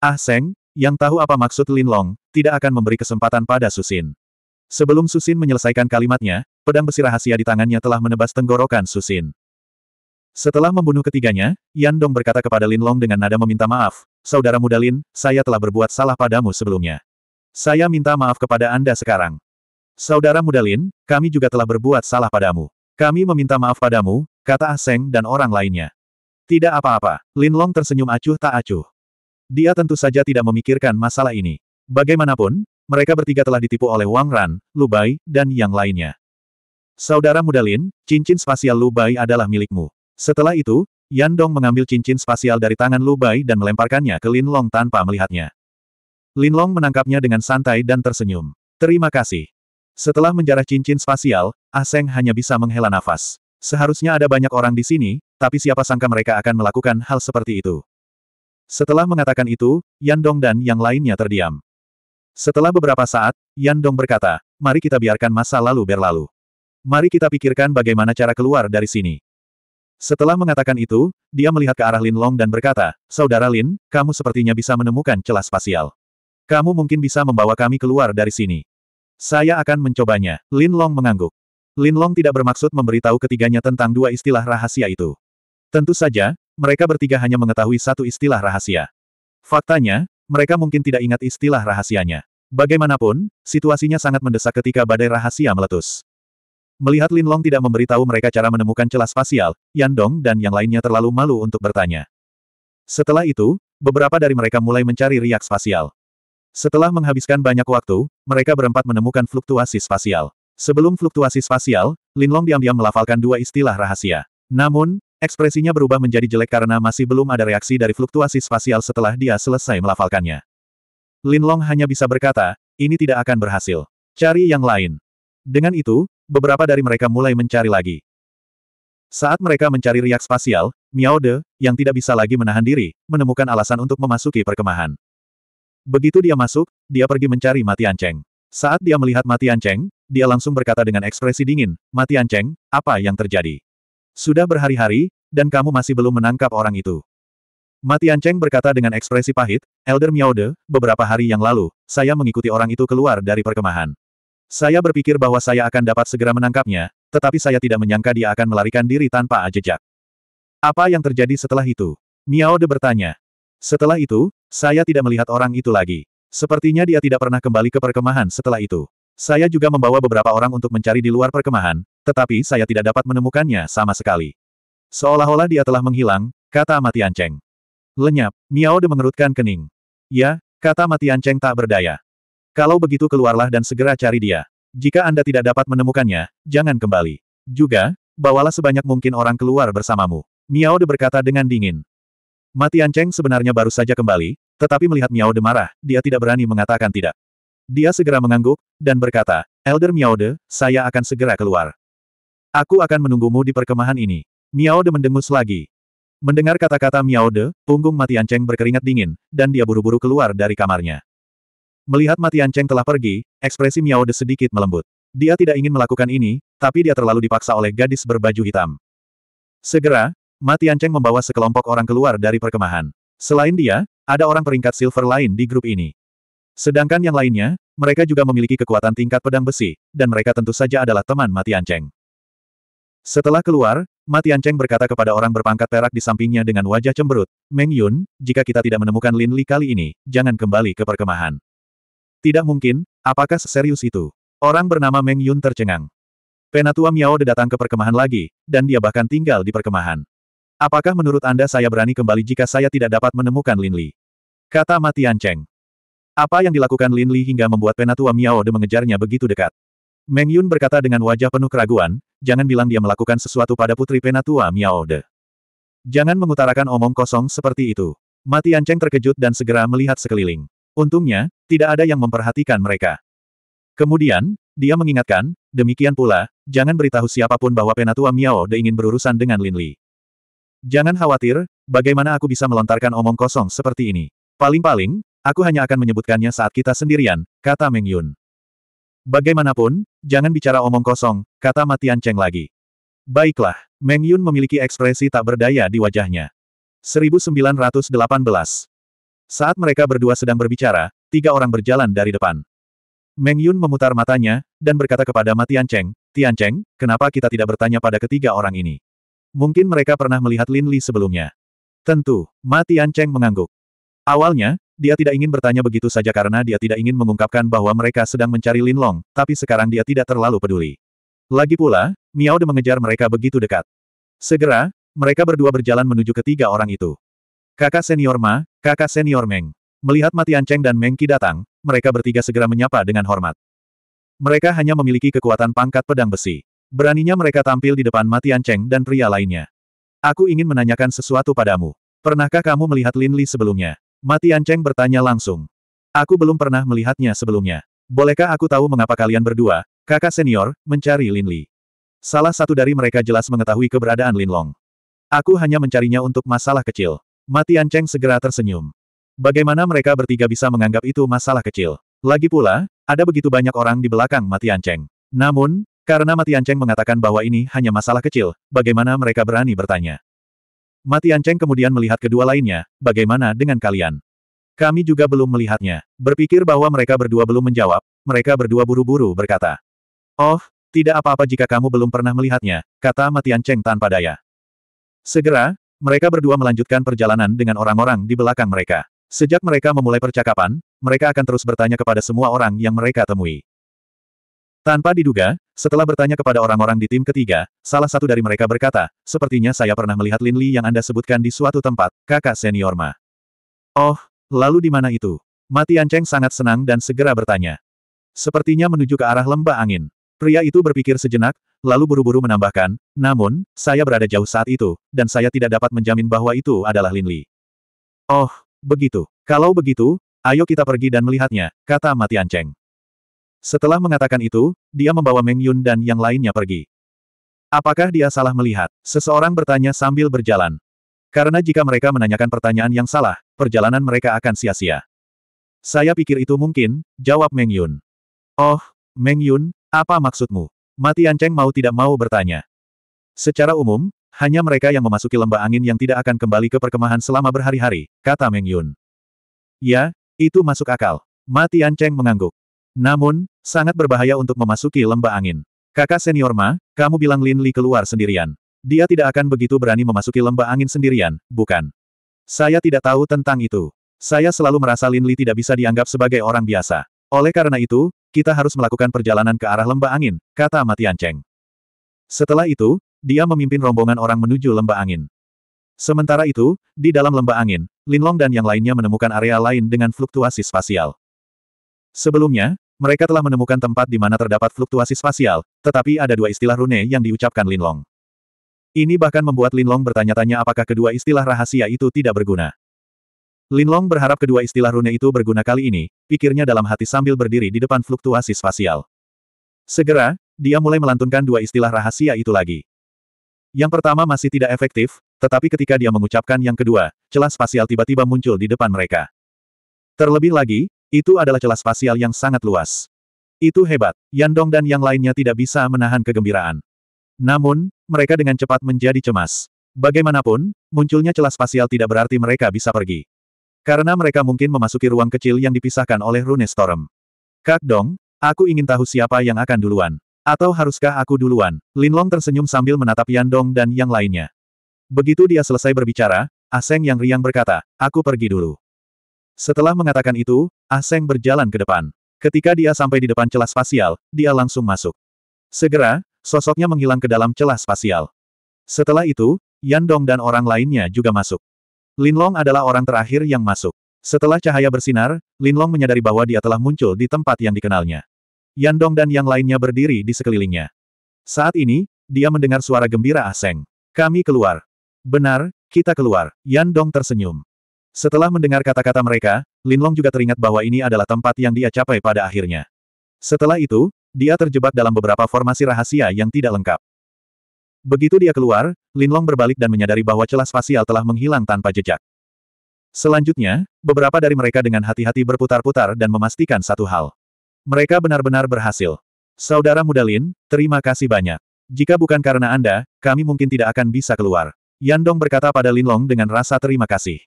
Ah Seng, yang tahu apa maksud Lin Long, tidak akan memberi kesempatan pada Su Xin. Sebelum Su Xin menyelesaikan kalimatnya, pedang besi rahasia di tangannya telah menebas tenggorokan Su Xin. Setelah membunuh ketiganya, Yan Dong berkata kepada Lin Long dengan nada meminta maaf, Saudara muda Lin, saya telah berbuat salah padamu sebelumnya. Saya minta maaf kepada Anda sekarang. Saudara muda Lin, kami juga telah berbuat salah padamu. Kami meminta maaf padamu, kata Ah Seng dan orang lainnya. Tidak apa-apa, Lin Long tersenyum acuh tak acuh. Dia tentu saja tidak memikirkan masalah ini. Bagaimanapun, mereka bertiga telah ditipu oleh Wang Ran, Lu Bai, dan yang lainnya. Saudara muda Lin, cincin spasial Lu Bai adalah milikmu. Setelah itu, Yan Dong mengambil cincin spasial dari tangan Lu Bai dan melemparkannya ke Lin Long tanpa melihatnya. Lin Long menangkapnya dengan santai dan tersenyum. Terima kasih. Setelah menjarah cincin spasial, Aseng hanya bisa menghela nafas. Seharusnya ada banyak orang di sini, tapi siapa sangka mereka akan melakukan hal seperti itu. Setelah mengatakan itu, Yan Dong dan yang lainnya terdiam. Setelah beberapa saat, Yan Dong berkata, mari kita biarkan masa lalu berlalu. Mari kita pikirkan bagaimana cara keluar dari sini. Setelah mengatakan itu, dia melihat ke arah Lin Long dan berkata, Saudara Lin, kamu sepertinya bisa menemukan celah spasial. Kamu mungkin bisa membawa kami keluar dari sini. Saya akan mencobanya. Lin Long mengangguk. Lin Long tidak bermaksud memberitahu ketiganya tentang dua istilah rahasia itu. Tentu saja, mereka bertiga hanya mengetahui satu istilah rahasia. Faktanya, mereka mungkin tidak ingat istilah rahasianya. Bagaimanapun, situasinya sangat mendesak ketika badai rahasia meletus. Melihat Lin Long tidak memberitahu mereka cara menemukan celah spasial, Yan Dong dan yang lainnya terlalu malu untuk bertanya. Setelah itu, beberapa dari mereka mulai mencari riak spasial. Setelah menghabiskan banyak waktu, mereka berempat menemukan fluktuasi spasial. Sebelum fluktuasi spasial, Lin Long diam-diam melafalkan dua istilah rahasia. Namun, ekspresinya berubah menjadi jelek karena masih belum ada reaksi dari fluktuasi spasial setelah dia selesai melafalkannya. Lin Long hanya bisa berkata, ini tidak akan berhasil. Cari yang lain. Dengan itu, beberapa dari mereka mulai mencari lagi. Saat mereka mencari riak spasial, Miao De, yang tidak bisa lagi menahan diri, menemukan alasan untuk memasuki perkemahan. Begitu dia masuk, dia pergi mencari mati Anceng. Saat dia melihat Matian Cheng, dia langsung berkata dengan ekspresi dingin, Mati Cheng, apa yang terjadi? Sudah berhari-hari, dan kamu masih belum menangkap orang itu. Mati Cheng berkata dengan ekspresi pahit, Elder Miaode, beberapa hari yang lalu, saya mengikuti orang itu keluar dari perkemahan. Saya berpikir bahwa saya akan dapat segera menangkapnya, tetapi saya tidak menyangka dia akan melarikan diri tanpa ajejak. Apa yang terjadi setelah itu? Miaode bertanya. Setelah itu, saya tidak melihat orang itu lagi. Sepertinya dia tidak pernah kembali ke perkemahan setelah itu. Saya juga membawa beberapa orang untuk mencari di luar perkemahan, tetapi saya tidak dapat menemukannya sama sekali. Seolah-olah dia telah menghilang, kata Matian Cheng. Lenyap, Miao De mengerutkan kening. Ya, kata Matian Cheng tak berdaya. Kalau begitu keluarlah dan segera cari dia. Jika Anda tidak dapat menemukannya, jangan kembali. Juga, bawalah sebanyak mungkin orang keluar bersamamu. Miao De berkata dengan dingin. Matian Cheng sebenarnya baru saja kembali, tetapi melihat Miao De marah, dia tidak berani mengatakan tidak. Dia segera mengangguk, dan berkata, Elder Miao De, saya akan segera keluar. Aku akan menunggumu di perkemahan ini. Miao De mendengus lagi. Mendengar kata-kata Miao De, punggung Mati Cheng berkeringat dingin, dan dia buru-buru keluar dari kamarnya. Melihat Mati Cheng telah pergi, ekspresi Miao De sedikit melembut. Dia tidak ingin melakukan ini, tapi dia terlalu dipaksa oleh gadis berbaju hitam. Segera, Mati Cheng membawa sekelompok orang keluar dari perkemahan. Selain dia, ada orang peringkat silver lain di grup ini. Sedangkan yang lainnya, mereka juga memiliki kekuatan tingkat pedang besi, dan mereka tentu saja adalah teman Mati Anceng. Setelah keluar, Mati Anceng berkata kepada orang berpangkat perak di sampingnya dengan wajah cemberut, Meng Yun, jika kita tidak menemukan Lin Li kali ini, jangan kembali ke perkemahan. Tidak mungkin, apakah serius itu? Orang bernama Meng Yun tercengang. Penatua Miao datang ke perkemahan lagi, dan dia bahkan tinggal di perkemahan. Apakah menurut Anda saya berani kembali jika saya tidak dapat menemukan Lin Li? Kata Matian Cheng. Apa yang dilakukan Lin Li hingga membuat penatua Miao De mengejarnya begitu dekat? Meng Yun berkata dengan wajah penuh keraguan, jangan bilang dia melakukan sesuatu pada putri penatua Miao De. Jangan mengutarakan omong kosong seperti itu. Matian Cheng terkejut dan segera melihat sekeliling. Untungnya, tidak ada yang memperhatikan mereka. Kemudian, dia mengingatkan, demikian pula, jangan beritahu siapapun bahwa Penatua Miao De ingin berurusan dengan Lin Li. Jangan khawatir, bagaimana aku bisa melontarkan omong kosong seperti ini? Paling-paling, aku hanya akan menyebutkannya saat kita sendirian, kata Meng Yun. Bagaimanapun, jangan bicara omong kosong, kata Matian Cheng lagi. Baiklah, Meng Yun memiliki ekspresi tak berdaya di wajahnya. 1918 Saat mereka berdua sedang berbicara, tiga orang berjalan dari depan. Meng Yun memutar matanya, dan berkata kepada Matian Cheng, Tian Cheng, kenapa kita tidak bertanya pada ketiga orang ini? Mungkin mereka pernah melihat Lin Li sebelumnya. Tentu, Mati Cheng mengangguk. Awalnya, dia tidak ingin bertanya begitu saja karena dia tidak ingin mengungkapkan bahwa mereka sedang mencari Lin Long, tapi sekarang dia tidak terlalu peduli. Lagi pula, Miao De mengejar mereka begitu dekat. Segera, mereka berdua berjalan menuju ketiga orang itu. Kakak senior Ma, kakak senior Meng. Melihat Mati Cheng dan Meng Qi datang, mereka bertiga segera menyapa dengan hormat. Mereka hanya memiliki kekuatan pangkat pedang besi. Beraninya mereka tampil di depan Matian Cheng dan pria lainnya. Aku ingin menanyakan sesuatu padamu. Pernahkah kamu melihat Lin Li sebelumnya? Matian Cheng bertanya langsung. Aku belum pernah melihatnya sebelumnya. Bolehkah aku tahu mengapa kalian berdua, kakak senior, mencari Lin Li? Salah satu dari mereka jelas mengetahui keberadaan Lin Long. Aku hanya mencarinya untuk masalah kecil. Matian Cheng segera tersenyum. Bagaimana mereka bertiga bisa menganggap itu masalah kecil? Lagi pula, ada begitu banyak orang di belakang Matian Cheng. Namun, karena Matian Cheng mengatakan bahwa ini hanya masalah kecil, bagaimana mereka berani bertanya? Matian Cheng kemudian melihat kedua lainnya, bagaimana dengan kalian? Kami juga belum melihatnya. Berpikir bahwa mereka berdua belum menjawab, mereka berdua buru-buru berkata. Oh, tidak apa-apa jika kamu belum pernah melihatnya, kata Matian Cheng tanpa daya. Segera, mereka berdua melanjutkan perjalanan dengan orang-orang di belakang mereka. Sejak mereka memulai percakapan, mereka akan terus bertanya kepada semua orang yang mereka temui. Tanpa diduga, setelah bertanya kepada orang-orang di tim ketiga, salah satu dari mereka berkata, sepertinya saya pernah melihat Lin Li yang Anda sebutkan di suatu tempat, kakak senior Ma. Oh, lalu di mana itu? Mati Anceng sangat senang dan segera bertanya. Sepertinya menuju ke arah lembah angin. Pria itu berpikir sejenak, lalu buru-buru menambahkan, namun, saya berada jauh saat itu, dan saya tidak dapat menjamin bahwa itu adalah Lin Li. Oh, begitu. Kalau begitu, ayo kita pergi dan melihatnya, kata Mati Anceng. Setelah mengatakan itu, dia membawa Meng Yun dan yang lainnya pergi. Apakah dia salah melihat? Seseorang bertanya sambil berjalan. Karena jika mereka menanyakan pertanyaan yang salah, perjalanan mereka akan sia-sia. Saya pikir itu mungkin, jawab Meng Yun. Oh, Meng Yun, apa maksudmu? Mati Anceng mau tidak mau bertanya. Secara umum, hanya mereka yang memasuki lembah angin yang tidak akan kembali ke perkemahan selama berhari-hari, kata Meng Yun. Ya, itu masuk akal. Mati Anceng mengangguk. Namun, sangat berbahaya untuk memasuki lembah angin. Kakak senior Ma, kamu bilang Lin Li keluar sendirian. Dia tidak akan begitu berani memasuki lembah angin sendirian, bukan? Saya tidak tahu tentang itu. Saya selalu merasa Lin Li tidak bisa dianggap sebagai orang biasa. Oleh karena itu, kita harus melakukan perjalanan ke arah lembah angin, kata Matian Cheng. Setelah itu, dia memimpin rombongan orang menuju lembah angin. Sementara itu, di dalam lembah angin, Lin Long dan yang lainnya menemukan area lain dengan fluktuasi spasial. Sebelumnya, mereka telah menemukan tempat di mana terdapat fluktuasi spasial, tetapi ada dua istilah rune yang diucapkan Linlong. Ini bahkan membuat Linlong bertanya-tanya apakah kedua istilah rahasia itu tidak berguna. Linlong berharap kedua istilah rune itu berguna kali ini, pikirnya dalam hati sambil berdiri di depan fluktuasi spasial. Segera, dia mulai melantunkan dua istilah rahasia itu lagi. Yang pertama masih tidak efektif, tetapi ketika dia mengucapkan yang kedua, celah spasial tiba-tiba muncul di depan mereka. Terlebih lagi, itu adalah celah spasial yang sangat luas. Itu hebat, Yandong dan yang lainnya tidak bisa menahan kegembiraan. Namun, mereka dengan cepat menjadi cemas. Bagaimanapun, munculnya celah spasial tidak berarti mereka bisa pergi. Karena mereka mungkin memasuki ruang kecil yang dipisahkan oleh rune storm. Kak Dong, aku ingin tahu siapa yang akan duluan. Atau haruskah aku duluan? Linlong tersenyum sambil menatap Yandong dan yang lainnya. Begitu dia selesai berbicara, Aseng yang riang berkata, aku pergi dulu. Setelah mengatakan itu, Ah Seng berjalan ke depan. Ketika dia sampai di depan celah spasial, dia langsung masuk. Segera, sosoknya menghilang ke dalam celah spasial. Setelah itu, Yan Dong dan orang lainnya juga masuk. Linlong adalah orang terakhir yang masuk. Setelah cahaya bersinar, Linlong menyadari bahwa dia telah muncul di tempat yang dikenalnya. Yan Dong dan yang lainnya berdiri di sekelilingnya. Saat ini, dia mendengar suara gembira Aseng. Ah Kami keluar. Benar, kita keluar. Yan Dong tersenyum. Setelah mendengar kata-kata mereka, Linlong juga teringat bahwa ini adalah tempat yang dia capai pada akhirnya. Setelah itu, dia terjebak dalam beberapa formasi rahasia yang tidak lengkap. Begitu dia keluar, Linlong berbalik dan menyadari bahwa celah spasial telah menghilang tanpa jejak. Selanjutnya, beberapa dari mereka dengan hati-hati berputar-putar dan memastikan satu hal. Mereka benar-benar berhasil. Saudara muda Lin, terima kasih banyak. Jika bukan karena Anda, kami mungkin tidak akan bisa keluar. Yandong berkata pada Linlong dengan rasa terima kasih.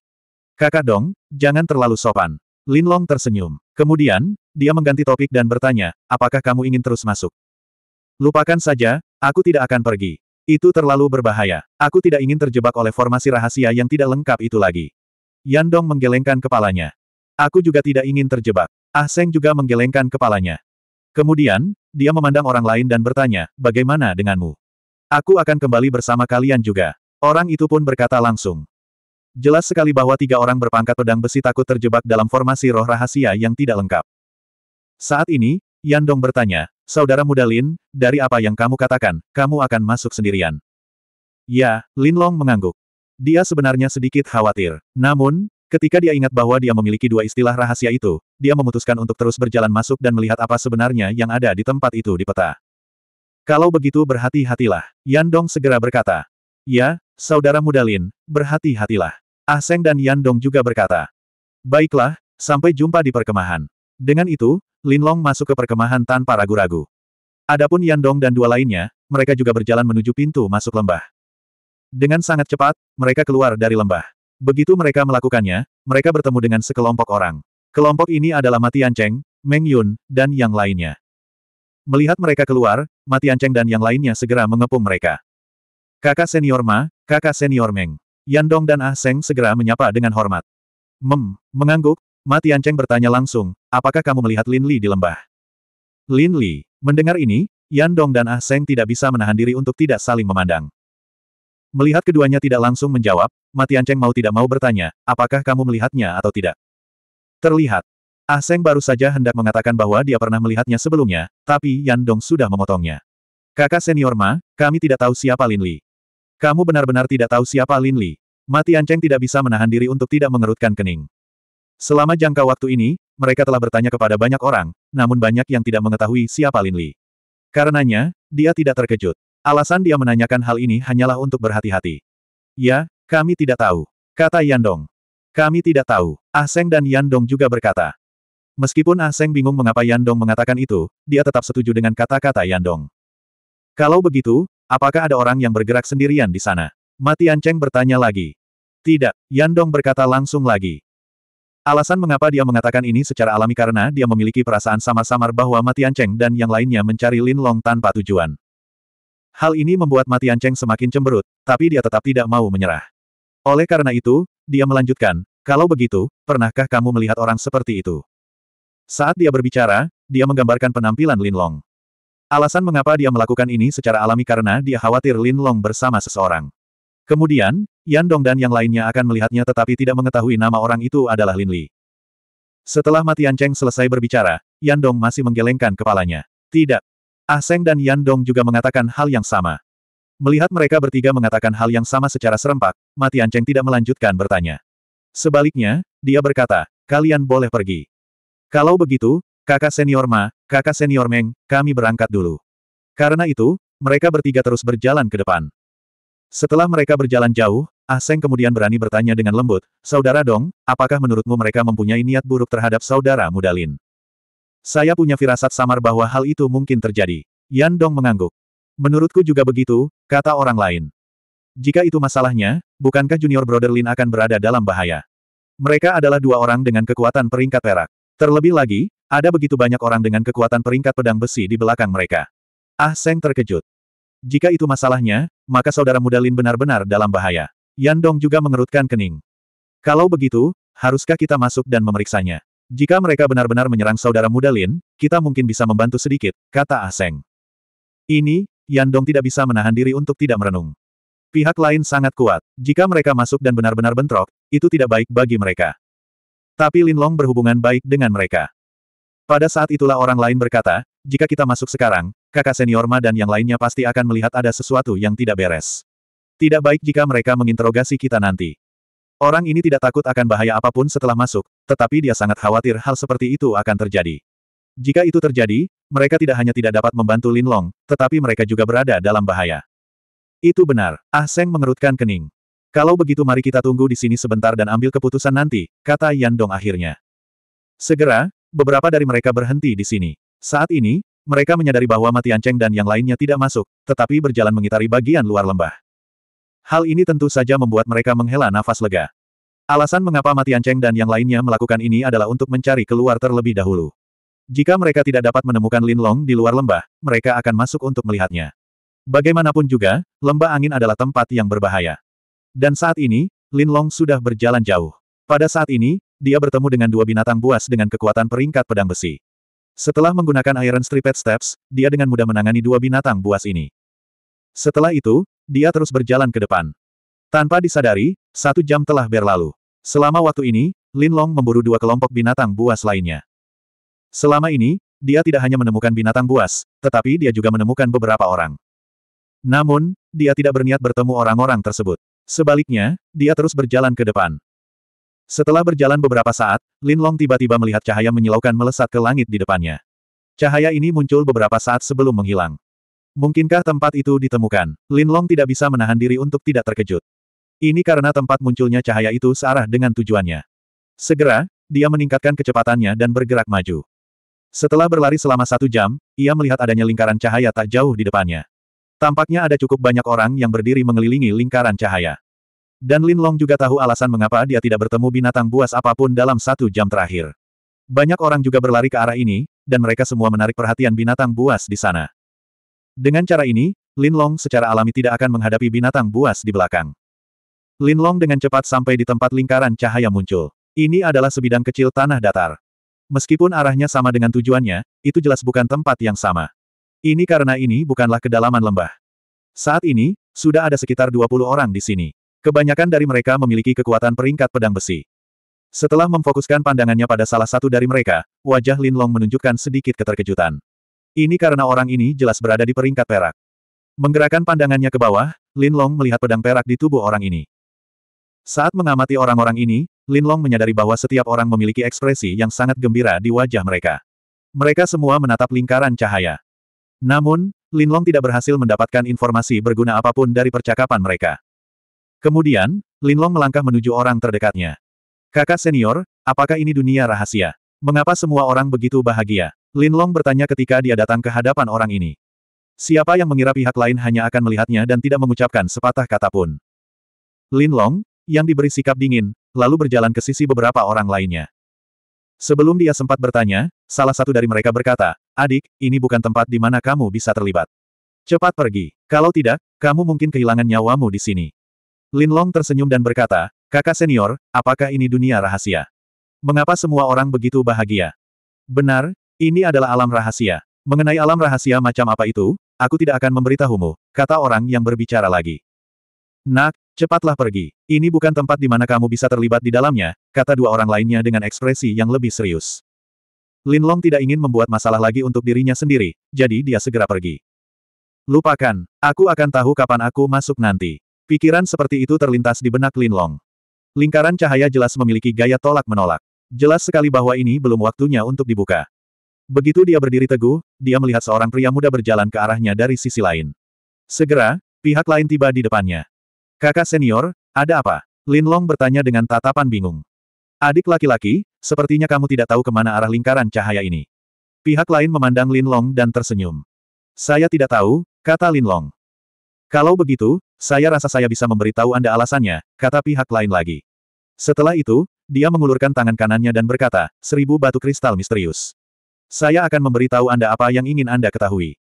Kakak dong, jangan terlalu sopan. Lin Long tersenyum. Kemudian, dia mengganti topik dan bertanya, apakah kamu ingin terus masuk? Lupakan saja, aku tidak akan pergi. Itu terlalu berbahaya. Aku tidak ingin terjebak oleh formasi rahasia yang tidak lengkap itu lagi. Yan Dong menggelengkan kepalanya. Aku juga tidak ingin terjebak. Ah Seng juga menggelengkan kepalanya. Kemudian, dia memandang orang lain dan bertanya, bagaimana denganmu? Aku akan kembali bersama kalian juga. Orang itu pun berkata langsung. Jelas sekali bahwa tiga orang berpangkat pedang besi takut terjebak dalam formasi roh rahasia yang tidak lengkap. Saat ini, Yandong bertanya, Saudara muda Lin, dari apa yang kamu katakan, kamu akan masuk sendirian. Ya, Lin Long mengangguk. Dia sebenarnya sedikit khawatir. Namun, ketika dia ingat bahwa dia memiliki dua istilah rahasia itu, dia memutuskan untuk terus berjalan masuk dan melihat apa sebenarnya yang ada di tempat itu di peta. Kalau begitu berhati-hatilah, Yandong segera berkata. Ya, saudara muda Lin, berhati-hatilah. Ah Seng dan Yan Dong juga berkata. Baiklah, sampai jumpa di perkemahan. Dengan itu, Lin Long masuk ke perkemahan tanpa ragu-ragu. Adapun Yan Dong dan dua lainnya, mereka juga berjalan menuju pintu masuk lembah. Dengan sangat cepat, mereka keluar dari lembah. Begitu mereka melakukannya, mereka bertemu dengan sekelompok orang. Kelompok ini adalah Matian Cheng, Meng Yun, dan yang lainnya. Melihat mereka keluar, Matian Cheng dan yang lainnya segera mengepung mereka. Kakak senior Ma, kakak senior Meng. Yandong dan Ah Seng segera menyapa dengan hormat. Mem, mengangguk, Ma Cheng bertanya langsung, apakah kamu melihat Lin Li di lembah? Lin Li, mendengar ini, Yandong dan Ah Seng tidak bisa menahan diri untuk tidak saling memandang. Melihat keduanya tidak langsung menjawab, Ma Cheng mau tidak mau bertanya, apakah kamu melihatnya atau tidak? Terlihat. Ah Seng baru saja hendak mengatakan bahwa dia pernah melihatnya sebelumnya, tapi Yandong sudah memotongnya. Kakak senior Ma, kami tidak tahu siapa Lin Li. Kamu benar-benar tidak tahu siapa Lin Li. Mati Anceng tidak bisa menahan diri untuk tidak mengerutkan kening. Selama jangka waktu ini, mereka telah bertanya kepada banyak orang, namun banyak yang tidak mengetahui siapa Lin Li. Karenanya, dia tidak terkejut. Alasan dia menanyakan hal ini hanyalah untuk berhati-hati. Ya, kami tidak tahu. Kata Yandong. Kami tidak tahu. Ah Seng dan Yandong juga berkata. Meskipun Ah Seng bingung mengapa Yandong mengatakan itu, dia tetap setuju dengan kata-kata Yandong. Kalau begitu, Apakah ada orang yang bergerak sendirian di sana? Matian Cheng bertanya lagi. Tidak, Yandong berkata langsung lagi. Alasan mengapa dia mengatakan ini secara alami karena dia memiliki perasaan samar-samar bahwa Matian Cheng dan yang lainnya mencari Lin Long tanpa tujuan. Hal ini membuat Matian Cheng semakin cemberut, tapi dia tetap tidak mau menyerah. Oleh karena itu, dia melanjutkan, kalau begitu, pernahkah kamu melihat orang seperti itu? Saat dia berbicara, dia menggambarkan penampilan Lin Long. Alasan mengapa dia melakukan ini secara alami karena dia khawatir Lin Long bersama seseorang. Kemudian, Yan Dong dan yang lainnya akan melihatnya tetapi tidak mengetahui nama orang itu adalah Lin Li. Setelah Matian Cheng selesai berbicara, Yan Dong masih menggelengkan kepalanya. Tidak. Ah Seng dan Yan Dong juga mengatakan hal yang sama. Melihat mereka bertiga mengatakan hal yang sama secara serempak, Matian Cheng tidak melanjutkan bertanya. Sebaliknya, dia berkata, kalian boleh pergi. Kalau begitu, Kakak senior Ma, kakak senior Meng, kami berangkat dulu. Karena itu, mereka bertiga terus berjalan ke depan. Setelah mereka berjalan jauh, Ah Seng kemudian berani bertanya dengan lembut, Saudara Dong, apakah menurutmu mereka mempunyai niat buruk terhadap saudara Mudalin? Saya punya firasat samar bahwa hal itu mungkin terjadi. Yan Dong mengangguk. Menurutku juga begitu, kata orang lain. Jika itu masalahnya, bukankah junior brother Lin akan berada dalam bahaya? Mereka adalah dua orang dengan kekuatan peringkat perak. Terlebih lagi, ada begitu banyak orang dengan kekuatan peringkat pedang besi di belakang mereka. Ah Seng terkejut. Jika itu masalahnya, maka saudara muda Lin benar-benar dalam bahaya. Yan Dong juga mengerutkan kening. Kalau begitu, haruskah kita masuk dan memeriksanya? Jika mereka benar-benar menyerang saudara muda Lin, kita mungkin bisa membantu sedikit, kata Ah Seng. Ini, Yan Dong tidak bisa menahan diri untuk tidak merenung. Pihak lain sangat kuat. Jika mereka masuk dan benar-benar bentrok, itu tidak baik bagi mereka. Tapi Lin Long berhubungan baik dengan mereka. Pada saat itulah orang lain berkata, jika kita masuk sekarang, kakak senior Ma dan yang lainnya pasti akan melihat ada sesuatu yang tidak beres. Tidak baik jika mereka menginterogasi kita nanti. Orang ini tidak takut akan bahaya apapun setelah masuk, tetapi dia sangat khawatir hal seperti itu akan terjadi. Jika itu terjadi, mereka tidak hanya tidak dapat membantu Lin Long, tetapi mereka juga berada dalam bahaya. Itu benar, Ah Seng mengerutkan kening. Kalau begitu mari kita tunggu di sini sebentar dan ambil keputusan nanti, kata Yan Dong akhirnya. Segera, Beberapa dari mereka berhenti di sini. Saat ini, mereka menyadari bahwa Mati Anceng dan yang lainnya tidak masuk, tetapi berjalan mengitari bagian luar lembah. Hal ini tentu saja membuat mereka menghela nafas lega. Alasan mengapa Mati Anceng dan yang lainnya melakukan ini adalah untuk mencari keluar terlebih dahulu. Jika mereka tidak dapat menemukan Lin Long di luar lembah, mereka akan masuk untuk melihatnya. Bagaimanapun juga, lembah angin adalah tempat yang berbahaya. Dan saat ini, Lin Long sudah berjalan jauh. Pada saat ini, dia bertemu dengan dua binatang buas dengan kekuatan peringkat pedang besi. Setelah menggunakan Iron Striped Steps, dia dengan mudah menangani dua binatang buas ini. Setelah itu, dia terus berjalan ke depan. Tanpa disadari, satu jam telah berlalu. Selama waktu ini, Lin Long memburu dua kelompok binatang buas lainnya. Selama ini, dia tidak hanya menemukan binatang buas, tetapi dia juga menemukan beberapa orang. Namun, dia tidak berniat bertemu orang-orang tersebut. Sebaliknya, dia terus berjalan ke depan. Setelah berjalan beberapa saat, Lin Long tiba-tiba melihat cahaya menyilaukan melesat ke langit di depannya. Cahaya ini muncul beberapa saat sebelum menghilang. Mungkinkah tempat itu ditemukan? Lin Long tidak bisa menahan diri untuk tidak terkejut. Ini karena tempat munculnya cahaya itu searah dengan tujuannya. Segera, dia meningkatkan kecepatannya dan bergerak maju. Setelah berlari selama satu jam, ia melihat adanya lingkaran cahaya tak jauh di depannya. Tampaknya ada cukup banyak orang yang berdiri mengelilingi lingkaran cahaya. Dan Lin Long juga tahu alasan mengapa dia tidak bertemu binatang buas apapun dalam satu jam terakhir. Banyak orang juga berlari ke arah ini, dan mereka semua menarik perhatian binatang buas di sana. Dengan cara ini, Lin Long secara alami tidak akan menghadapi binatang buas di belakang. Lin Long dengan cepat sampai di tempat lingkaran cahaya muncul. Ini adalah sebidang kecil tanah datar. Meskipun arahnya sama dengan tujuannya, itu jelas bukan tempat yang sama. Ini karena ini bukanlah kedalaman lembah. Saat ini, sudah ada sekitar 20 orang di sini. Kebanyakan dari mereka memiliki kekuatan peringkat pedang besi. Setelah memfokuskan pandangannya pada salah satu dari mereka, wajah Lin Long menunjukkan sedikit keterkejutan. Ini karena orang ini jelas berada di peringkat perak. Menggerakkan pandangannya ke bawah, Lin Long melihat pedang perak di tubuh orang ini. Saat mengamati orang-orang ini, Lin Long menyadari bahwa setiap orang memiliki ekspresi yang sangat gembira di wajah mereka. Mereka semua menatap lingkaran cahaya. Namun, Lin Long tidak berhasil mendapatkan informasi berguna apapun dari percakapan mereka. Kemudian, Linlong melangkah menuju orang terdekatnya. Kakak senior, apakah ini dunia rahasia? Mengapa semua orang begitu bahagia? Linlong bertanya ketika dia datang ke hadapan orang ini. Siapa yang mengira pihak lain hanya akan melihatnya dan tidak mengucapkan sepatah kata pun. Linlong, yang diberi sikap dingin, lalu berjalan ke sisi beberapa orang lainnya. Sebelum dia sempat bertanya, salah satu dari mereka berkata, Adik, ini bukan tempat di mana kamu bisa terlibat. Cepat pergi. Kalau tidak, kamu mungkin kehilangan nyawamu di sini. Linlong tersenyum dan berkata, kakak senior, apakah ini dunia rahasia? Mengapa semua orang begitu bahagia? Benar, ini adalah alam rahasia. Mengenai alam rahasia macam apa itu, aku tidak akan memberitahumu, kata orang yang berbicara lagi. Nak, cepatlah pergi. Ini bukan tempat di mana kamu bisa terlibat di dalamnya, kata dua orang lainnya dengan ekspresi yang lebih serius. Linlong tidak ingin membuat masalah lagi untuk dirinya sendiri, jadi dia segera pergi. Lupakan, aku akan tahu kapan aku masuk nanti. Pikiran seperti itu terlintas di benak Linlong. Lingkaran cahaya jelas memiliki gaya tolak menolak. Jelas sekali bahwa ini belum waktunya untuk dibuka. Begitu dia berdiri teguh, dia melihat seorang pria muda berjalan ke arahnya dari sisi lain. Segera, pihak lain tiba di depannya. Kakak senior, ada apa? Linlong bertanya dengan tatapan bingung. Adik laki-laki, sepertinya kamu tidak tahu kemana arah lingkaran cahaya ini. Pihak lain memandang Linlong dan tersenyum. Saya tidak tahu, kata Linlong. Kalau begitu, saya rasa saya bisa memberitahu Anda alasannya, kata pihak lain lagi. Setelah itu, dia mengulurkan tangan kanannya dan berkata, seribu batu kristal misterius. Saya akan memberitahu Anda apa yang ingin Anda ketahui.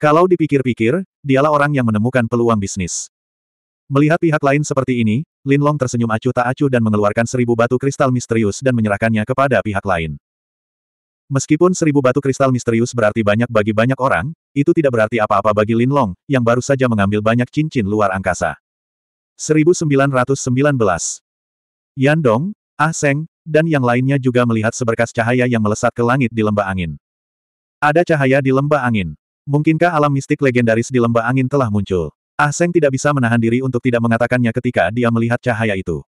Kalau dipikir-pikir, dialah orang yang menemukan peluang bisnis. Melihat pihak lain seperti ini, Linlong tersenyum acuh tak acuh dan mengeluarkan seribu batu kristal misterius dan menyerahkannya kepada pihak lain. Meskipun seribu batu kristal misterius berarti banyak bagi banyak orang, itu tidak berarti apa-apa bagi Lin Long, yang baru saja mengambil banyak cincin luar angkasa. 1919 Yan Dong, Ah Seng, dan yang lainnya juga melihat seberkas cahaya yang melesat ke langit di lembah angin. Ada cahaya di lembah angin. Mungkinkah alam mistik legendaris di lembah angin telah muncul? Ah Seng tidak bisa menahan diri untuk tidak mengatakannya ketika dia melihat cahaya itu.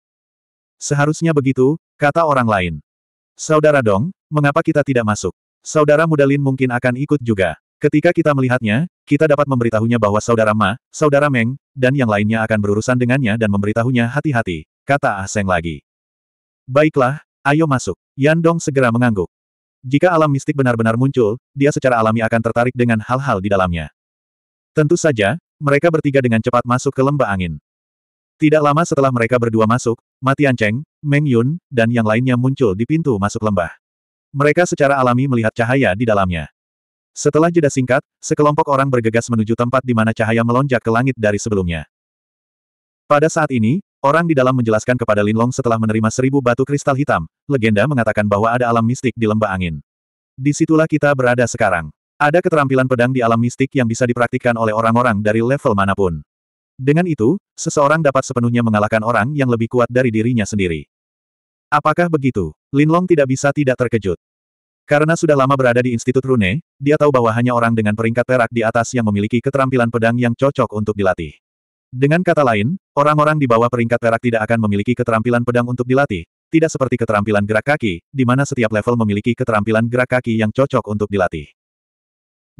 Seharusnya begitu, kata orang lain. Saudara Dong, mengapa kita tidak masuk? Saudara muda Lin mungkin akan ikut juga. Ketika kita melihatnya, kita dapat memberitahunya bahwa saudara Ma, saudara Meng, dan yang lainnya akan berurusan dengannya dan memberitahunya hati-hati, kata Ah Seng lagi. Baiklah, ayo masuk. Yan Dong segera mengangguk. Jika alam mistik benar-benar muncul, dia secara alami akan tertarik dengan hal-hal di dalamnya. Tentu saja, mereka bertiga dengan cepat masuk ke lembah angin. Tidak lama setelah mereka berdua masuk, Matian Cheng, Meng Yun, dan yang lainnya muncul di pintu masuk lembah. Mereka secara alami melihat cahaya di dalamnya. Setelah jeda singkat, sekelompok orang bergegas menuju tempat di mana cahaya melonjak ke langit dari sebelumnya. Pada saat ini, orang di dalam menjelaskan kepada Linlong setelah menerima seribu batu kristal hitam, legenda mengatakan bahwa ada alam mistik di lembah angin. Disitulah kita berada sekarang. Ada keterampilan pedang di alam mistik yang bisa dipraktikkan oleh orang-orang dari level manapun. Dengan itu, seseorang dapat sepenuhnya mengalahkan orang yang lebih kuat dari dirinya sendiri. Apakah begitu? Linlong tidak bisa tidak terkejut. Karena sudah lama berada di Institut Rune, dia tahu bahwa hanya orang dengan peringkat perak di atas yang memiliki keterampilan pedang yang cocok untuk dilatih. Dengan kata lain, orang-orang di bawah peringkat perak tidak akan memiliki keterampilan pedang untuk dilatih, tidak seperti keterampilan gerak kaki, di mana setiap level memiliki keterampilan gerak kaki yang cocok untuk dilatih.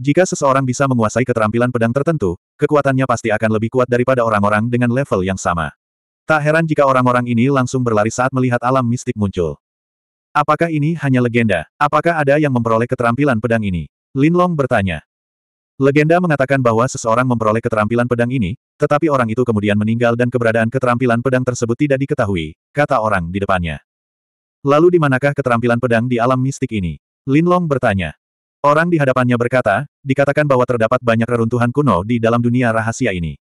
Jika seseorang bisa menguasai keterampilan pedang tertentu, kekuatannya pasti akan lebih kuat daripada orang-orang dengan level yang sama. Tak heran jika orang-orang ini langsung berlari saat melihat alam mistik muncul. Apakah ini hanya legenda? Apakah ada yang memperoleh keterampilan pedang ini? Lin Long bertanya. Legenda mengatakan bahwa seseorang memperoleh keterampilan pedang ini, tetapi orang itu kemudian meninggal dan keberadaan keterampilan pedang tersebut tidak diketahui, kata orang di depannya. Lalu di manakah keterampilan pedang di alam mistik ini? Lin Long bertanya. Orang di hadapannya berkata, dikatakan bahwa terdapat banyak reruntuhan kuno di dalam dunia rahasia ini.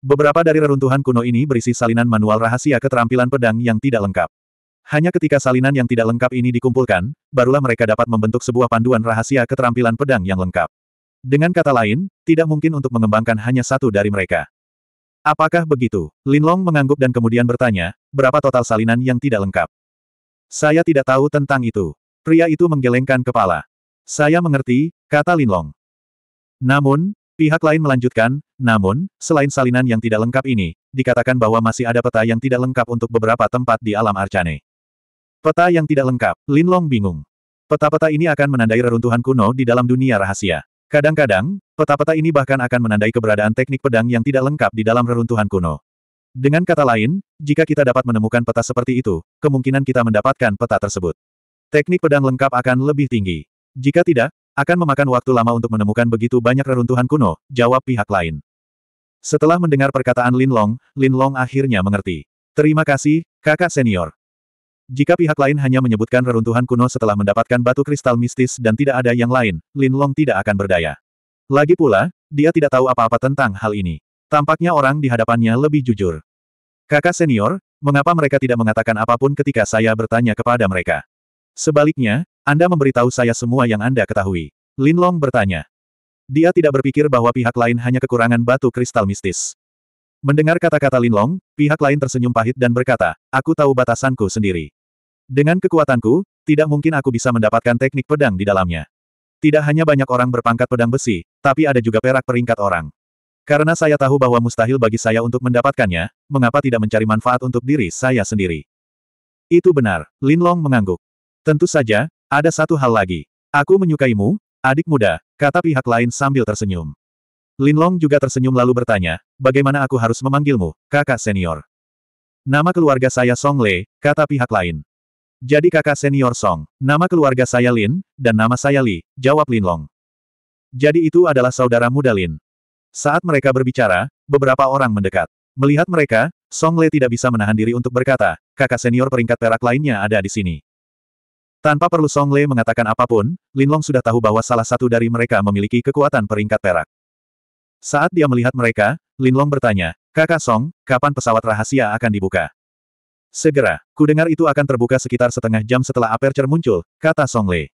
Beberapa dari reruntuhan kuno ini berisi salinan manual rahasia keterampilan pedang yang tidak lengkap. Hanya ketika salinan yang tidak lengkap ini dikumpulkan, barulah mereka dapat membentuk sebuah panduan rahasia keterampilan pedang yang lengkap. Dengan kata lain, tidak mungkin untuk mengembangkan hanya satu dari mereka. Apakah begitu? Linlong mengangguk dan kemudian bertanya, berapa total salinan yang tidak lengkap? Saya tidak tahu tentang itu. Pria itu menggelengkan kepala. Saya mengerti, kata Linlong. Namun, pihak lain melanjutkan, namun, selain salinan yang tidak lengkap ini, dikatakan bahwa masih ada peta yang tidak lengkap untuk beberapa tempat di alam Arcane. Peta yang tidak lengkap, Linlong bingung. Peta-peta ini akan menandai reruntuhan kuno di dalam dunia rahasia. Kadang-kadang, peta-peta ini bahkan akan menandai keberadaan teknik pedang yang tidak lengkap di dalam reruntuhan kuno. Dengan kata lain, jika kita dapat menemukan peta seperti itu, kemungkinan kita mendapatkan peta tersebut. Teknik pedang lengkap akan lebih tinggi. Jika tidak, akan memakan waktu lama untuk menemukan begitu banyak reruntuhan kuno, jawab pihak lain. Setelah mendengar perkataan Lin Long, Lin Long akhirnya mengerti. Terima kasih, kakak senior. Jika pihak lain hanya menyebutkan reruntuhan kuno setelah mendapatkan batu kristal mistis dan tidak ada yang lain, Lin Long tidak akan berdaya. Lagi pula, dia tidak tahu apa-apa tentang hal ini. Tampaknya orang di hadapannya lebih jujur. Kakak senior, mengapa mereka tidak mengatakan apapun ketika saya bertanya kepada mereka? Sebaliknya, anda memberitahu saya semua yang Anda ketahui. Linlong bertanya. Dia tidak berpikir bahwa pihak lain hanya kekurangan batu kristal mistis. Mendengar kata-kata Linlong, pihak lain tersenyum pahit dan berkata, aku tahu batasanku sendiri. Dengan kekuatanku, tidak mungkin aku bisa mendapatkan teknik pedang di dalamnya. Tidak hanya banyak orang berpangkat pedang besi, tapi ada juga perak peringkat orang. Karena saya tahu bahwa mustahil bagi saya untuk mendapatkannya, mengapa tidak mencari manfaat untuk diri saya sendiri? Itu benar, Linlong mengangguk. Tentu saja, ada satu hal lagi. Aku menyukaimu, adik muda, kata pihak lain sambil tersenyum. Linlong juga tersenyum lalu bertanya, bagaimana aku harus memanggilmu, kakak senior? Nama keluarga saya Song Le, kata pihak lain. Jadi kakak senior Song, nama keluarga saya Lin, dan nama saya Li, jawab Linlong. Jadi itu adalah saudara muda Lin. Saat mereka berbicara, beberapa orang mendekat. Melihat mereka, Song Le tidak bisa menahan diri untuk berkata, kakak senior peringkat perak lainnya ada di sini. Tanpa perlu Song Le mengatakan apapun, Lin Long sudah tahu bahwa salah satu dari mereka memiliki kekuatan peringkat perak. Saat dia melihat mereka, Lin Long bertanya, Kakak Song, kapan pesawat rahasia akan dibuka? Segera, ku dengar itu akan terbuka sekitar setengah jam setelah aperture muncul, kata Song Le.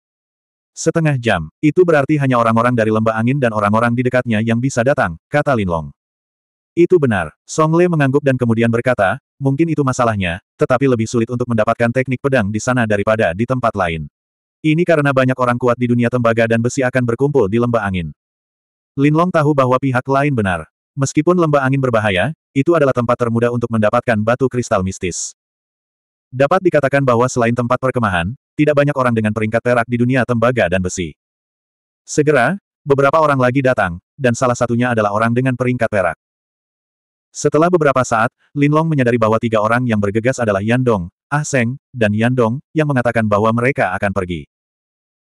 Setengah jam, itu berarti hanya orang-orang dari lembah angin dan orang-orang di dekatnya yang bisa datang, kata Lin Long. Itu benar. Song Le mengangguk dan kemudian berkata, mungkin itu masalahnya, tetapi lebih sulit untuk mendapatkan teknik pedang di sana daripada di tempat lain. Ini karena banyak orang kuat di dunia tembaga dan besi akan berkumpul di lembah angin. Lin Long tahu bahwa pihak lain benar. Meskipun lembah angin berbahaya, itu adalah tempat termudah untuk mendapatkan batu kristal mistis. Dapat dikatakan bahwa selain tempat perkemahan, tidak banyak orang dengan peringkat perak di dunia tembaga dan besi. Segera, beberapa orang lagi datang, dan salah satunya adalah orang dengan peringkat perak. Setelah beberapa saat, Linlong menyadari bahwa tiga orang yang bergegas adalah Yandong, Ah Seng, dan Yandong, yang mengatakan bahwa mereka akan pergi.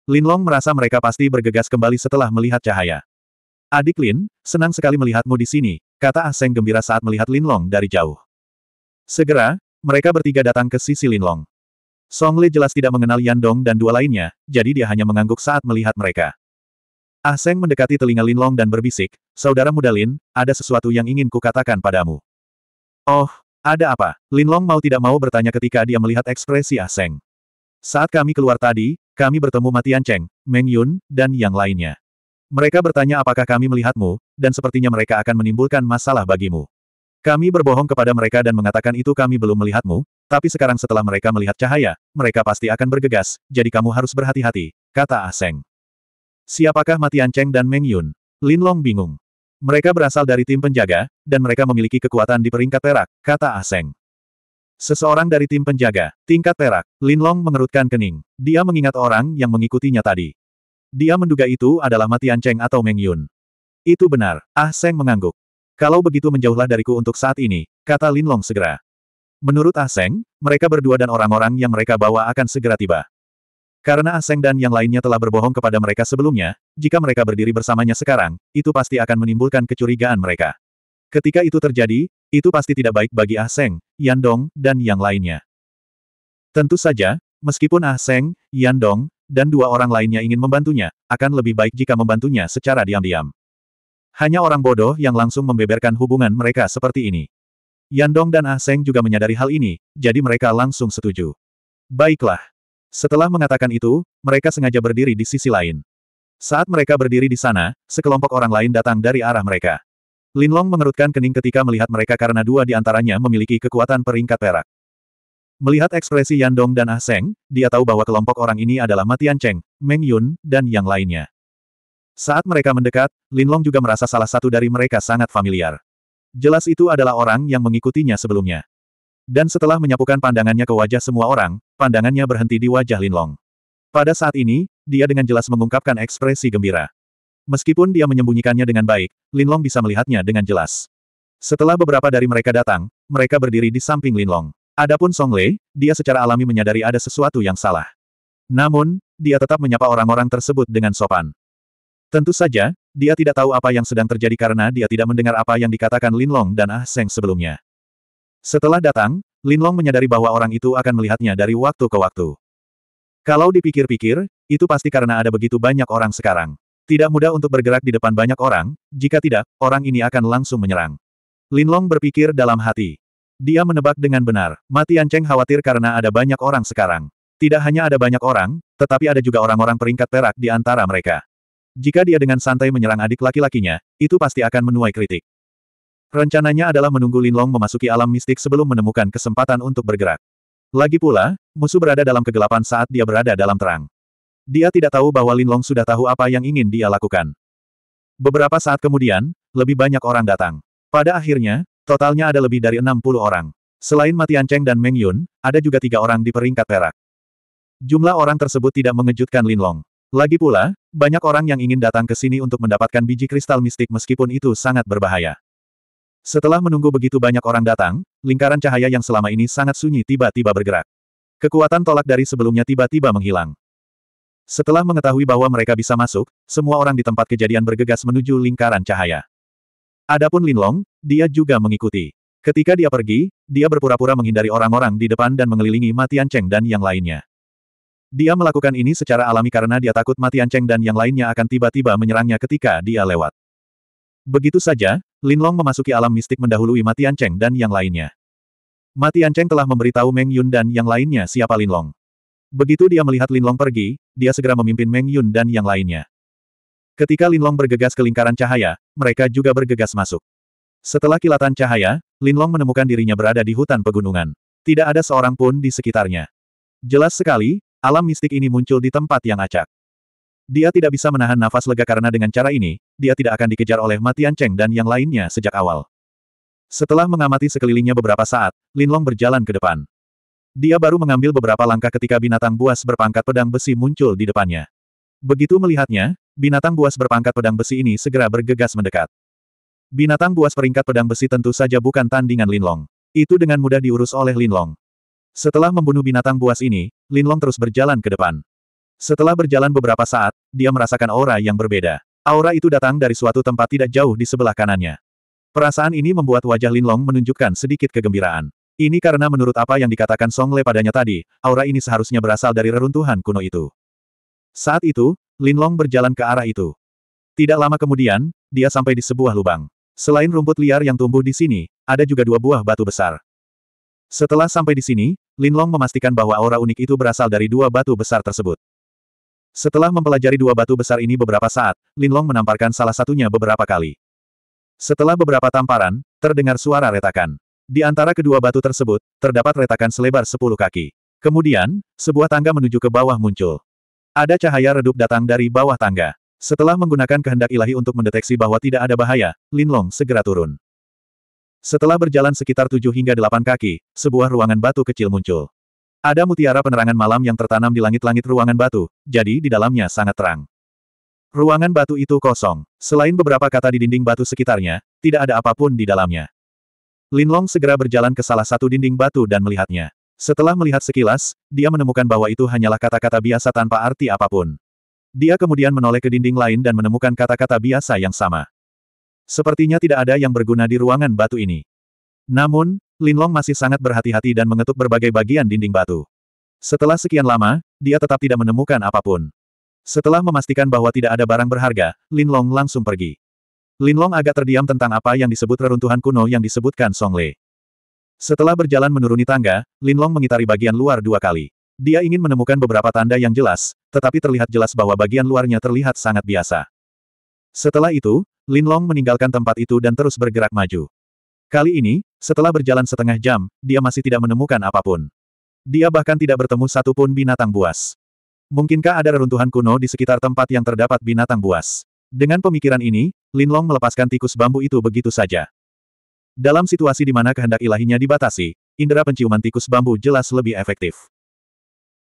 Linlong merasa mereka pasti bergegas kembali setelah melihat cahaya. Adik Lin, senang sekali melihatmu di sini, kata Ah Seng gembira saat melihat Linlong dari jauh. Segera, mereka bertiga datang ke sisi Linlong. Song Li jelas tidak mengenal Yandong dan dua lainnya, jadi dia hanya mengangguk saat melihat mereka. Ah Seng mendekati telinga Linlong dan berbisik, Saudara muda Lin, ada sesuatu yang ingin kukatakan padamu. Oh, ada apa? Lin Long mau tidak mau bertanya ketika dia melihat ekspresi Ah Seng. Saat kami keluar tadi, kami bertemu Matian Cheng, Meng Yun, dan yang lainnya. Mereka bertanya apakah kami melihatmu, dan sepertinya mereka akan menimbulkan masalah bagimu. Kami berbohong kepada mereka dan mengatakan itu kami belum melihatmu, tapi sekarang setelah mereka melihat cahaya, mereka pasti akan bergegas, jadi kamu harus berhati-hati, kata Ah Seng. Siapakah Matian Cheng dan Meng Yun? Lin Long bingung. Mereka berasal dari tim penjaga, dan mereka memiliki kekuatan di peringkat perak, kata Aseng. Ah Seseorang dari tim penjaga, tingkat perak, Lin Long mengerutkan kening. Dia mengingat orang yang mengikutinya tadi. Dia menduga itu adalah Matian Cheng atau Meng Yun. Itu benar, Ah Seng mengangguk. Kalau begitu menjauhlah dariku untuk saat ini, kata Lin Long segera. Menurut Ah Seng, mereka berdua dan orang-orang yang mereka bawa akan segera tiba. Karena Aseng dan yang lainnya telah berbohong kepada mereka sebelumnya, jika mereka berdiri bersamanya sekarang, itu pasti akan menimbulkan kecurigaan mereka. Ketika itu terjadi, itu pasti tidak baik bagi Aseng, Yandong, dan yang lainnya. Tentu saja, meskipun Aseng, Yandong, dan dua orang lainnya ingin membantunya, akan lebih baik jika membantunya secara diam-diam. Hanya orang bodoh yang langsung membeberkan hubungan mereka seperti ini. Yandong dan Aseng juga menyadari hal ini, jadi mereka langsung setuju. Baiklah. Setelah mengatakan itu, mereka sengaja berdiri di sisi lain. Saat mereka berdiri di sana, sekelompok orang lain datang dari arah mereka. Linlong mengerutkan kening ketika melihat mereka karena dua di antaranya memiliki kekuatan peringkat perak. Melihat ekspresi Yandong dan Ah Seng, dia tahu bahwa kelompok orang ini adalah Matian Cheng, Meng Yun, dan yang lainnya. Saat mereka mendekat, Linlong juga merasa salah satu dari mereka sangat familiar. Jelas itu adalah orang yang mengikutinya sebelumnya. Dan setelah menyapukan pandangannya ke wajah semua orang, pandangannya berhenti di wajah Linlong. Pada saat ini, dia dengan jelas mengungkapkan ekspresi gembira. Meskipun dia menyembunyikannya dengan baik, Linlong bisa melihatnya dengan jelas. Setelah beberapa dari mereka datang, mereka berdiri di samping Linlong. Adapun Song Lei, dia secara alami menyadari ada sesuatu yang salah. Namun, dia tetap menyapa orang-orang tersebut dengan sopan. Tentu saja, dia tidak tahu apa yang sedang terjadi karena dia tidak mendengar apa yang dikatakan Linlong dan Ah Seng sebelumnya. Setelah datang, Linlong menyadari bahwa orang itu akan melihatnya dari waktu ke waktu. Kalau dipikir-pikir, itu pasti karena ada begitu banyak orang sekarang. Tidak mudah untuk bergerak di depan banyak orang, jika tidak, orang ini akan langsung menyerang. Linlong berpikir dalam hati. Dia menebak dengan benar, Mati Cheng khawatir karena ada banyak orang sekarang. Tidak hanya ada banyak orang, tetapi ada juga orang-orang peringkat perak di antara mereka. Jika dia dengan santai menyerang adik laki-lakinya, itu pasti akan menuai kritik. Rencananya adalah menunggu Linlong memasuki alam mistik sebelum menemukan kesempatan untuk bergerak. Lagi pula, musuh berada dalam kegelapan saat dia berada dalam terang. Dia tidak tahu bahwa Linlong sudah tahu apa yang ingin dia lakukan. Beberapa saat kemudian, lebih banyak orang datang. Pada akhirnya, totalnya ada lebih dari 60 orang. Selain Matian Cheng dan Meng Yun, ada juga tiga orang di peringkat perak. Jumlah orang tersebut tidak mengejutkan Linlong. Lagi pula, banyak orang yang ingin datang ke sini untuk mendapatkan biji kristal mistik meskipun itu sangat berbahaya. Setelah menunggu begitu banyak orang datang, lingkaran cahaya yang selama ini sangat sunyi tiba-tiba bergerak. Kekuatan tolak dari sebelumnya tiba-tiba menghilang. Setelah mengetahui bahwa mereka bisa masuk, semua orang di tempat kejadian bergegas menuju lingkaran cahaya. Adapun Lin Long, dia juga mengikuti. Ketika dia pergi, dia berpura-pura menghindari orang-orang di depan dan mengelilingi Matian Cheng dan yang lainnya. Dia melakukan ini secara alami karena dia takut Matian Cheng dan yang lainnya akan tiba-tiba menyerangnya ketika dia lewat. Begitu saja, Linlong memasuki alam mistik mendahului Mati Anceng dan yang lainnya. Mati Anceng telah memberitahu Meng Yun dan yang lainnya siapa Linlong. Begitu dia melihat Linlong pergi, dia segera memimpin Meng Yun dan yang lainnya. Ketika Linlong bergegas ke lingkaran cahaya, mereka juga bergegas masuk. Setelah kilatan cahaya, Linlong menemukan dirinya berada di hutan pegunungan. Tidak ada seorang pun di sekitarnya. Jelas sekali, alam mistik ini muncul di tempat yang acak. Dia tidak bisa menahan nafas lega karena dengan cara ini, dia tidak akan dikejar oleh Matian Cheng dan yang lainnya sejak awal. Setelah mengamati sekelilingnya beberapa saat, Linlong berjalan ke depan. Dia baru mengambil beberapa langkah ketika binatang buas berpangkat pedang besi muncul di depannya. Begitu melihatnya, binatang buas berpangkat pedang besi ini segera bergegas mendekat. Binatang buas peringkat pedang besi tentu saja bukan tandingan Linlong. Itu dengan mudah diurus oleh Linlong. Setelah membunuh binatang buas ini, Linlong terus berjalan ke depan. Setelah berjalan beberapa saat, dia merasakan aura yang berbeda. Aura itu datang dari suatu tempat tidak jauh di sebelah kanannya. Perasaan ini membuat wajah Lin Long menunjukkan sedikit kegembiraan. Ini karena menurut apa yang dikatakan Song Le padanya tadi, aura ini seharusnya berasal dari reruntuhan kuno itu. Saat itu, Lin Long berjalan ke arah itu. Tidak lama kemudian, dia sampai di sebuah lubang. Selain rumput liar yang tumbuh di sini, ada juga dua buah batu besar. Setelah sampai di sini, Lin Long memastikan bahwa aura unik itu berasal dari dua batu besar tersebut. Setelah mempelajari dua batu besar ini beberapa saat, Linlong menamparkan salah satunya beberapa kali. Setelah beberapa tamparan, terdengar suara retakan. Di antara kedua batu tersebut, terdapat retakan selebar sepuluh kaki. Kemudian, sebuah tangga menuju ke bawah muncul. Ada cahaya redup datang dari bawah tangga. Setelah menggunakan kehendak ilahi untuk mendeteksi bahwa tidak ada bahaya, Linlong segera turun. Setelah berjalan sekitar tujuh hingga delapan kaki, sebuah ruangan batu kecil muncul. Ada mutiara penerangan malam yang tertanam di langit-langit ruangan batu, jadi di dalamnya sangat terang. Ruangan batu itu kosong. Selain beberapa kata di dinding batu sekitarnya, tidak ada apapun di dalamnya. Linlong segera berjalan ke salah satu dinding batu dan melihatnya. Setelah melihat sekilas, dia menemukan bahwa itu hanyalah kata-kata biasa tanpa arti apapun. Dia kemudian menoleh ke dinding lain dan menemukan kata-kata biasa yang sama. Sepertinya tidak ada yang berguna di ruangan batu ini. Namun, Linlong masih sangat berhati-hati dan mengetuk berbagai bagian dinding batu. Setelah sekian lama, dia tetap tidak menemukan apapun. Setelah memastikan bahwa tidak ada barang berharga, Linlong langsung pergi. Linlong agak terdiam tentang apa yang disebut reruntuhan kuno yang disebutkan Song Songle. Setelah berjalan menuruni tangga, Linlong mengitari bagian luar dua kali. Dia ingin menemukan beberapa tanda yang jelas, tetapi terlihat jelas bahwa bagian luarnya terlihat sangat biasa. Setelah itu, Linlong meninggalkan tempat itu dan terus bergerak maju. Kali ini, setelah berjalan setengah jam, dia masih tidak menemukan apapun. Dia bahkan tidak bertemu satupun binatang buas. Mungkinkah ada reruntuhan kuno di sekitar tempat yang terdapat binatang buas? Dengan pemikiran ini, Linlong melepaskan tikus bambu itu begitu saja. Dalam situasi di mana kehendak ilahinya dibatasi, indera penciuman tikus bambu jelas lebih efektif.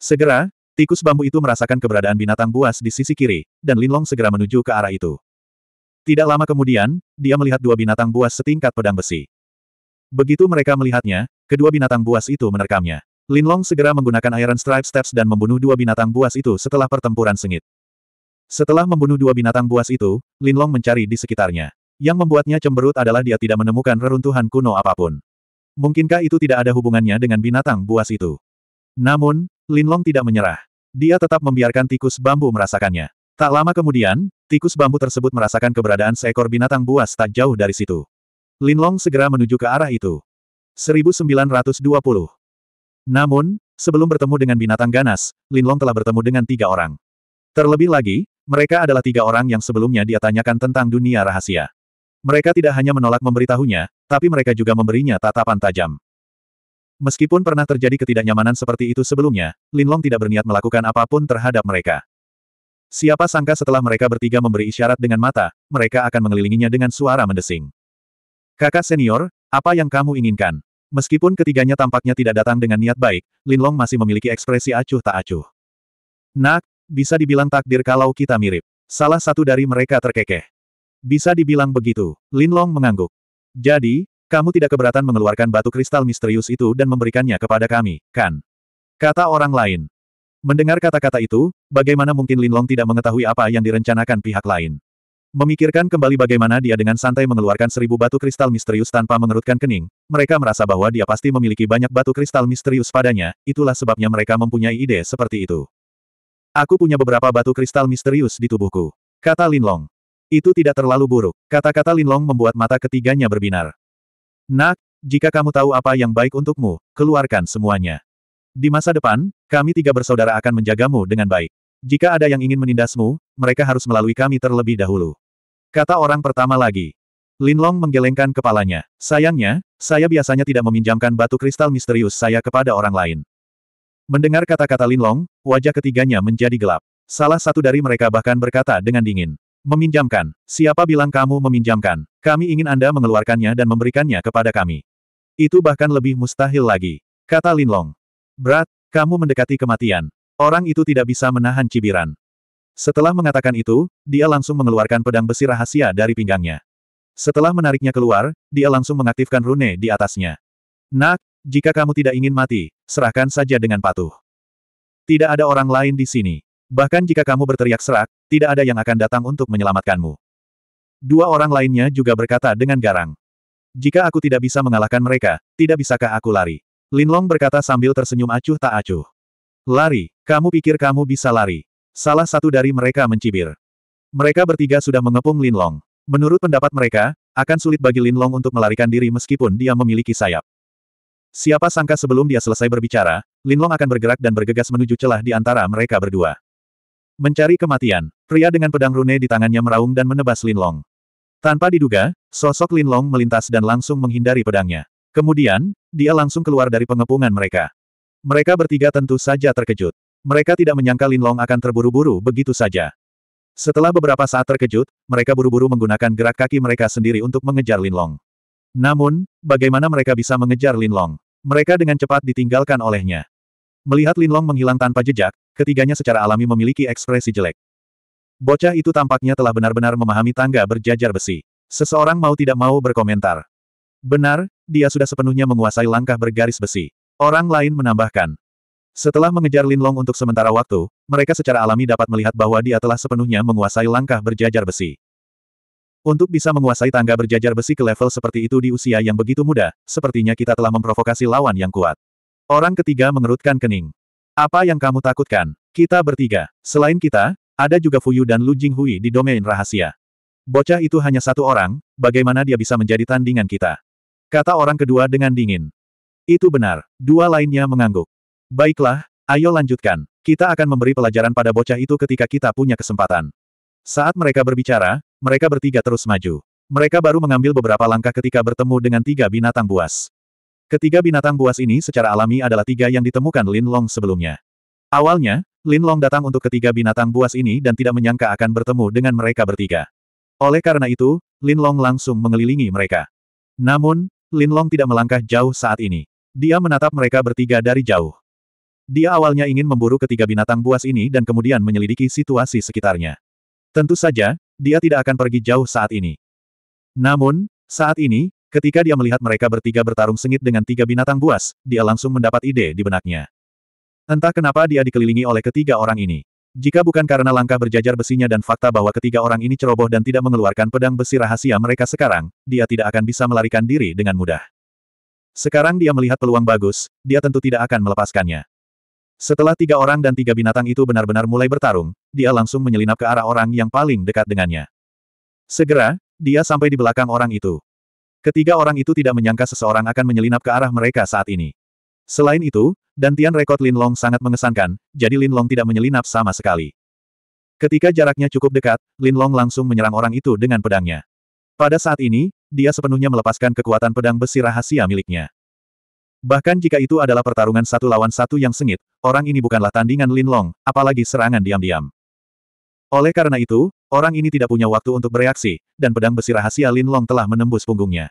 Segera, tikus bambu itu merasakan keberadaan binatang buas di sisi kiri, dan Linlong segera menuju ke arah itu. Tidak lama kemudian, dia melihat dua binatang buas setingkat pedang besi. Begitu mereka melihatnya, kedua binatang buas itu menerkamnya. Linlong segera menggunakan Iron Stripe Steps dan membunuh dua binatang buas itu setelah pertempuran sengit. Setelah membunuh dua binatang buas itu, Linlong mencari di sekitarnya. Yang membuatnya cemberut adalah dia tidak menemukan reruntuhan kuno apapun. Mungkinkah itu tidak ada hubungannya dengan binatang buas itu? Namun, Linlong tidak menyerah. Dia tetap membiarkan tikus bambu merasakannya. Tak lama kemudian, tikus bambu tersebut merasakan keberadaan seekor binatang buas tak jauh dari situ. Linlong segera menuju ke arah itu. 1920. Namun, sebelum bertemu dengan binatang ganas, Linlong telah bertemu dengan tiga orang. Terlebih lagi, mereka adalah tiga orang yang sebelumnya dia tanyakan tentang dunia rahasia. Mereka tidak hanya menolak memberitahunya, tapi mereka juga memberinya tatapan tajam. Meskipun pernah terjadi ketidaknyamanan seperti itu sebelumnya, Linlong tidak berniat melakukan apapun terhadap mereka. Siapa sangka setelah mereka bertiga memberi isyarat dengan mata, mereka akan mengelilinginya dengan suara mendesing. Kakak senior, apa yang kamu inginkan? Meskipun ketiganya tampaknya tidak datang dengan niat baik, Linlong masih memiliki ekspresi acuh tak acuh. Nak, bisa dibilang takdir kalau kita mirip. Salah satu dari mereka terkekeh. Bisa dibilang begitu, Linlong mengangguk. Jadi, kamu tidak keberatan mengeluarkan batu kristal misterius itu dan memberikannya kepada kami, kan? Kata orang lain, Mendengar kata-kata itu, bagaimana mungkin Lin Long tidak mengetahui apa yang direncanakan pihak lain. Memikirkan kembali bagaimana dia dengan santai mengeluarkan seribu batu kristal misterius tanpa mengerutkan kening, mereka merasa bahwa dia pasti memiliki banyak batu kristal misterius padanya, itulah sebabnya mereka mempunyai ide seperti itu. Aku punya beberapa batu kristal misterius di tubuhku. Kata Lin Long. Itu tidak terlalu buruk. Kata-kata Long membuat mata ketiganya berbinar. Nak, jika kamu tahu apa yang baik untukmu, keluarkan semuanya. Di masa depan, kami tiga bersaudara akan menjagamu dengan baik. Jika ada yang ingin menindasmu, mereka harus melalui kami terlebih dahulu. Kata orang pertama lagi. Linlong menggelengkan kepalanya. Sayangnya, saya biasanya tidak meminjamkan batu kristal misterius saya kepada orang lain. Mendengar kata-kata Linlong, wajah ketiganya menjadi gelap. Salah satu dari mereka bahkan berkata dengan dingin. Meminjamkan. Siapa bilang kamu meminjamkan? Kami ingin Anda mengeluarkannya dan memberikannya kepada kami. Itu bahkan lebih mustahil lagi. Kata Linlong. Berat, kamu mendekati kematian. Orang itu tidak bisa menahan cibiran. Setelah mengatakan itu, dia langsung mengeluarkan pedang besi rahasia dari pinggangnya. Setelah menariknya keluar, dia langsung mengaktifkan rune di atasnya. Nak, jika kamu tidak ingin mati, serahkan saja dengan patuh. Tidak ada orang lain di sini. Bahkan jika kamu berteriak serak, tidak ada yang akan datang untuk menyelamatkanmu. Dua orang lainnya juga berkata dengan garang. Jika aku tidak bisa mengalahkan mereka, tidak bisakah aku lari? Linlong berkata sambil tersenyum acuh tak acuh. Lari, kamu pikir kamu bisa lari. Salah satu dari mereka mencibir. Mereka bertiga sudah mengepung Linlong. Menurut pendapat mereka, akan sulit bagi Linlong untuk melarikan diri meskipun dia memiliki sayap. Siapa sangka sebelum dia selesai berbicara, Linlong akan bergerak dan bergegas menuju celah di antara mereka berdua. Mencari kematian, pria dengan pedang rune di tangannya meraung dan menebas Linlong. Tanpa diduga, sosok Linlong melintas dan langsung menghindari pedangnya. Kemudian, dia langsung keluar dari pengepungan mereka. Mereka bertiga tentu saja terkejut. Mereka tidak menyangka Long akan terburu-buru begitu saja. Setelah beberapa saat terkejut, mereka buru-buru menggunakan gerak kaki mereka sendiri untuk mengejar Lin Long. Namun, bagaimana mereka bisa mengejar Lin Long? Mereka dengan cepat ditinggalkan olehnya. Melihat Lin Long menghilang tanpa jejak, ketiganya secara alami memiliki ekspresi jelek. Bocah itu tampaknya telah benar-benar memahami tangga berjajar besi. Seseorang mau tidak mau berkomentar. Benar, dia sudah sepenuhnya menguasai langkah bergaris besi. Orang lain menambahkan. Setelah mengejar Lin Long untuk sementara waktu, mereka secara alami dapat melihat bahwa dia telah sepenuhnya menguasai langkah berjajar besi. Untuk bisa menguasai tangga berjajar besi ke level seperti itu di usia yang begitu muda, sepertinya kita telah memprovokasi lawan yang kuat. Orang ketiga mengerutkan kening. Apa yang kamu takutkan? Kita bertiga. Selain kita, ada juga Fuyu dan Lu Jinghui di domain rahasia. Bocah itu hanya satu orang, bagaimana dia bisa menjadi tandingan kita? Kata orang kedua dengan dingin. Itu benar. Dua lainnya mengangguk. Baiklah, ayo lanjutkan. Kita akan memberi pelajaran pada bocah itu ketika kita punya kesempatan. Saat mereka berbicara, mereka bertiga terus maju. Mereka baru mengambil beberapa langkah ketika bertemu dengan tiga binatang buas. Ketiga binatang buas ini secara alami adalah tiga yang ditemukan Lin Long sebelumnya. Awalnya, Lin Long datang untuk ketiga binatang buas ini dan tidak menyangka akan bertemu dengan mereka bertiga. Oleh karena itu, Lin Long langsung mengelilingi mereka. Namun, Linlong tidak melangkah jauh saat ini. Dia menatap mereka bertiga dari jauh. Dia awalnya ingin memburu ketiga binatang buas ini dan kemudian menyelidiki situasi sekitarnya. Tentu saja, dia tidak akan pergi jauh saat ini. Namun, saat ini, ketika dia melihat mereka bertiga bertarung sengit dengan tiga binatang buas, dia langsung mendapat ide di benaknya. Entah kenapa dia dikelilingi oleh ketiga orang ini. Jika bukan karena langkah berjajar besinya dan fakta bahwa ketiga orang ini ceroboh dan tidak mengeluarkan pedang besi rahasia mereka sekarang, dia tidak akan bisa melarikan diri dengan mudah. Sekarang dia melihat peluang bagus, dia tentu tidak akan melepaskannya. Setelah tiga orang dan tiga binatang itu benar-benar mulai bertarung, dia langsung menyelinap ke arah orang yang paling dekat dengannya. Segera, dia sampai di belakang orang itu. Ketiga orang itu tidak menyangka seseorang akan menyelinap ke arah mereka saat ini. Selain itu, dantian rekod Long sangat mengesankan, jadi Lin Long tidak menyelinap sama sekali. Ketika jaraknya cukup dekat, Lin Long langsung menyerang orang itu dengan pedangnya. Pada saat ini, dia sepenuhnya melepaskan kekuatan pedang besi rahasia miliknya. Bahkan jika itu adalah pertarungan satu lawan satu yang sengit, orang ini bukanlah tandingan Lin Long, apalagi serangan diam-diam. Oleh karena itu, orang ini tidak punya waktu untuk bereaksi, dan pedang besi rahasia Lin Long telah menembus punggungnya.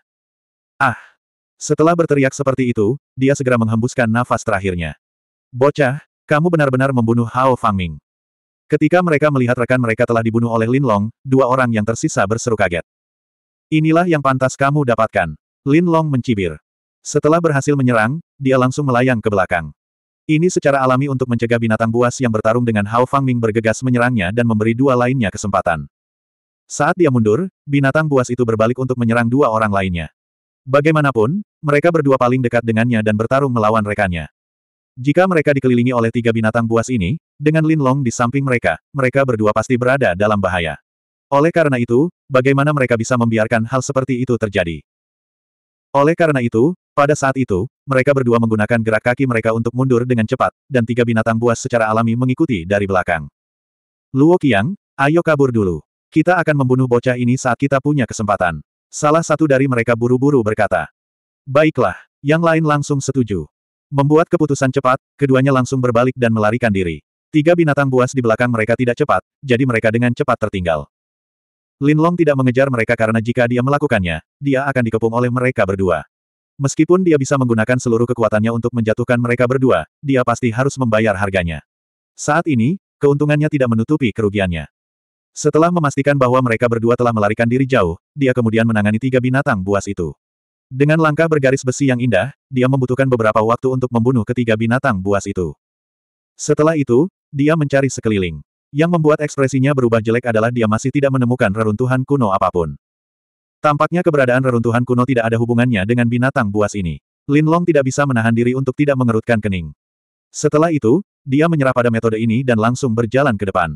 Ah! Setelah berteriak seperti itu, dia segera menghembuskan nafas terakhirnya. Bocah, kamu benar-benar membunuh Hao Fangming. Ketika mereka melihat rekan mereka telah dibunuh oleh Lin Long, dua orang yang tersisa berseru kaget. Inilah yang pantas kamu dapatkan. Lin Long mencibir. Setelah berhasil menyerang, dia langsung melayang ke belakang. Ini secara alami untuk mencegah binatang buas yang bertarung dengan Hao Fangming bergegas menyerangnya dan memberi dua lainnya kesempatan. Saat dia mundur, binatang buas itu berbalik untuk menyerang dua orang lainnya. Bagaimanapun, mereka berdua paling dekat dengannya dan bertarung melawan rekannya. Jika mereka dikelilingi oleh tiga binatang buas ini, dengan Lin Long di samping mereka, mereka berdua pasti berada dalam bahaya. Oleh karena itu, bagaimana mereka bisa membiarkan hal seperti itu terjadi? Oleh karena itu, pada saat itu, mereka berdua menggunakan gerak kaki mereka untuk mundur dengan cepat, dan tiga binatang buas secara alami mengikuti dari belakang. Luo Qiang, ayo kabur dulu. Kita akan membunuh bocah ini saat kita punya kesempatan. Salah satu dari mereka buru-buru berkata. Baiklah, yang lain langsung setuju. Membuat keputusan cepat, keduanya langsung berbalik dan melarikan diri. Tiga binatang buas di belakang mereka tidak cepat, jadi mereka dengan cepat tertinggal. Linlong tidak mengejar mereka karena jika dia melakukannya, dia akan dikepung oleh mereka berdua. Meskipun dia bisa menggunakan seluruh kekuatannya untuk menjatuhkan mereka berdua, dia pasti harus membayar harganya. Saat ini, keuntungannya tidak menutupi kerugiannya. Setelah memastikan bahwa mereka berdua telah melarikan diri jauh, dia kemudian menangani tiga binatang buas itu. Dengan langkah bergaris besi yang indah, dia membutuhkan beberapa waktu untuk membunuh ketiga binatang buas itu. Setelah itu, dia mencari sekeliling. Yang membuat ekspresinya berubah jelek adalah dia masih tidak menemukan reruntuhan kuno apapun. Tampaknya keberadaan reruntuhan kuno tidak ada hubungannya dengan binatang buas ini. Lin Long tidak bisa menahan diri untuk tidak mengerutkan kening. Setelah itu, dia menyerah pada metode ini dan langsung berjalan ke depan.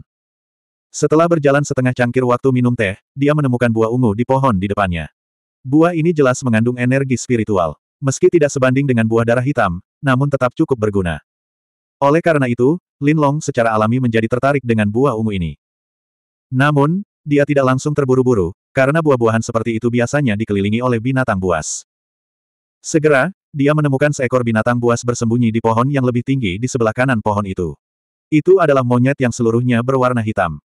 Setelah berjalan setengah cangkir waktu minum teh, dia menemukan buah ungu di pohon di depannya. Buah ini jelas mengandung energi spiritual. Meski tidak sebanding dengan buah darah hitam, namun tetap cukup berguna. Oleh karena itu, Lin Long secara alami menjadi tertarik dengan buah ungu ini. Namun, dia tidak langsung terburu-buru, karena buah-buahan seperti itu biasanya dikelilingi oleh binatang buas. Segera, dia menemukan seekor binatang buas bersembunyi di pohon yang lebih tinggi di sebelah kanan pohon itu. Itu adalah monyet yang seluruhnya berwarna hitam.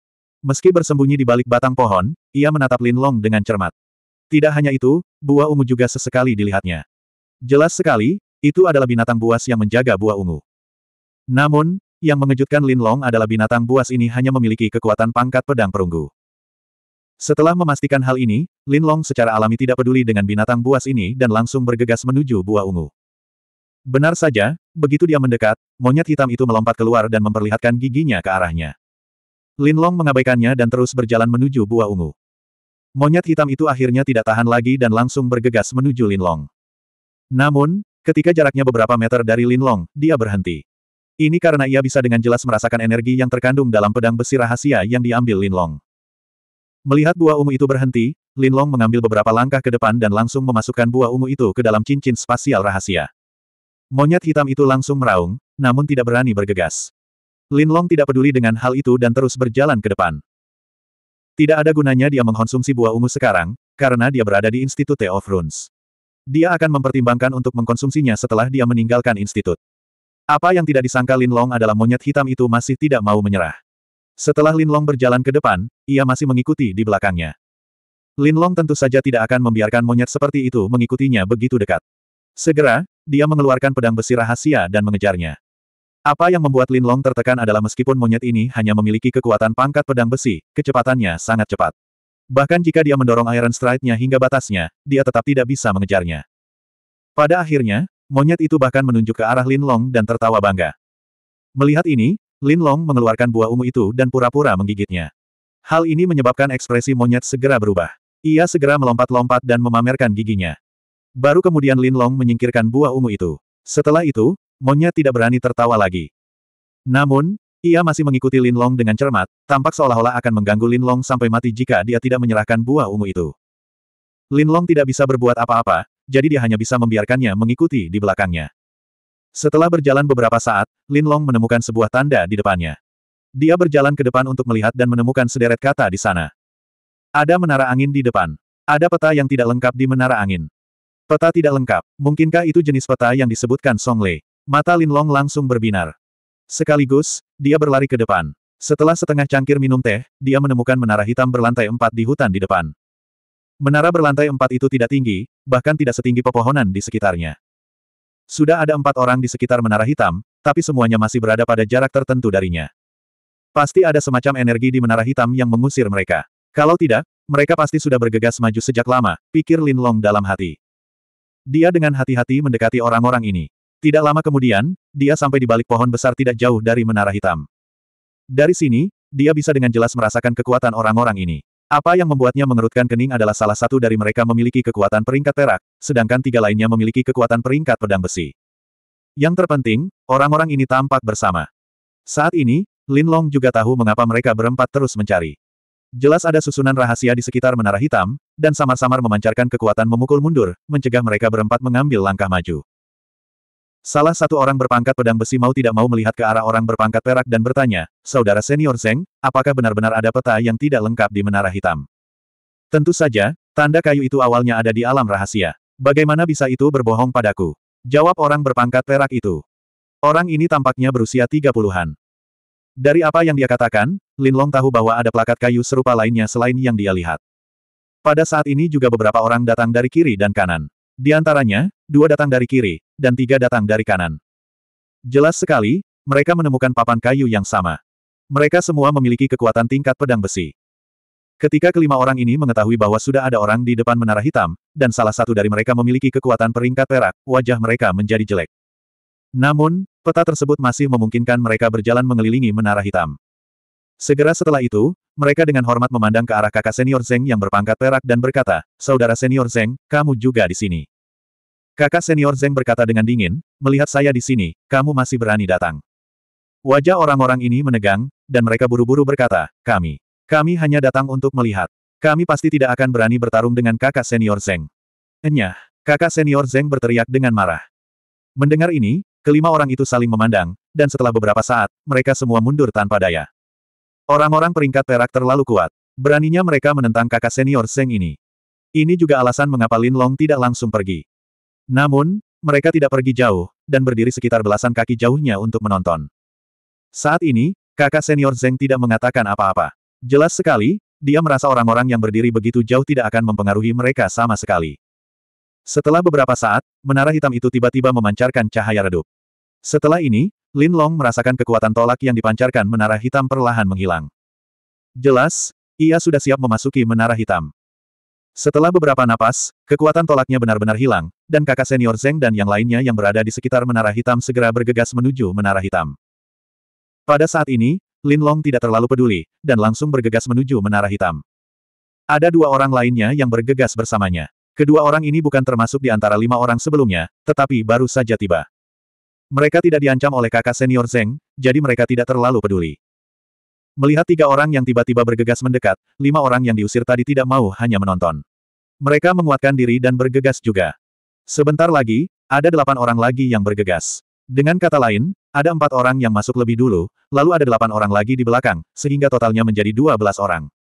Meski bersembunyi di balik batang pohon, ia menatap Lin Long dengan cermat. Tidak hanya itu, buah ungu juga sesekali dilihatnya. Jelas sekali, itu adalah binatang buas yang menjaga buah ungu. Namun, yang mengejutkan Lin Long adalah binatang buas ini hanya memiliki kekuatan pangkat pedang perunggu. Setelah memastikan hal ini, Lin Long secara alami tidak peduli dengan binatang buas ini dan langsung bergegas menuju buah ungu. Benar saja, begitu dia mendekat, monyet hitam itu melompat keluar dan memperlihatkan giginya ke arahnya. Lin Long mengabaikannya dan terus berjalan menuju buah ungu. Monyet hitam itu akhirnya tidak tahan lagi dan langsung bergegas menuju Lin Long. Namun, ketika jaraknya beberapa meter dari Lin Long, dia berhenti. Ini karena ia bisa dengan jelas merasakan energi yang terkandung dalam pedang besi rahasia yang diambil Lin Long. Melihat buah ungu itu berhenti, Lin Long mengambil beberapa langkah ke depan dan langsung memasukkan buah ungu itu ke dalam cincin spasial rahasia. Monyet hitam itu langsung meraung, namun tidak berani bergegas. Lin Long tidak peduli dengan hal itu dan terus berjalan ke depan. Tidak ada gunanya dia mengkonsumsi buah ungu sekarang, karena dia berada di Institute of Runes. Dia akan mempertimbangkan untuk mengkonsumsinya setelah dia meninggalkan institut. Apa yang tidak disangka Lin Long adalah monyet hitam itu masih tidak mau menyerah. Setelah Lin Long berjalan ke depan, ia masih mengikuti di belakangnya. Lin Long tentu saja tidak akan membiarkan monyet seperti itu mengikutinya begitu dekat. Segera, dia mengeluarkan pedang besi rahasia dan mengejarnya. Apa yang membuat Lin Long tertekan adalah meskipun monyet ini hanya memiliki kekuatan pangkat pedang besi, kecepatannya sangat cepat. Bahkan jika dia mendorong Iron Stride-nya hingga batasnya, dia tetap tidak bisa mengejarnya. Pada akhirnya, monyet itu bahkan menunjuk ke arah Lin Long dan tertawa bangga. Melihat ini, Lin Long mengeluarkan buah ungu itu dan pura-pura menggigitnya. Hal ini menyebabkan ekspresi monyet segera berubah. Ia segera melompat-lompat dan memamerkan giginya. Baru kemudian Lin Long menyingkirkan buah ungu itu. Setelah itu, Monya tidak berani tertawa lagi. Namun, ia masih mengikuti Lin Long dengan cermat, tampak seolah-olah akan mengganggu Lin Long sampai mati jika dia tidak menyerahkan buah ungu itu. Lin Long tidak bisa berbuat apa-apa, jadi dia hanya bisa membiarkannya mengikuti di belakangnya. Setelah berjalan beberapa saat, Lin Long menemukan sebuah tanda di depannya. Dia berjalan ke depan untuk melihat dan menemukan sederet kata di sana. Ada menara angin di depan. Ada peta yang tidak lengkap di menara angin. Peta tidak lengkap, mungkinkah itu jenis peta yang disebutkan Song Lei? Mata Linlong langsung berbinar. Sekaligus, dia berlari ke depan. Setelah setengah cangkir minum teh, dia menemukan menara hitam berlantai empat di hutan di depan. Menara berlantai empat itu tidak tinggi, bahkan tidak setinggi pepohonan di sekitarnya. Sudah ada empat orang di sekitar menara hitam, tapi semuanya masih berada pada jarak tertentu darinya. Pasti ada semacam energi di menara hitam yang mengusir mereka. Kalau tidak, mereka pasti sudah bergegas maju sejak lama, pikir Linlong dalam hati. Dia dengan hati-hati mendekati orang-orang ini. Tidak lama kemudian, dia sampai di balik pohon besar tidak jauh dari menara hitam. Dari sini, dia bisa dengan jelas merasakan kekuatan orang-orang ini. Apa yang membuatnya mengerutkan kening adalah salah satu dari mereka memiliki kekuatan peringkat perak, sedangkan tiga lainnya memiliki kekuatan peringkat pedang besi. Yang terpenting, orang-orang ini tampak bersama. Saat ini, Lin Long juga tahu mengapa mereka berempat terus mencari. Jelas ada susunan rahasia di sekitar menara hitam, dan samar-samar memancarkan kekuatan memukul mundur, mencegah mereka berempat mengambil langkah maju. Salah satu orang berpangkat pedang besi mau tidak mau melihat ke arah orang berpangkat perak dan bertanya, Saudara senior Zeng, apakah benar-benar ada peta yang tidak lengkap di Menara Hitam? Tentu saja, tanda kayu itu awalnya ada di alam rahasia. Bagaimana bisa itu berbohong padaku? Jawab orang berpangkat perak itu. Orang ini tampaknya berusia tiga puluhan. Dari apa yang dia katakan, Lin Long tahu bahwa ada plakat kayu serupa lainnya selain yang dia lihat. Pada saat ini juga beberapa orang datang dari kiri dan kanan. Di antaranya, dua datang dari kiri, dan tiga datang dari kanan. Jelas sekali, mereka menemukan papan kayu yang sama. Mereka semua memiliki kekuatan tingkat pedang besi. Ketika kelima orang ini mengetahui bahwa sudah ada orang di depan menara hitam, dan salah satu dari mereka memiliki kekuatan peringkat perak, wajah mereka menjadi jelek. Namun, peta tersebut masih memungkinkan mereka berjalan mengelilingi menara hitam. Segera setelah itu, mereka dengan hormat memandang ke arah kakak senior Zeng yang berpangkat perak dan berkata, Saudara senior Zeng, kamu juga di sini. Kakak senior Zeng berkata dengan dingin, melihat saya di sini, kamu masih berani datang. Wajah orang-orang ini menegang, dan mereka buru-buru berkata, kami. Kami hanya datang untuk melihat. Kami pasti tidak akan berani bertarung dengan kakak senior Zeng. Enyah, kakak senior Zeng berteriak dengan marah. Mendengar ini, kelima orang itu saling memandang, dan setelah beberapa saat, mereka semua mundur tanpa daya. Orang-orang peringkat perak terlalu kuat. Beraninya mereka menentang kakak senior Zeng ini. Ini juga alasan mengapa Lin Long tidak langsung pergi. Namun, mereka tidak pergi jauh, dan berdiri sekitar belasan kaki jauhnya untuk menonton. Saat ini, kakak senior Zeng tidak mengatakan apa-apa. Jelas sekali, dia merasa orang-orang yang berdiri begitu jauh tidak akan mempengaruhi mereka sama sekali. Setelah beberapa saat, menara hitam itu tiba-tiba memancarkan cahaya redup. Setelah ini, Lin Long merasakan kekuatan tolak yang dipancarkan menara hitam perlahan menghilang. Jelas, ia sudah siap memasuki menara hitam. Setelah beberapa napas, kekuatan tolaknya benar-benar hilang, dan kakak senior Zeng dan yang lainnya yang berada di sekitar menara hitam segera bergegas menuju menara hitam. Pada saat ini, Lin Long tidak terlalu peduli, dan langsung bergegas menuju menara hitam. Ada dua orang lainnya yang bergegas bersamanya. Kedua orang ini bukan termasuk di antara lima orang sebelumnya, tetapi baru saja tiba. Mereka tidak diancam oleh kakak senior Zeng, jadi mereka tidak terlalu peduli. Melihat tiga orang yang tiba-tiba bergegas mendekat, lima orang yang diusir tadi tidak mau hanya menonton. Mereka menguatkan diri dan bergegas juga. Sebentar lagi, ada delapan orang lagi yang bergegas. Dengan kata lain, ada empat orang yang masuk lebih dulu, lalu ada delapan orang lagi di belakang, sehingga totalnya menjadi dua belas orang.